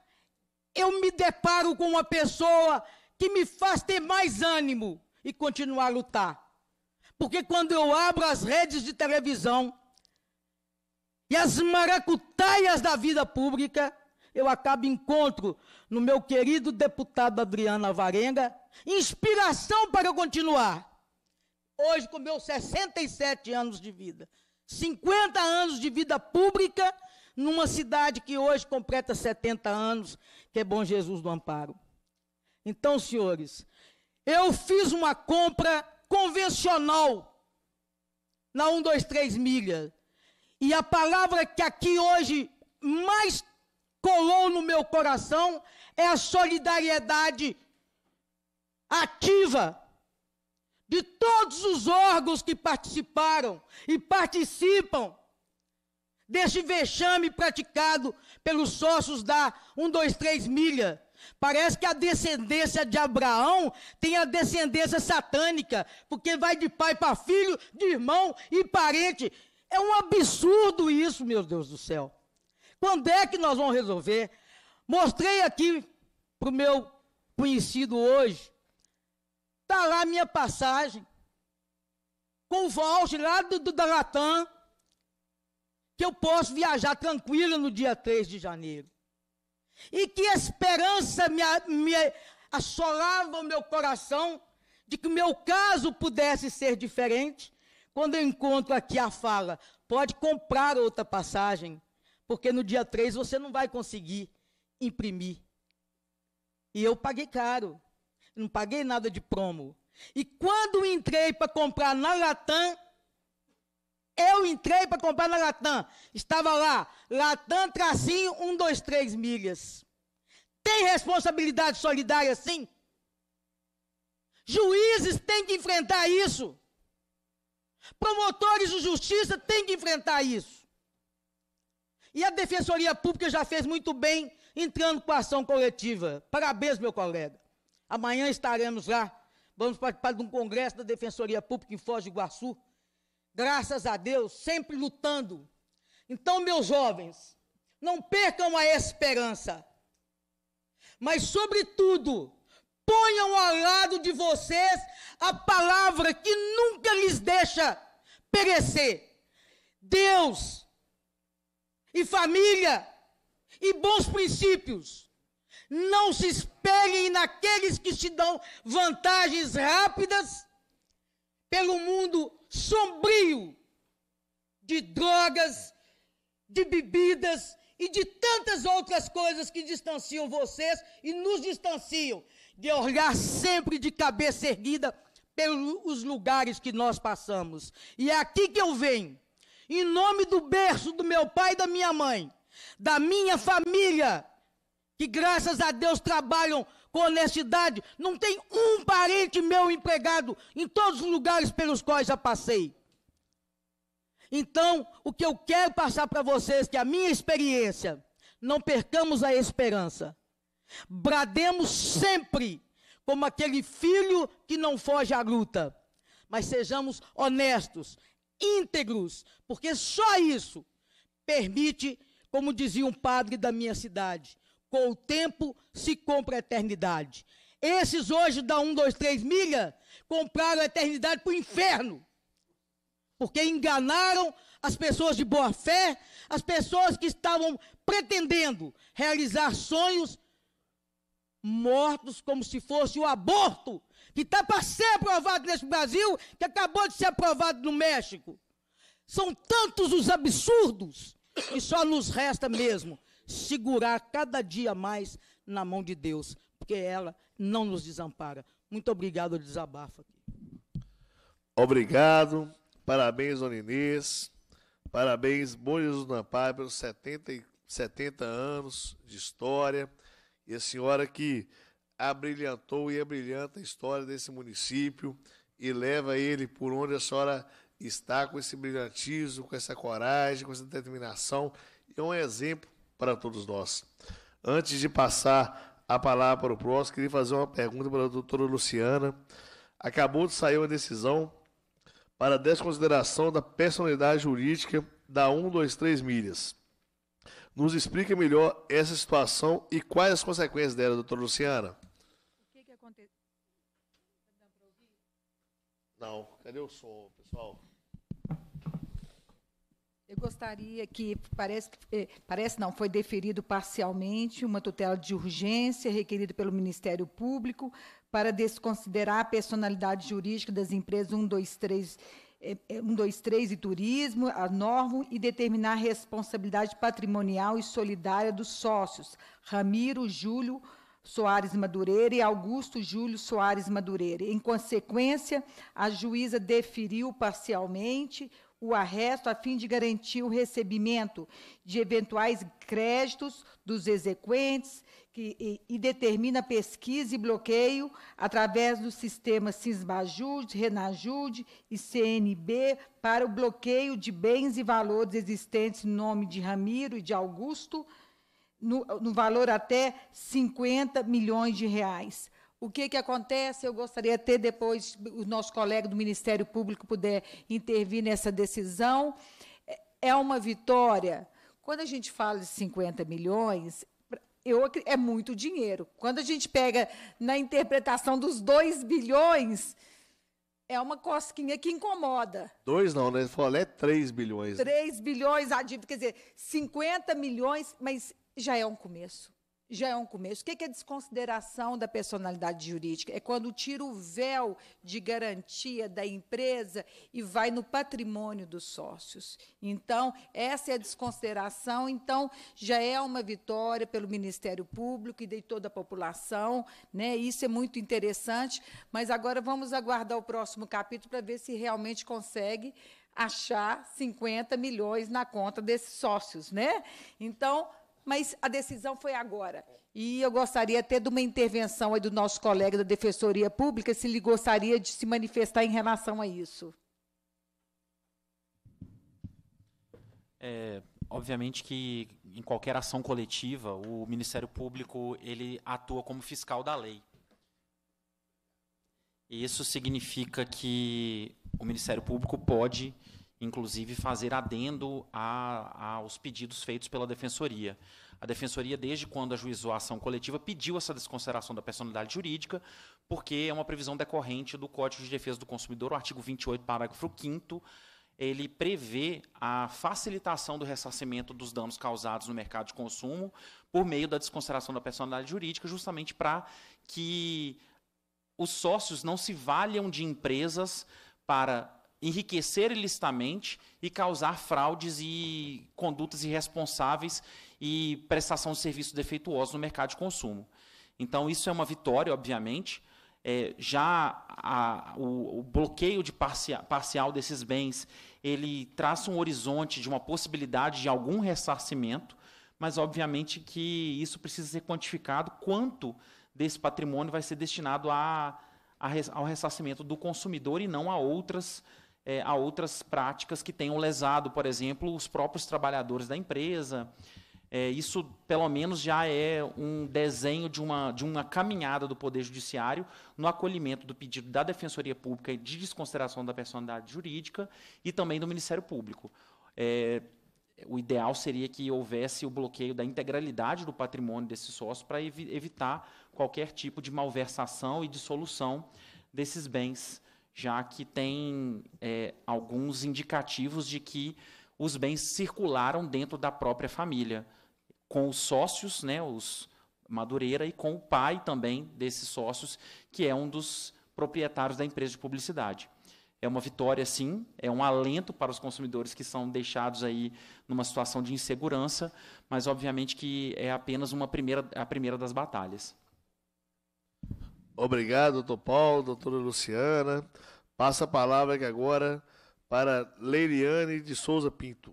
eu me deparo com uma pessoa que me faz ter mais ânimo e continuar a lutar. Porque quando eu abro as redes de televisão e as maracutaias da vida pública, eu acabo encontro no meu querido deputado Adriano Avarenga, inspiração para continuar. Hoje, com meus 67 anos de vida, 50 anos de vida pública, numa cidade que hoje completa 70 anos, que é Bom Jesus do Amparo. Então, senhores, eu fiz uma compra convencional na 123 milha. E a palavra que aqui hoje mais colou no meu coração é a solidariedade ativa de todos os órgãos que participaram e participam deste vexame praticado pelos sócios da 123 Milha. Parece que a descendência de Abraão tem a descendência satânica, porque vai de pai para filho, de irmão e parente. É um absurdo isso, meu Deus do céu. Quando é que nós vamos resolver? Mostrei aqui para o meu conhecido hoje. Está lá a minha passagem. Com o voucher lá do, do, da Latam. Que eu posso viajar tranquilo no dia 3 de janeiro. E que esperança me, me assolava o meu coração de que o meu caso pudesse ser diferente. Quando eu encontro aqui a fala, pode comprar outra passagem, porque no dia 3 você não vai conseguir imprimir. E eu paguei caro. Não paguei nada de promo. E quando entrei para comprar na Latam, eu entrei para comprar na Latam. Estava lá, Latam tracinho um dois três milhas. Tem responsabilidade solidária sim? Juízes têm que enfrentar isso. Promotores de justiça têm que enfrentar isso. E a Defensoria Pública já fez muito bem entrando com a ação coletiva. Parabéns, meu colega. Amanhã estaremos lá. Vamos participar de um congresso da Defensoria Pública em Foz do Iguaçu. Graças a Deus, sempre lutando. Então, meus jovens, não percam a esperança. Mas, sobretudo, ponham ao lado de vocês a palavra que nunca lhes deixa perecer. Deus e família e bons princípios. Não se espelhem naqueles que te dão vantagens rápidas pelo mundo sombrio de drogas, de bebidas e de tantas outras coisas que distanciam vocês e nos distanciam de olhar sempre de cabeça erguida pelos lugares que nós passamos. E é aqui que eu venho, em nome do berço do meu pai e da minha mãe, da minha família, que graças a Deus trabalham com honestidade. Não tem um parente meu empregado em todos os lugares pelos quais já passei. Então, o que eu quero passar para vocês, é que a minha experiência, não percamos a esperança. Brademos sempre como aquele filho que não foge à luta, mas sejamos honestos, íntegros, porque só isso permite como dizia um padre da minha cidade, com o tempo se compra a eternidade. Esses hoje da 1, 2, 3 milha compraram a eternidade para o inferno. Porque enganaram as pessoas de boa fé, as pessoas que estavam pretendendo realizar sonhos mortos como se fosse o aborto, que está para ser aprovado nesse Brasil, que acabou de ser aprovado no México. São tantos os absurdos e só nos resta mesmo segurar cada dia mais na mão de Deus, porque ela não nos desampara. Muito obrigado ao desabafo aqui. Obrigado. Parabéns, Dona Inês. Parabéns, Bom Jesus do Amparo, pelos 70, 70 anos de história. E a senhora que abrilhantou e abrilhanta é a história desse município e leva ele por onde a senhora está com esse brilhantismo, com essa coragem, com essa determinação e é um exemplo para todos nós. Antes de passar a palavra para o próximo, queria fazer uma pergunta para a doutora Luciana. Acabou de sair uma decisão para desconsideração da personalidade jurídica da 123 Milhas. Nos explica melhor essa situação e quais as consequências dela, doutora Luciana. O que, que aconteceu? Não, cadê o som, pessoal? Eu gostaria que, parece, eh, parece não, foi deferido parcialmente uma tutela de urgência requerida pelo Ministério Público para desconsiderar a personalidade jurídica das empresas 123, 123 eh, eh, e Turismo, a norma, e determinar a responsabilidade patrimonial e solidária dos sócios, Ramiro, Júlio, Soares Madureira e Augusto Júlio Soares Madureira. Em consequência, a juíza deferiu parcialmente o arresto a fim de garantir o recebimento de eventuais créditos dos exequentes que, e, e determina pesquisa e bloqueio através dos sistemas Sismajude, Renajude e CNB para o bloqueio de bens e valores existentes em nome de Ramiro e de Augusto, no, no valor até 50 milhões de reais. O que, que acontece? Eu gostaria de ter depois o nosso colega do Ministério Público puder intervir nessa decisão. É, é uma vitória. Quando a gente fala de 50 milhões, eu, é muito dinheiro. Quando a gente pega na interpretação dos 2 bilhões, é uma cosquinha que incomoda. Dois não, né? Ele falou, é 3 bilhões. 3 né? bilhões a dívida, quer dizer, 50 milhões, mas já é um começo já é um começo. O que é desconsideração da personalidade jurídica? É quando tira o véu de garantia da empresa e vai no patrimônio dos sócios. Então, essa é a desconsideração. Então, já é uma vitória pelo Ministério Público e de toda a população. Né? Isso é muito interessante. Mas agora vamos aguardar o próximo capítulo para ver se realmente consegue achar 50 milhões na conta desses sócios, né? Então, mas a decisão foi agora. E eu gostaria até de uma intervenção aí do nosso colega da Defensoria Pública, se ele gostaria de se manifestar em relação a isso. É, obviamente que em qualquer ação coletiva, o Ministério Público ele atua como fiscal da lei. Isso significa que o Ministério Público pode inclusive fazer adendo a, aos pedidos feitos pela defensoria. A defensoria, desde quando ajuizou a ação coletiva, pediu essa desconsideração da personalidade jurídica, porque é uma previsão decorrente do Código de Defesa do Consumidor, o artigo 28, parágrafo 5 ele prevê a facilitação do ressarcimento dos danos causados no mercado de consumo por meio da desconsideração da personalidade jurídica, justamente para que os sócios não se valham de empresas para enriquecer ilicitamente e causar fraudes e condutas irresponsáveis e prestação de serviços defeituosos no mercado de consumo. Então, isso é uma vitória, obviamente. É, já a, o, o, bloqueio de parcia, parcial desses bens, ele traça um horizonte de uma possibilidade de algum ressarcimento, mas obviamente que isso precisa ser quantificado quanto desse patrimônio vai ser destinado a, a, ao ressarcimento do consumidor e não a outras é, a outras práticas que tenham lesado, por exemplo, os próprios trabalhadores da empresa. É, isso, pelo menos, já é um desenho de uma, de uma caminhada do Poder Judiciário no acolhimento do pedido da Defensoria Pública de desconsideração da personalidade jurídica e também do Ministério Público. É, o ideal seria que houvesse o bloqueio da integralidade do patrimônio desse sócio para evitar qualquer tipo de malversação e dissolução desses bens já que tem é, alguns indicativos de que os bens circularam dentro da própria família, com os sócios, né, os Madureira, e com o pai também desses sócios, que é um dos proprietários da empresa de publicidade. É uma vitória, sim, é um alento para os consumidores que são deixados aí numa situação de insegurança, mas obviamente que é apenas uma primeira, a primeira das batalhas. Obrigado, doutor Paulo, doutora Luciana. Passa a palavra aqui agora para Leiriane de Souza Pinto.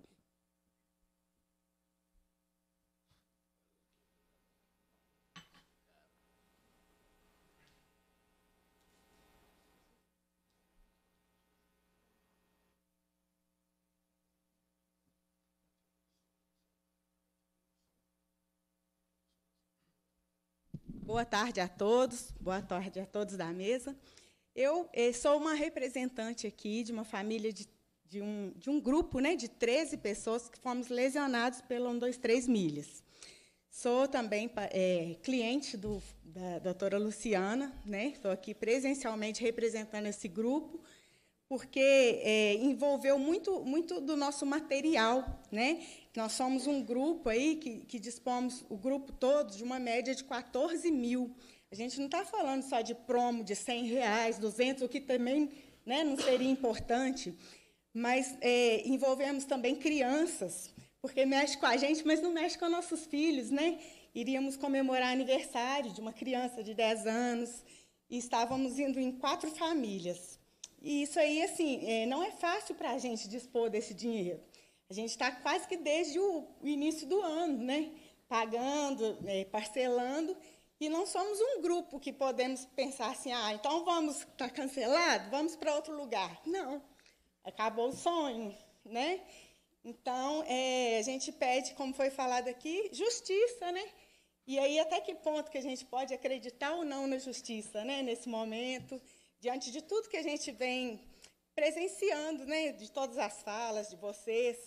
Boa tarde a todos, boa tarde a todos da mesa. Eu eh, sou uma representante aqui de uma família de, de, um, de um grupo né, de 13 pessoas que fomos lesionados pelo 123 milhas. Sou também é, cliente do, da doutora Luciana, né? estou aqui presencialmente representando esse grupo porque é, envolveu muito, muito do nosso material. Né? Nós somos um grupo aí que, que dispomos, o grupo todo, de uma média de 14 mil. A gente não está falando só de promo de 100 reais, 200, o que também né, não seria importante, mas é, envolvemos também crianças, porque mexe com a gente, mas não mexe com nossos filhos. Né? Iríamos comemorar aniversário de uma criança de 10 anos e estávamos indo em quatro famílias. E isso aí, assim, é, não é fácil para a gente dispor desse dinheiro. A gente está quase que desde o início do ano, né? Pagando, é, parcelando. E não somos um grupo que podemos pensar assim, ah, então vamos, está cancelado, vamos para outro lugar. Não, acabou o sonho, né? Então, é, a gente pede, como foi falado aqui, justiça, né? E aí, até que ponto que a gente pode acreditar ou não na justiça, né? Nesse momento diante de tudo que a gente vem presenciando, né, de todas as falas de vocês,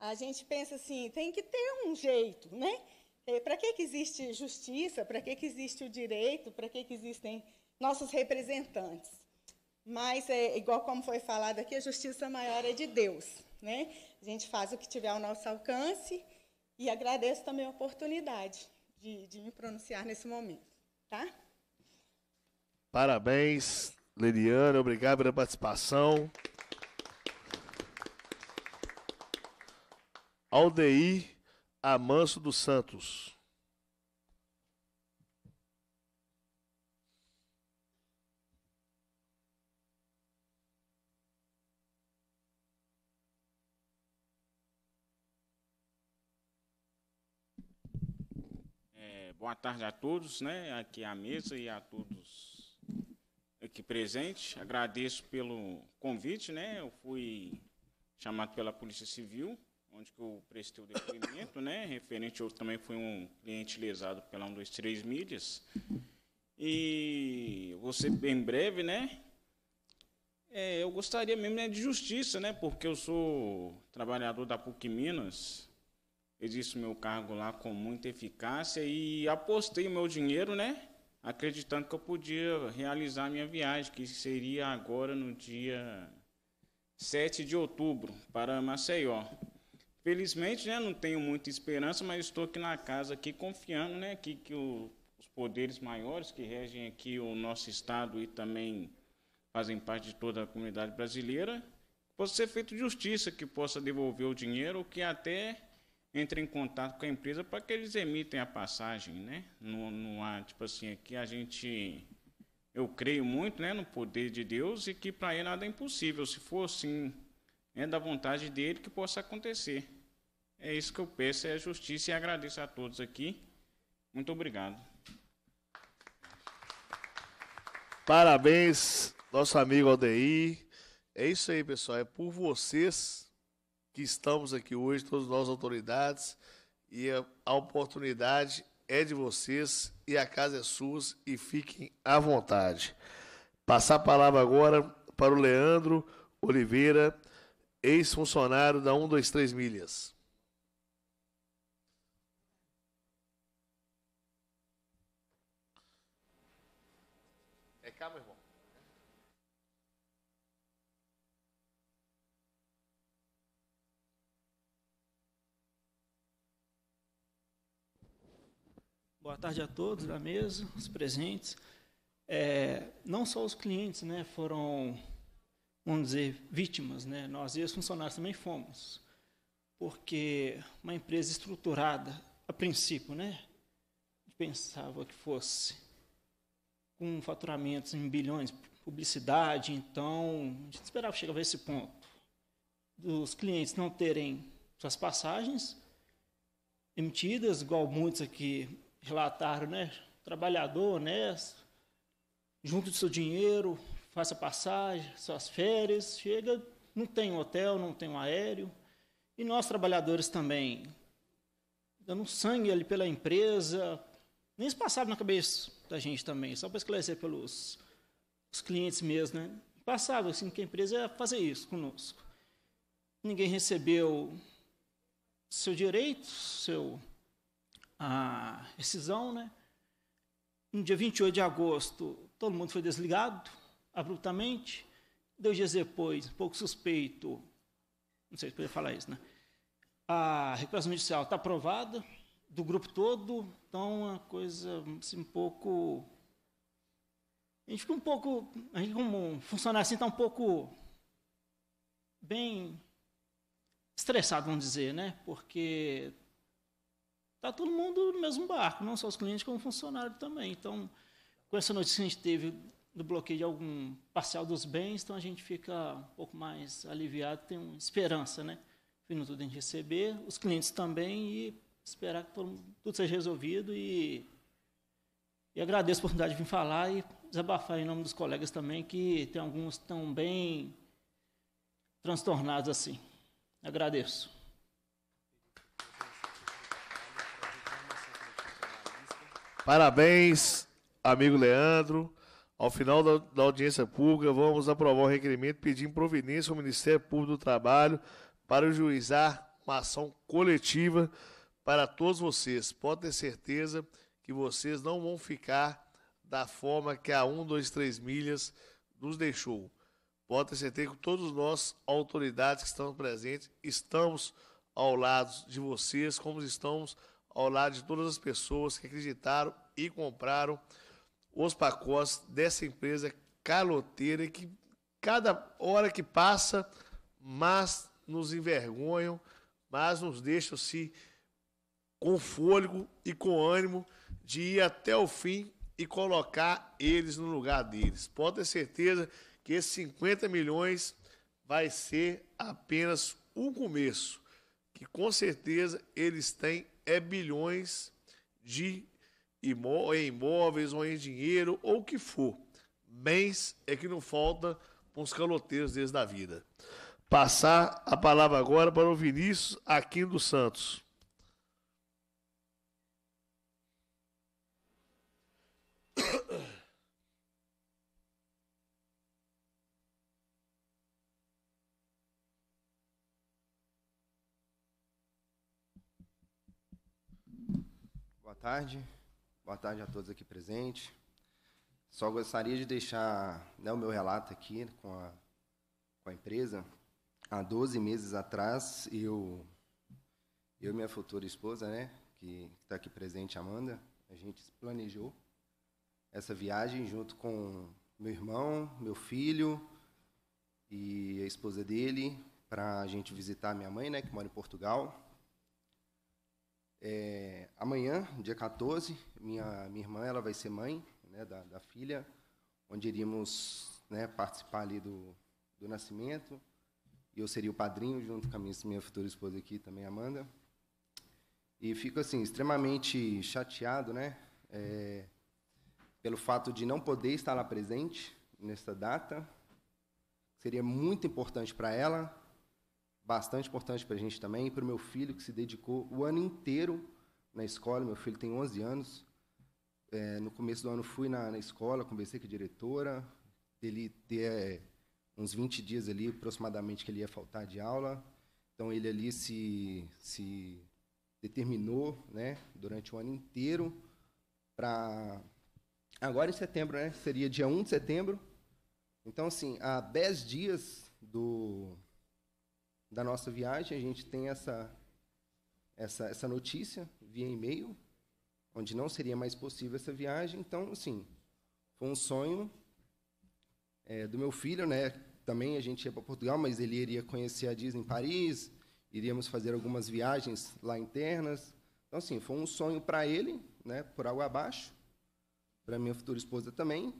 a gente pensa assim, tem que ter um jeito, né? É, Para que, que existe justiça? Para que, que existe o direito? Para que, que existem nossos representantes? Mas, é, igual como foi falado aqui, a justiça maior é de Deus. Né? A gente faz o que tiver ao nosso alcance e agradeço também a oportunidade de, de me pronunciar nesse momento. Tá? Parabéns, Leriana, obrigado pela participação. Aldeir Amanso dos Santos. É, boa tarde a todos, né? Aqui à mesa e a todos aqui presente. Agradeço pelo convite, né? Eu fui chamado pela Polícia Civil, onde eu prestei o depoimento, né? Referente, eu também fui um cliente lesado pela 123 Mídias. E você bem breve, né? É, eu gostaria mesmo né, de justiça, né? Porque eu sou trabalhador da PUC Minas, exerço meu cargo lá com muita eficácia e apostei o meu dinheiro, né? acreditando que eu podia realizar minha viagem, que seria agora no dia 7 de outubro, para Maceió. Felizmente, né, não tenho muita esperança, mas estou aqui na casa aqui confiando, né, que, que o, os poderes maiores que regem aqui o nosso estado e também fazem parte de toda a comunidade brasileira, possa ser feito justiça, que possa devolver o dinheiro, que até entra em contato com a empresa para que eles emitem a passagem, né? Não, há, tipo assim, aqui a gente, eu creio muito, né, no poder de Deus e que para ele nada é impossível, se for assim, é da vontade dele que possa acontecer. É isso que eu peço, é a justiça e agradeço a todos aqui. Muito obrigado. Parabéns, nosso amigo Aldeir. É isso aí, pessoal, é por vocês que estamos aqui hoje, todos nós autoridades, e a oportunidade é de vocês e a casa é sua e fiquem à vontade. Passar a palavra agora para o Leandro Oliveira, ex-funcionário da 123 Milhas. Boa tarde a todos da mesa, os presentes. É, não só os clientes né, foram, vamos dizer, vítimas, né? nós e os funcionários também fomos. Porque uma empresa estruturada, a princípio, né, pensava que fosse com faturamentos em bilhões, publicidade, então a gente esperava chegar a esse ponto. Dos clientes não terem suas passagens emitidas, igual muitos aqui relataram, né? Trabalhador honesto, junto do seu dinheiro, faça passagem, suas férias, chega, não tem hotel, não tem um aéreo. E nós, trabalhadores também, dando sangue ali pela empresa, nem isso passava na cabeça da gente também, só para esclarecer pelos os clientes mesmo, né? Passava assim que a empresa ia fazer isso conosco. Ninguém recebeu seu direito, seu a rescisão, né? No dia 28 de agosto, todo mundo foi desligado abruptamente. Dois dias depois, um pouco suspeito, não sei se poderia falar isso, né? A recuperação judicial está aprovada, do grupo todo, então é uma coisa assim, um pouco. A gente fica um pouco. A gente, como funcionário assim, está um pouco. bem estressado, vamos dizer, né? Porque está todo mundo no mesmo barco, não só os clientes, como funcionário também. Então, com essa notícia que a gente teve do bloqueio de algum parcial dos bens, então a gente fica um pouco mais aliviado, tem uma esperança, né? Vindo tudo a gente receber, os clientes também, e esperar que todo, tudo seja resolvido. E, e agradeço a oportunidade de vir falar e desabafar em nome dos colegas também, que tem alguns tão bem transtornados assim. Agradeço. Parabéns, amigo Leandro. Ao final da, da audiência pública, vamos aprovar o requerimento pedindo providência ao Ministério Público do Trabalho para juizar uma ação coletiva para todos vocês. Pode ter certeza que vocês não vão ficar da forma que a 3 milhas nos deixou. Pode ter certeza que todos nós, autoridades que estamos presentes, estamos ao lado de vocês, como estamos ao lado de todas as pessoas que acreditaram e compraram os pacotes dessa empresa caloteira que cada hora que passa, mas nos envergonham, mas nos deixam se assim, com fôlego e com ânimo de ir até o fim e colocar eles no lugar deles. Pode ter certeza que esses 50 milhões vai ser apenas o um começo, que com certeza eles têm é bilhões de imó imóveis ou em dinheiro ou o que for. Bens é que não falta para os caloteiros desde a vida. Passar a palavra agora para o Vinícius Aquino dos Santos. tarde. Boa tarde a todos aqui presentes. Só gostaria de deixar né, o meu relato aqui com a, com a empresa. Há 12 meses atrás, eu, eu e minha futura esposa, né, que está aqui presente, Amanda, a gente planejou essa viagem junto com meu irmão, meu filho e a esposa dele, para a gente visitar minha mãe, né, que mora em Portugal é, amanhã, dia 14, minha, minha irmã ela vai ser mãe né, da, da filha, onde iríamos né, participar ali do, do nascimento. E eu seria o padrinho, junto com a minha, minha futura esposa aqui, também, Amanda. E fico, assim, extremamente chateado, né? É, pelo fato de não poder estar lá presente nessa data. Seria muito importante para ela, bastante importante para a gente também, e para o meu filho, que se dedicou o ano inteiro na escola. Meu filho tem 11 anos. É, no começo do ano fui na, na, escola, conversei com a diretora. Ele ter é uns 20 dias ali, aproximadamente, que ele ia faltar de aula. Então, ele ali se, se determinou né, durante o ano inteiro para... Agora, em setembro, né? Seria dia 1 de setembro. Então, assim, há 10 dias do da nossa viagem, a gente tem essa, essa, essa notícia via e-mail, onde não seria mais possível essa viagem. Então, assim, foi um sonho é, do meu filho, né? Também a gente ia para Portugal, mas ele iria conhecer a Disney em Paris, iríamos fazer algumas viagens lá internas. Então, assim, foi um sonho para ele, né? Por água abaixo, para minha futura esposa também,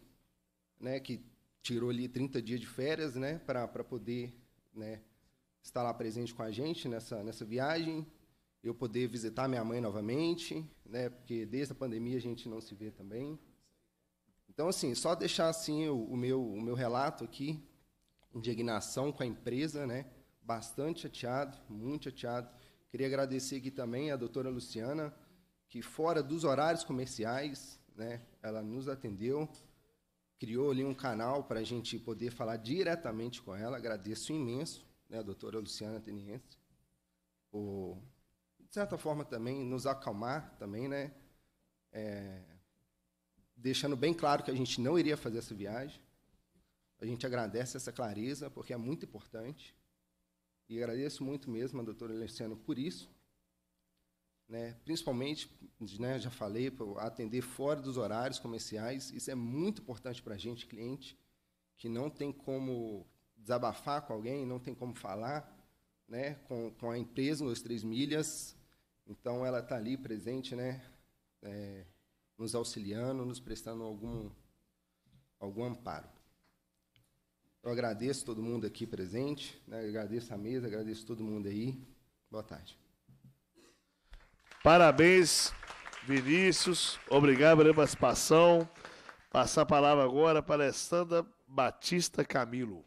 né? Que tirou ali 30 dias de férias, né? Para poder, né? estar lá presente com a gente nessa, nessa viagem, eu poder visitar minha mãe novamente, né? Porque desde a pandemia a gente não se vê também. Então, assim, só deixar assim o, o meu, o meu relato aqui, indignação com a empresa, né? Bastante chateado, muito chateado. Queria agradecer aqui também a doutora Luciana, que fora dos horários comerciais, né? Ela nos atendeu, criou ali um canal para a gente poder falar diretamente com ela. Agradeço imenso né, a doutora Luciana Teniense, por, de certa forma, também nos acalmar, também, né, é, deixando bem claro que a gente não iria fazer essa viagem. A gente agradece essa clareza, porque é muito importante. E agradeço muito mesmo a doutora Luciana por isso. Né, principalmente, né, já falei, atender fora dos horários comerciais, isso é muito importante para a gente, cliente, que não tem como desabafar com alguém, não tem como falar, né? Com, com a empresa, nos três milhas. Então ela está ali presente, né? É, nos auxiliando, nos prestando algum algum amparo. Eu agradeço todo mundo aqui presente, né? agradeço a mesa, agradeço todo mundo aí. Boa tarde. Parabéns, Vinícius. Obrigado pela participação. Passar a palavra agora para Alessandra Batista Camilo.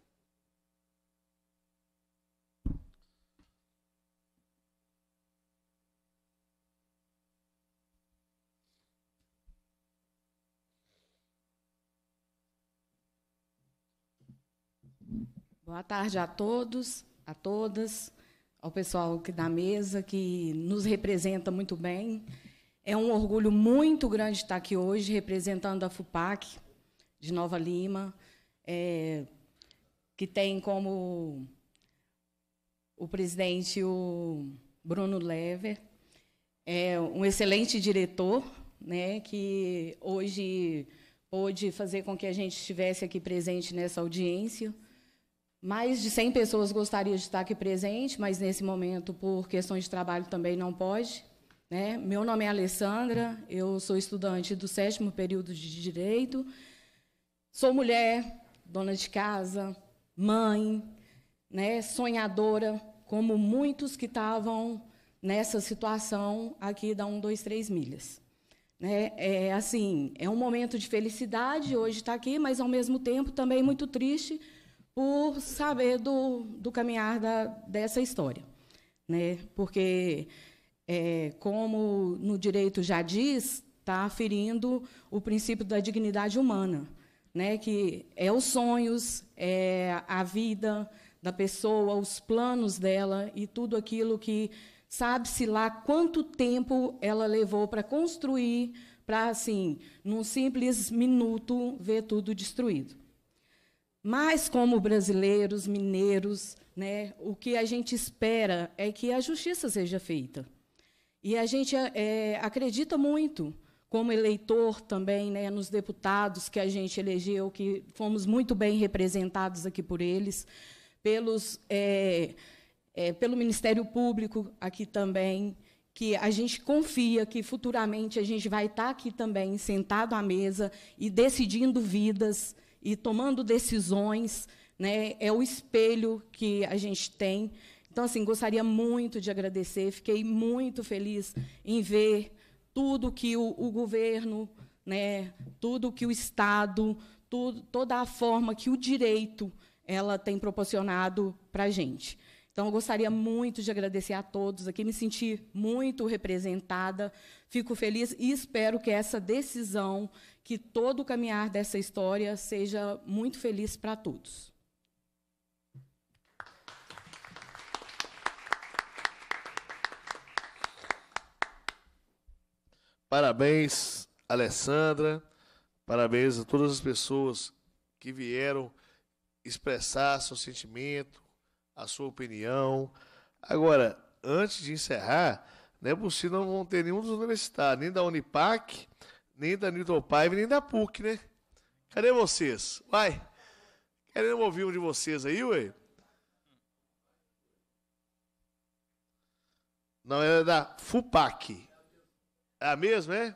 Boa tarde a todos, a todas, ao pessoal que da mesa que nos representa muito bem. É um orgulho muito grande estar aqui hoje representando a FUPAC de Nova Lima, é, que tem como o presidente o Bruno Lever, é um excelente diretor, né, que hoje pôde fazer com que a gente estivesse aqui presente nessa audiência. Mais de 100 pessoas gostariam de estar aqui presente, mas nesse momento, por questões de trabalho, também não pode. Né? Meu nome é Alessandra, eu sou estudante do sétimo período de Direito, sou mulher, dona de casa, mãe, né? sonhadora, como muitos que estavam nessa situação aqui da 1, 2, 3 milhas. Né? É assim, é um momento de felicidade hoje estar aqui, mas ao mesmo tempo também muito triste, por saber do, do caminhar da, dessa história. Né? Porque, é, como no direito já diz, está ferindo o princípio da dignidade humana, né? que é os sonhos, é a vida da pessoa, os planos dela e tudo aquilo que sabe-se lá quanto tempo ela levou para construir, para, assim, num simples minuto, ver tudo destruído. Mas, como brasileiros, mineiros, né, o que a gente espera é que a justiça seja feita. E a gente é, acredita muito, como eleitor também, né, nos deputados que a gente elegeu, que fomos muito bem representados aqui por eles, pelos, é, é, pelo Ministério Público aqui também, que a gente confia que futuramente a gente vai estar aqui também, sentado à mesa e decidindo vidas e tomando decisões, né? É o espelho que a gente tem. Então, assim, gostaria muito de agradecer. Fiquei muito feliz em ver tudo que o, o governo, né? Tudo que o Estado, tudo, toda a forma que o direito ela tem proporcionado para a gente. Então, eu gostaria muito de agradecer a todos aqui, me senti muito representada, fico feliz e espero que essa decisão que todo o caminhar dessa história seja muito feliz para todos. Parabéns, Alessandra. Parabéns a todas as pessoas que vieram expressar seu sentimento, a sua opinião. Agora, antes de encerrar, não é possível não ter nenhum dos universitários, nem da Unipac, nem da Newton Paiva, nem da PUC, né? Cadê vocês? Vai! Querendo ouvir um de vocês aí, ué? Não, era é da FUPAC. É a mesma, é?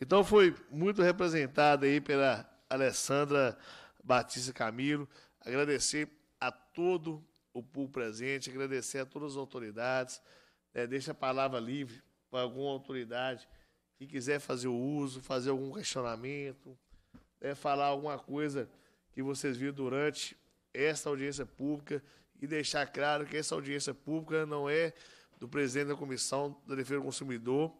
Então foi muito representada aí pela Alessandra Batista Camilo. Agradecer a todo o público presente, agradecer a todas as autoridades. É, deixa a palavra livre para alguma autoridade que quiser fazer o uso, fazer algum questionamento, né, falar alguma coisa que vocês viram durante esta audiência pública e deixar claro que essa audiência pública não é do presidente da Comissão da Defesa do Consumidor,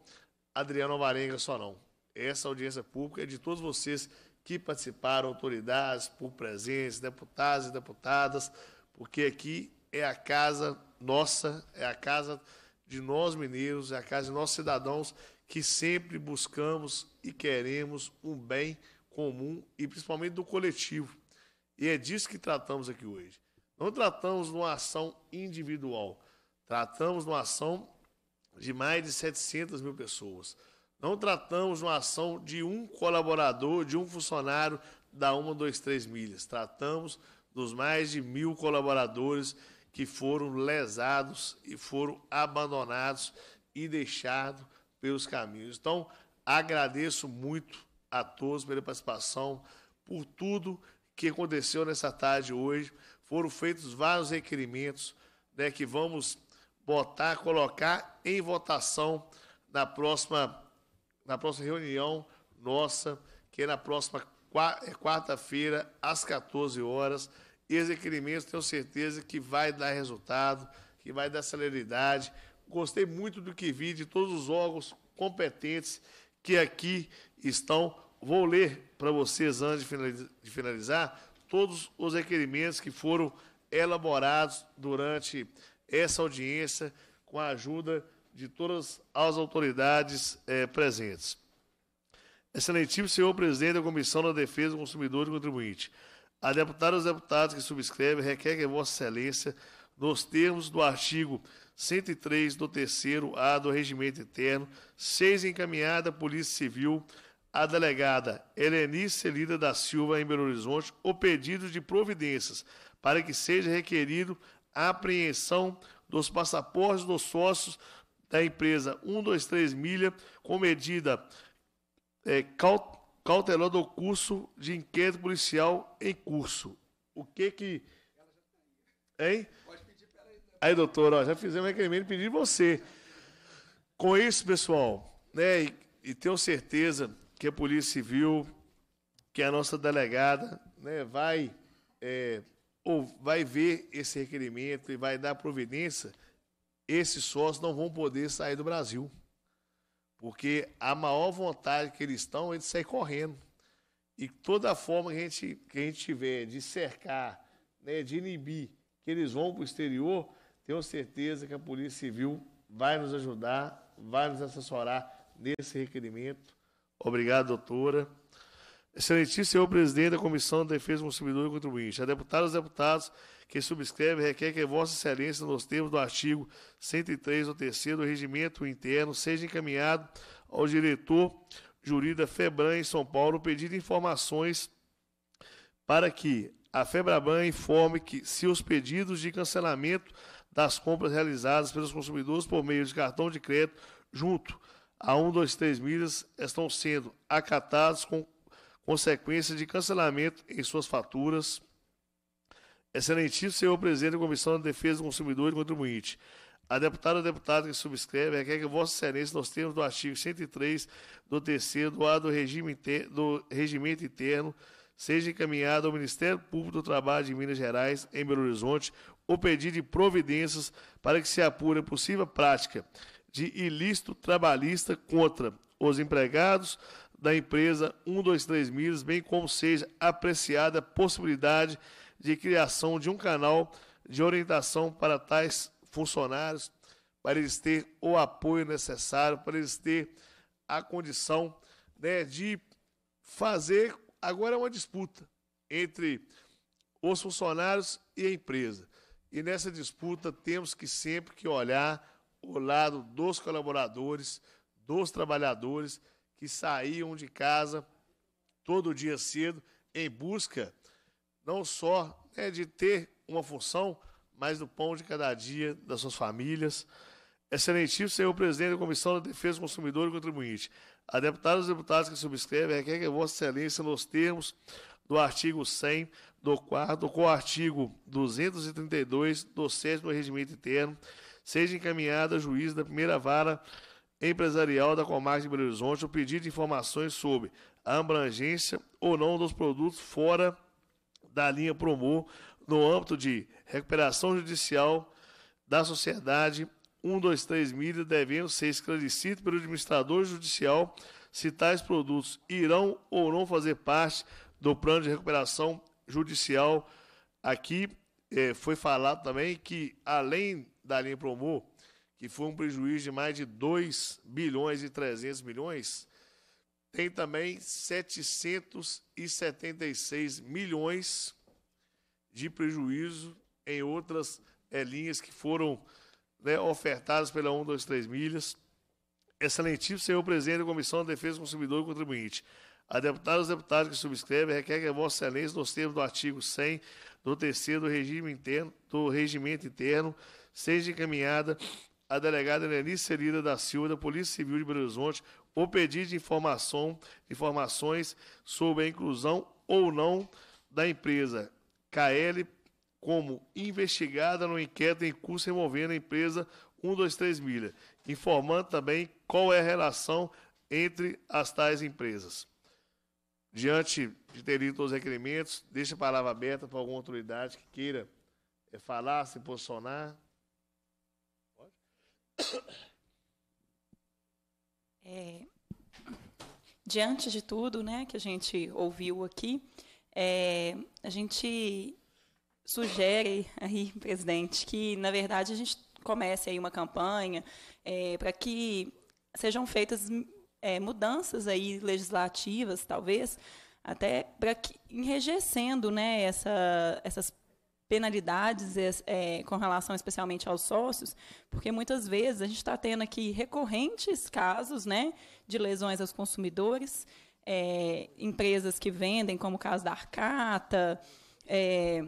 Adriano Alvarenga, só não. Essa audiência pública é de todos vocês que participaram, autoridades, por presentes, deputados e deputadas, porque aqui é a casa nossa, é a casa de nós mineiros, é a casa de nossos cidadãos que sempre buscamos e queremos um bem comum e principalmente do coletivo. E é disso que tratamos aqui hoje. Não tratamos de uma ação individual, tratamos de uma ação de mais de 700 mil pessoas. Não tratamos de uma ação de um colaborador, de um funcionário da 123 milhas. Tratamos dos mais de mil colaboradores que foram lesados e foram abandonados e deixados pelos caminhos. Então, agradeço muito a todos pela participação, por tudo que aconteceu nessa tarde hoje. Foram feitos vários requerimentos né, que vamos botar, colocar em votação na próxima, na próxima reunião nossa, que é na próxima é quarta-feira, às 14 horas. esse requerimentos tenho certeza que vai dar resultado, que vai dar celeridade Gostei muito do que vi, de todos os órgãos competentes que aqui estão. Vou ler para vocês, antes de finalizar, todos os requerimentos que foram elaborados durante essa audiência, com a ajuda de todas as autoridades é, presentes. Excelentíssimo senhor presidente da Comissão da Defesa do Consumidor e do Contribuinte, a deputada e os deputados que subscrevem requer que Vossa Excelência, nos termos do artigo 103 do terceiro A do Regimento Interno, 6 encaminhada à Polícia Civil, a delegada Helenice Celida da Silva, em Belo Horizonte, o pedido de providências para que seja requerido a apreensão dos passaportes dos sócios da empresa 123 Milha, com medida é, cautelar do curso de inquérito policial em curso. O que que... Hein? Pode Aí, doutor, ó, já fizemos requerimento e pedir você. Com isso, pessoal, né, e, e, tenho certeza que a Polícia Civil, que a nossa delegada, né, vai, é, ou vai ver esse requerimento e vai dar providência, esses sócios não vão poder sair do Brasil. Porque a maior vontade que eles estão é de sair correndo. E toda forma que a gente, que a gente tiver de cercar, né, de inibir que eles vão para o exterior, tenho certeza que a Polícia Civil vai nos ajudar, vai nos assessorar nesse requerimento. Obrigado, doutora. Excelentíssimo senhor presidente da Comissão de Defesa do Consumidor e Contribuinte, a deputada e os deputados que subscrevem requer que Vossa Excelência, nos termos do artigo 103 do terceiro do Regimento Interno, seja encaminhado ao diretor Jurídico da FEBRAM em São Paulo pedindo informações para que a Febraban informe que se os pedidos de cancelamento das compras realizadas pelos consumidores por meio de cartão de crédito junto a 123 milhas estão sendo acatados com consequência de cancelamento em suas faturas. Excelentíssimo senhor presidente da Comissão de Defesa do Consumidor e do Contribuinte. A deputada ou deputado que subscreve requer que Vossa Excelência, nos termos do artigo 103 do TC do A do, regime interno, do Regimento Interno, seja encaminhado ao Ministério Público do Trabalho de Minas Gerais, em Belo Horizonte, o pedido de providências para que se apure a possível prática de ilícito trabalhista contra os empregados da empresa 123 Milhas, bem como seja apreciada a possibilidade de criação de um canal de orientação para tais funcionários, para eles ter o apoio necessário, para eles ter a condição né, de fazer agora é uma disputa entre os funcionários e a empresa. E nessa disputa temos que sempre que olhar o lado dos colaboradores, dos trabalhadores que saíam de casa todo dia cedo em busca não só né, de ter uma função, mas do pão de cada dia das suas famílias. Excelentíssimo senhor presidente da Comissão da Defesa do Consumidor e Contribuinte, a deputada e os deputados que subscrevem requer que a Vossa Excelência, nos termos do artigo 100 do quarto com o artigo 232 do sétimo regimento interno, seja encaminhado a juiz da primeira vara empresarial da comarca de Belo Horizonte o pedido de informações sobre a abrangência ou não dos produtos fora da linha Promor no âmbito de recuperação judicial da sociedade 123 milha devendo ser esclarecido pelo administrador judicial se tais produtos irão ou não fazer parte do plano de recuperação judicial aqui é, foi falado também que, além da linha Promo, que foi um prejuízo de mais de 2 bilhões e 300 milhões, tem também 776 milhões de prejuízo em outras é, linhas que foram né, ofertadas pela 123 Milhas. Excelentíssimo senhor presidente da Comissão de Defesa do Consumidor e Contribuinte. A deputada e os deputados que subscrevem requer que Vossa Excelência, nos termos do artigo 100 do terceiro regime interno, do regimento interno, seja encaminhada à delegada Nelise Celida da Silva, da Polícia Civil de Belo Horizonte, o pedido de informação, informações sobre a inclusão ou não da empresa KL como investigada no inquérito em curso envolvendo a empresa 123 Milha, informando também qual é a relação entre as tais empresas diante de ter lido todos os requerimentos, deixe a palavra aberta para alguma autoridade que queira eh, falar, se posicionar. Pode? É, diante de tudo né, que a gente ouviu aqui, é, a gente sugere aí, presidente, que na verdade a gente comece aí uma campanha é, para que sejam feitas é, mudanças aí legislativas, talvez, até para enrijecendo né, essa, essas penalidades é, é, com relação especialmente aos sócios, porque muitas vezes a gente está tendo aqui recorrentes casos né, de lesões aos consumidores, é, empresas que vendem, como o caso da Arcata. É,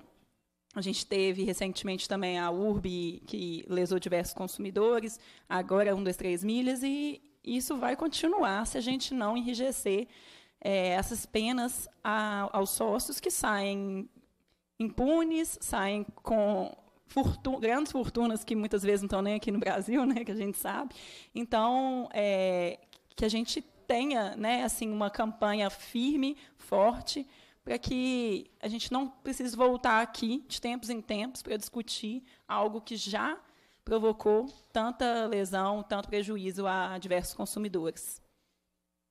a gente teve recentemente também a URB, que lesou diversos consumidores, agora um, dois, três milhas, e, e isso vai continuar se a gente não enrijecer é, essas penas a, aos sócios que saem impunes, saem com grandes fortunas que muitas vezes não estão nem aqui no Brasil, né, que a gente sabe. Então, é, que a gente tenha né, assim, uma campanha firme, forte, para que a gente não precise voltar aqui de tempos em tempos para discutir algo que já provocou tanta lesão, tanto prejuízo a diversos consumidores.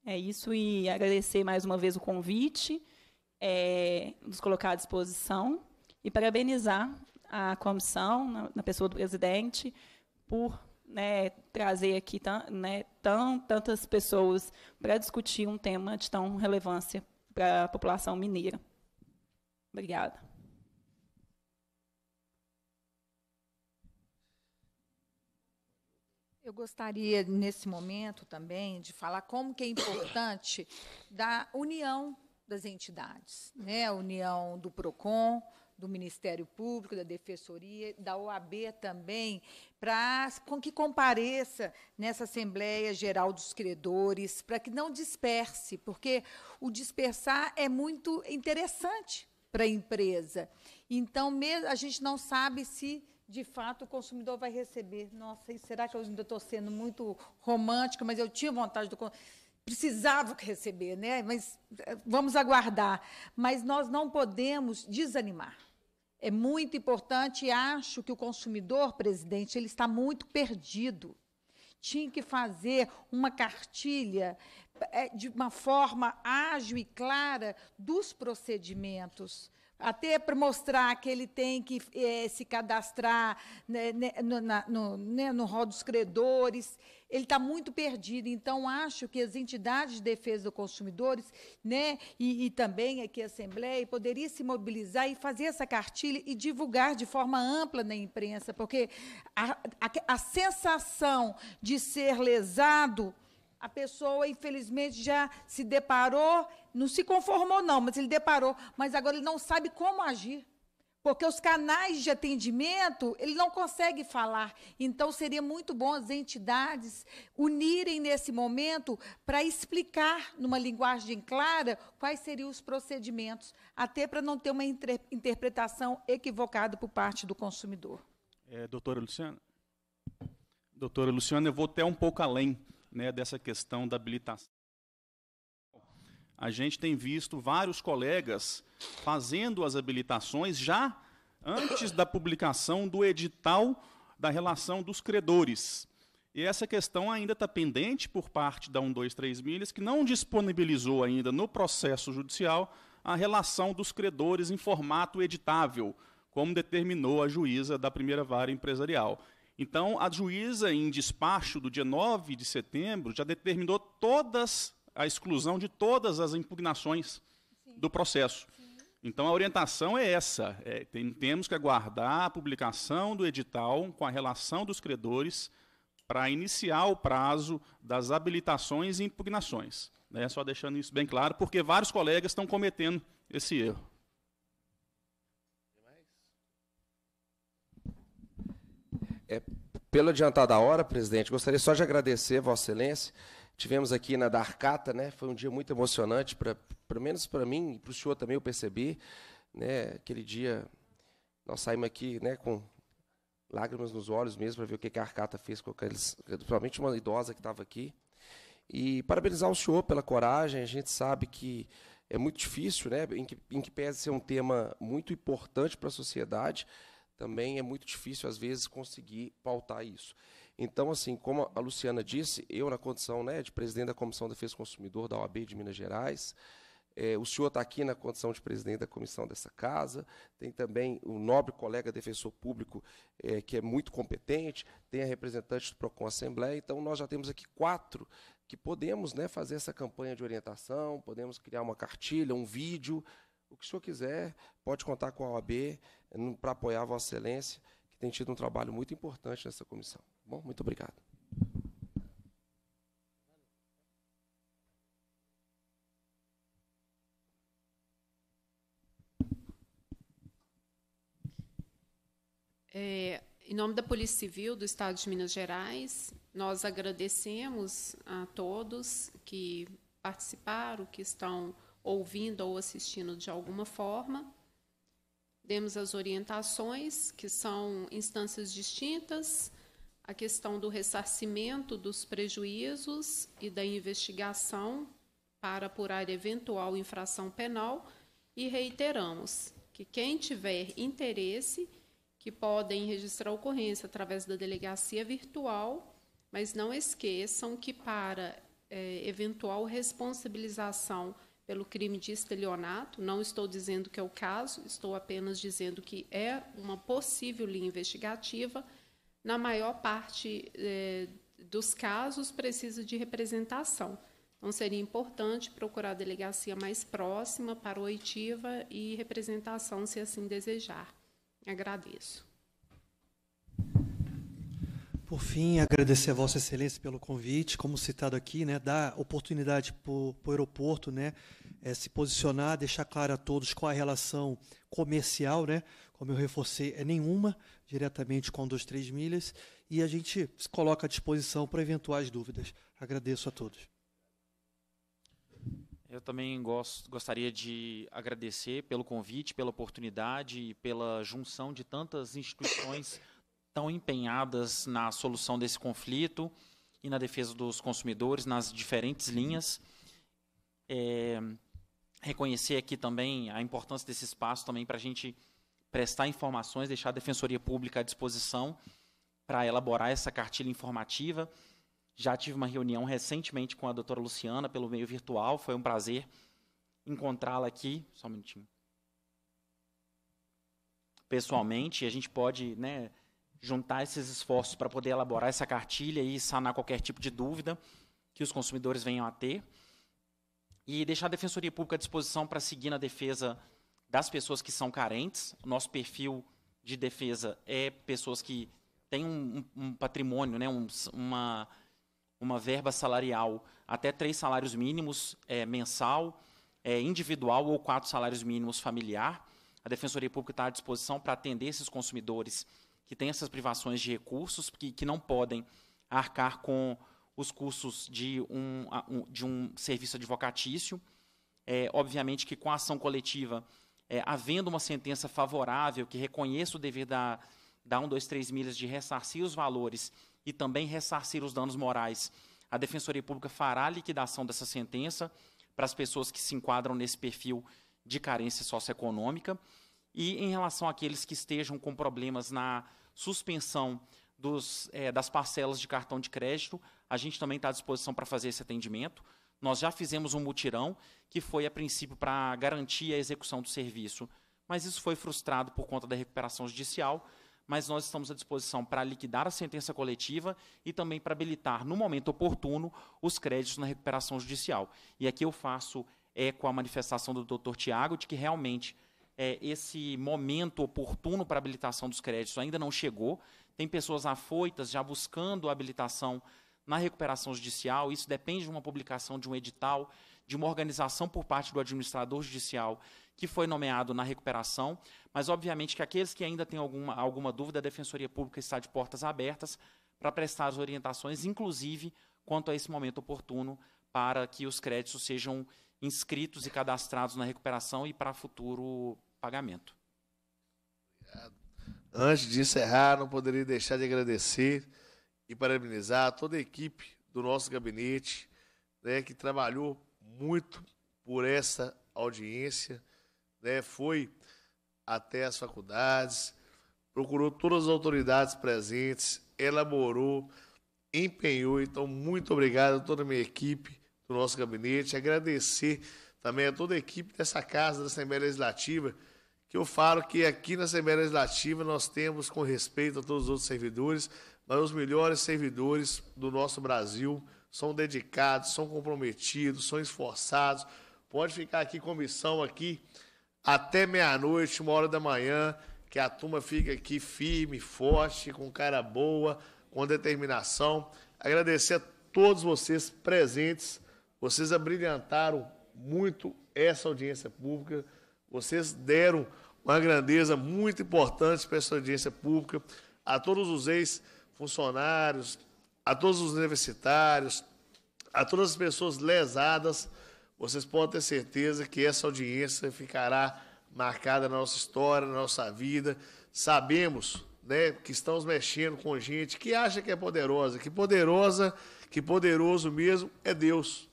É isso e agradecer mais uma vez o convite, é, nos colocar à disposição e parabenizar a comissão, na, na pessoa do presidente, por né, trazer aqui né, tão, tantas pessoas para discutir um tema de tão relevância para a população mineira. Obrigada. Eu gostaria, nesse momento também, de falar como que é importante da união das entidades, né? a união do PROCON, do Ministério Público, da Defensoria, da OAB também, para com que compareça nessa Assembleia Geral dos Credores, para que não disperse, porque o dispersar é muito interessante para a empresa. Então, a gente não sabe se de fato, o consumidor vai receber. Nossa, e será que eu ainda estou sendo muito romântica, mas eu tinha vontade do precisava receber, né? Mas eh, vamos aguardar. Mas nós não podemos desanimar. É muito importante e acho que o consumidor, presidente, ele está muito perdido. Tinha que fazer uma cartilha eh, de uma forma ágil e clara dos procedimentos até para mostrar que ele tem que é, se cadastrar né, né, no, na, no, né, no rol dos credores. Ele está muito perdido. Então, acho que as entidades de defesa dos consumidores, né, e, e também aqui a Assembleia, poderiam se mobilizar e fazer essa cartilha e divulgar de forma ampla na imprensa, porque a, a, a sensação de ser lesado a pessoa, infelizmente, já se deparou não se conformou, não, mas ele deparou. Mas agora ele não sabe como agir. Porque os canais de atendimento, ele não consegue falar. Então, seria muito bom as entidades unirem nesse momento para explicar, numa linguagem clara, quais seriam os procedimentos, até para não ter uma interpretação equivocada por parte do consumidor. É, doutora Luciana? Doutora Luciana, eu vou até um pouco além né, dessa questão da habilitação a gente tem visto vários colegas fazendo as habilitações já antes da publicação do edital da relação dos credores. E essa questão ainda está pendente por parte da 123 Milhas, que não disponibilizou ainda no processo judicial a relação dos credores em formato editável, como determinou a juíza da primeira vara empresarial. Então, a juíza, em despacho do dia 9 de setembro, já determinou todas a exclusão de todas as impugnações Sim. do processo. Sim. Então a orientação é essa: é, tem, temos que aguardar a publicação do edital com a relação dos credores para iniciar o prazo das habilitações e impugnações. Né? Só deixando isso bem claro, porque vários colegas estão cometendo esse erro. É, pelo adiantar da hora, presidente, gostaria só de agradecer, Vossa Excelência. Tivemos aqui na darkata né? Foi um dia muito emocionante, para pelo menos para mim e para o senhor também, eu percebi. Né? Aquele dia, nós saímos aqui né, com lágrimas nos olhos mesmo para ver o que a Arcata fez com aqueles, principalmente uma idosa que estava aqui. E parabenizar o senhor pela coragem, a gente sabe que é muito difícil, né, em que, em que pese ser um tema muito importante para a sociedade, também é muito difícil, às vezes, conseguir pautar isso. Então, assim, como a Luciana disse, eu, na condição né, de presidente da Comissão de Defesa do Consumidor da OAB de Minas Gerais, é, o senhor está aqui na condição de presidente da comissão dessa casa, tem também o nobre colega defensor público, é, que é muito competente, tem a representante do PROCON Assembleia, então nós já temos aqui quatro que podemos né, fazer essa campanha de orientação, podemos criar uma cartilha, um vídeo, o que o senhor quiser, pode contar com a OAB eh, para apoiar a Vossa Excelência, que tem tido um trabalho muito importante nessa comissão. Bom, muito obrigado. É, em nome da Polícia Civil do Estado de Minas Gerais, nós agradecemos a todos que participaram, que estão ouvindo ou assistindo de alguma forma. Demos as orientações, que são instâncias distintas, a questão do ressarcimento dos prejuízos e da investigação para apurar eventual infração penal e reiteramos que quem tiver interesse que podem registrar ocorrência através da delegacia virtual, mas não esqueçam que para é, eventual responsabilização pelo crime de estelionato, não estou dizendo que é o caso, estou apenas dizendo que é uma possível linha investigativa na maior parte é, dos casos, precisa de representação. Então, seria importante procurar a delegacia mais próxima para oitiva e representação, se assim desejar. Agradeço. Por fim, agradecer a Vossa Excelência pelo convite, como citado aqui, né, dar oportunidade para o aeroporto né, é, se posicionar, deixar claro a todos qual a relação comercial, né, como eu reforcei, é nenhuma, diretamente com Dos Três Milhas e a gente se coloca à disposição para eventuais dúvidas. Agradeço a todos. Eu também gosto, gostaria de agradecer pelo convite, pela oportunidade e pela junção de tantas instituições tão empenhadas na solução desse conflito e na defesa dos consumidores nas diferentes linhas. É, reconhecer aqui também a importância desse espaço também para a gente prestar informações, deixar a Defensoria Pública à disposição para elaborar essa cartilha informativa. Já tive uma reunião recentemente com a doutora Luciana pelo meio virtual, foi um prazer encontrá-la aqui. Só um minutinho. Pessoalmente, a gente pode né, juntar esses esforços para poder elaborar essa cartilha e sanar qualquer tipo de dúvida que os consumidores venham a ter. E deixar a Defensoria Pública à disposição para seguir na defesa das pessoas que são carentes. Nosso perfil de defesa é pessoas que têm um, um patrimônio, né, um, uma, uma verba salarial até três salários mínimos é, mensal, é, individual ou quatro salários mínimos familiar. A Defensoria Pública está à disposição para atender esses consumidores que têm essas privações de recursos, que, que não podem arcar com os custos de um, de um serviço advocatício. É, obviamente que com a ação coletiva é, havendo uma sentença favorável que reconheça o dever da, da 1, 2, 3 milhas de ressarcir os valores e também ressarcir os danos morais, a Defensoria Pública fará a liquidação dessa sentença para as pessoas que se enquadram nesse perfil de carência socioeconômica. E em relação àqueles que estejam com problemas na suspensão dos, é, das parcelas de cartão de crédito, a gente também está à disposição para fazer esse atendimento. Nós já fizemos um mutirão que foi a princípio para garantir a execução do serviço, mas isso foi frustrado por conta da recuperação judicial. Mas nós estamos à disposição para liquidar a sentença coletiva e também para habilitar, no momento oportuno, os créditos na recuperação judicial. E aqui eu faço eco à manifestação do doutor Tiago de que realmente é, esse momento oportuno para habilitação dos créditos ainda não chegou. Tem pessoas afoitas já buscando a habilitação na recuperação judicial, isso depende de uma publicação de um edital, de uma organização por parte do administrador judicial que foi nomeado na recuperação, mas obviamente que aqueles que ainda têm alguma, alguma dúvida, a Defensoria Pública está de portas abertas para prestar as orientações, inclusive quanto a esse momento oportuno para que os créditos sejam inscritos e cadastrados na recuperação e para futuro pagamento. Antes de encerrar, não poderia deixar de agradecer e parabenizar toda a equipe do nosso gabinete, né, que trabalhou muito por essa audiência, né, foi até as faculdades, procurou todas as autoridades presentes, elaborou, empenhou. Então, muito obrigado a toda a minha equipe do nosso gabinete, agradecer também a toda a equipe dessa casa da Assembleia Legislativa, que eu falo que aqui na Assembleia Legislativa nós temos, com respeito a todos os outros servidores, mas os melhores servidores do nosso Brasil são dedicados, são comprometidos, são esforçados. Pode ficar aqui comissão aqui até meia-noite, uma hora da manhã, que a turma fica aqui firme, forte, com cara boa, com determinação. Agradecer a todos vocês presentes. Vocês abrilhantaram muito essa audiência pública. Vocês deram uma grandeza muito importante para essa audiência pública. A todos os ex funcionários, a todos os universitários, a todas as pessoas lesadas, vocês podem ter certeza que essa audiência ficará marcada na nossa história, na nossa vida. Sabemos né, que estamos mexendo com gente que acha que é poderosa, que poderosa, que poderoso mesmo é Deus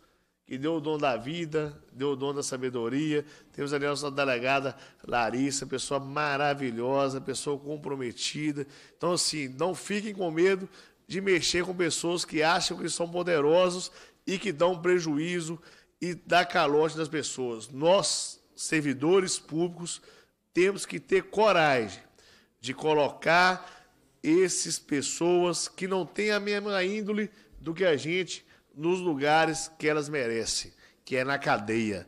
que deu o dom da vida, deu o dom da sabedoria. Temos ali a nossa delegada Larissa, pessoa maravilhosa, pessoa comprometida. Então, assim, não fiquem com medo de mexer com pessoas que acham que são poderosos e que dão prejuízo e dá calote nas pessoas. Nós, servidores públicos, temos que ter coragem de colocar essas pessoas que não têm a mesma índole do que a gente nos lugares que elas merecem, que é na cadeia.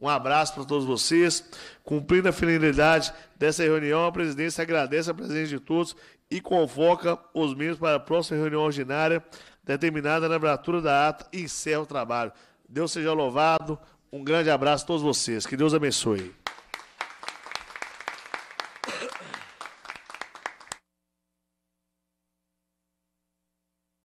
Um abraço para todos vocês. Cumprindo a finalidade dessa reunião, a presidência agradece a presença de todos e convoca os membros para a próxima reunião ordinária, determinada na abertura da ata e encerra o trabalho. Deus seja louvado. Um grande abraço a todos vocês. Que Deus abençoe.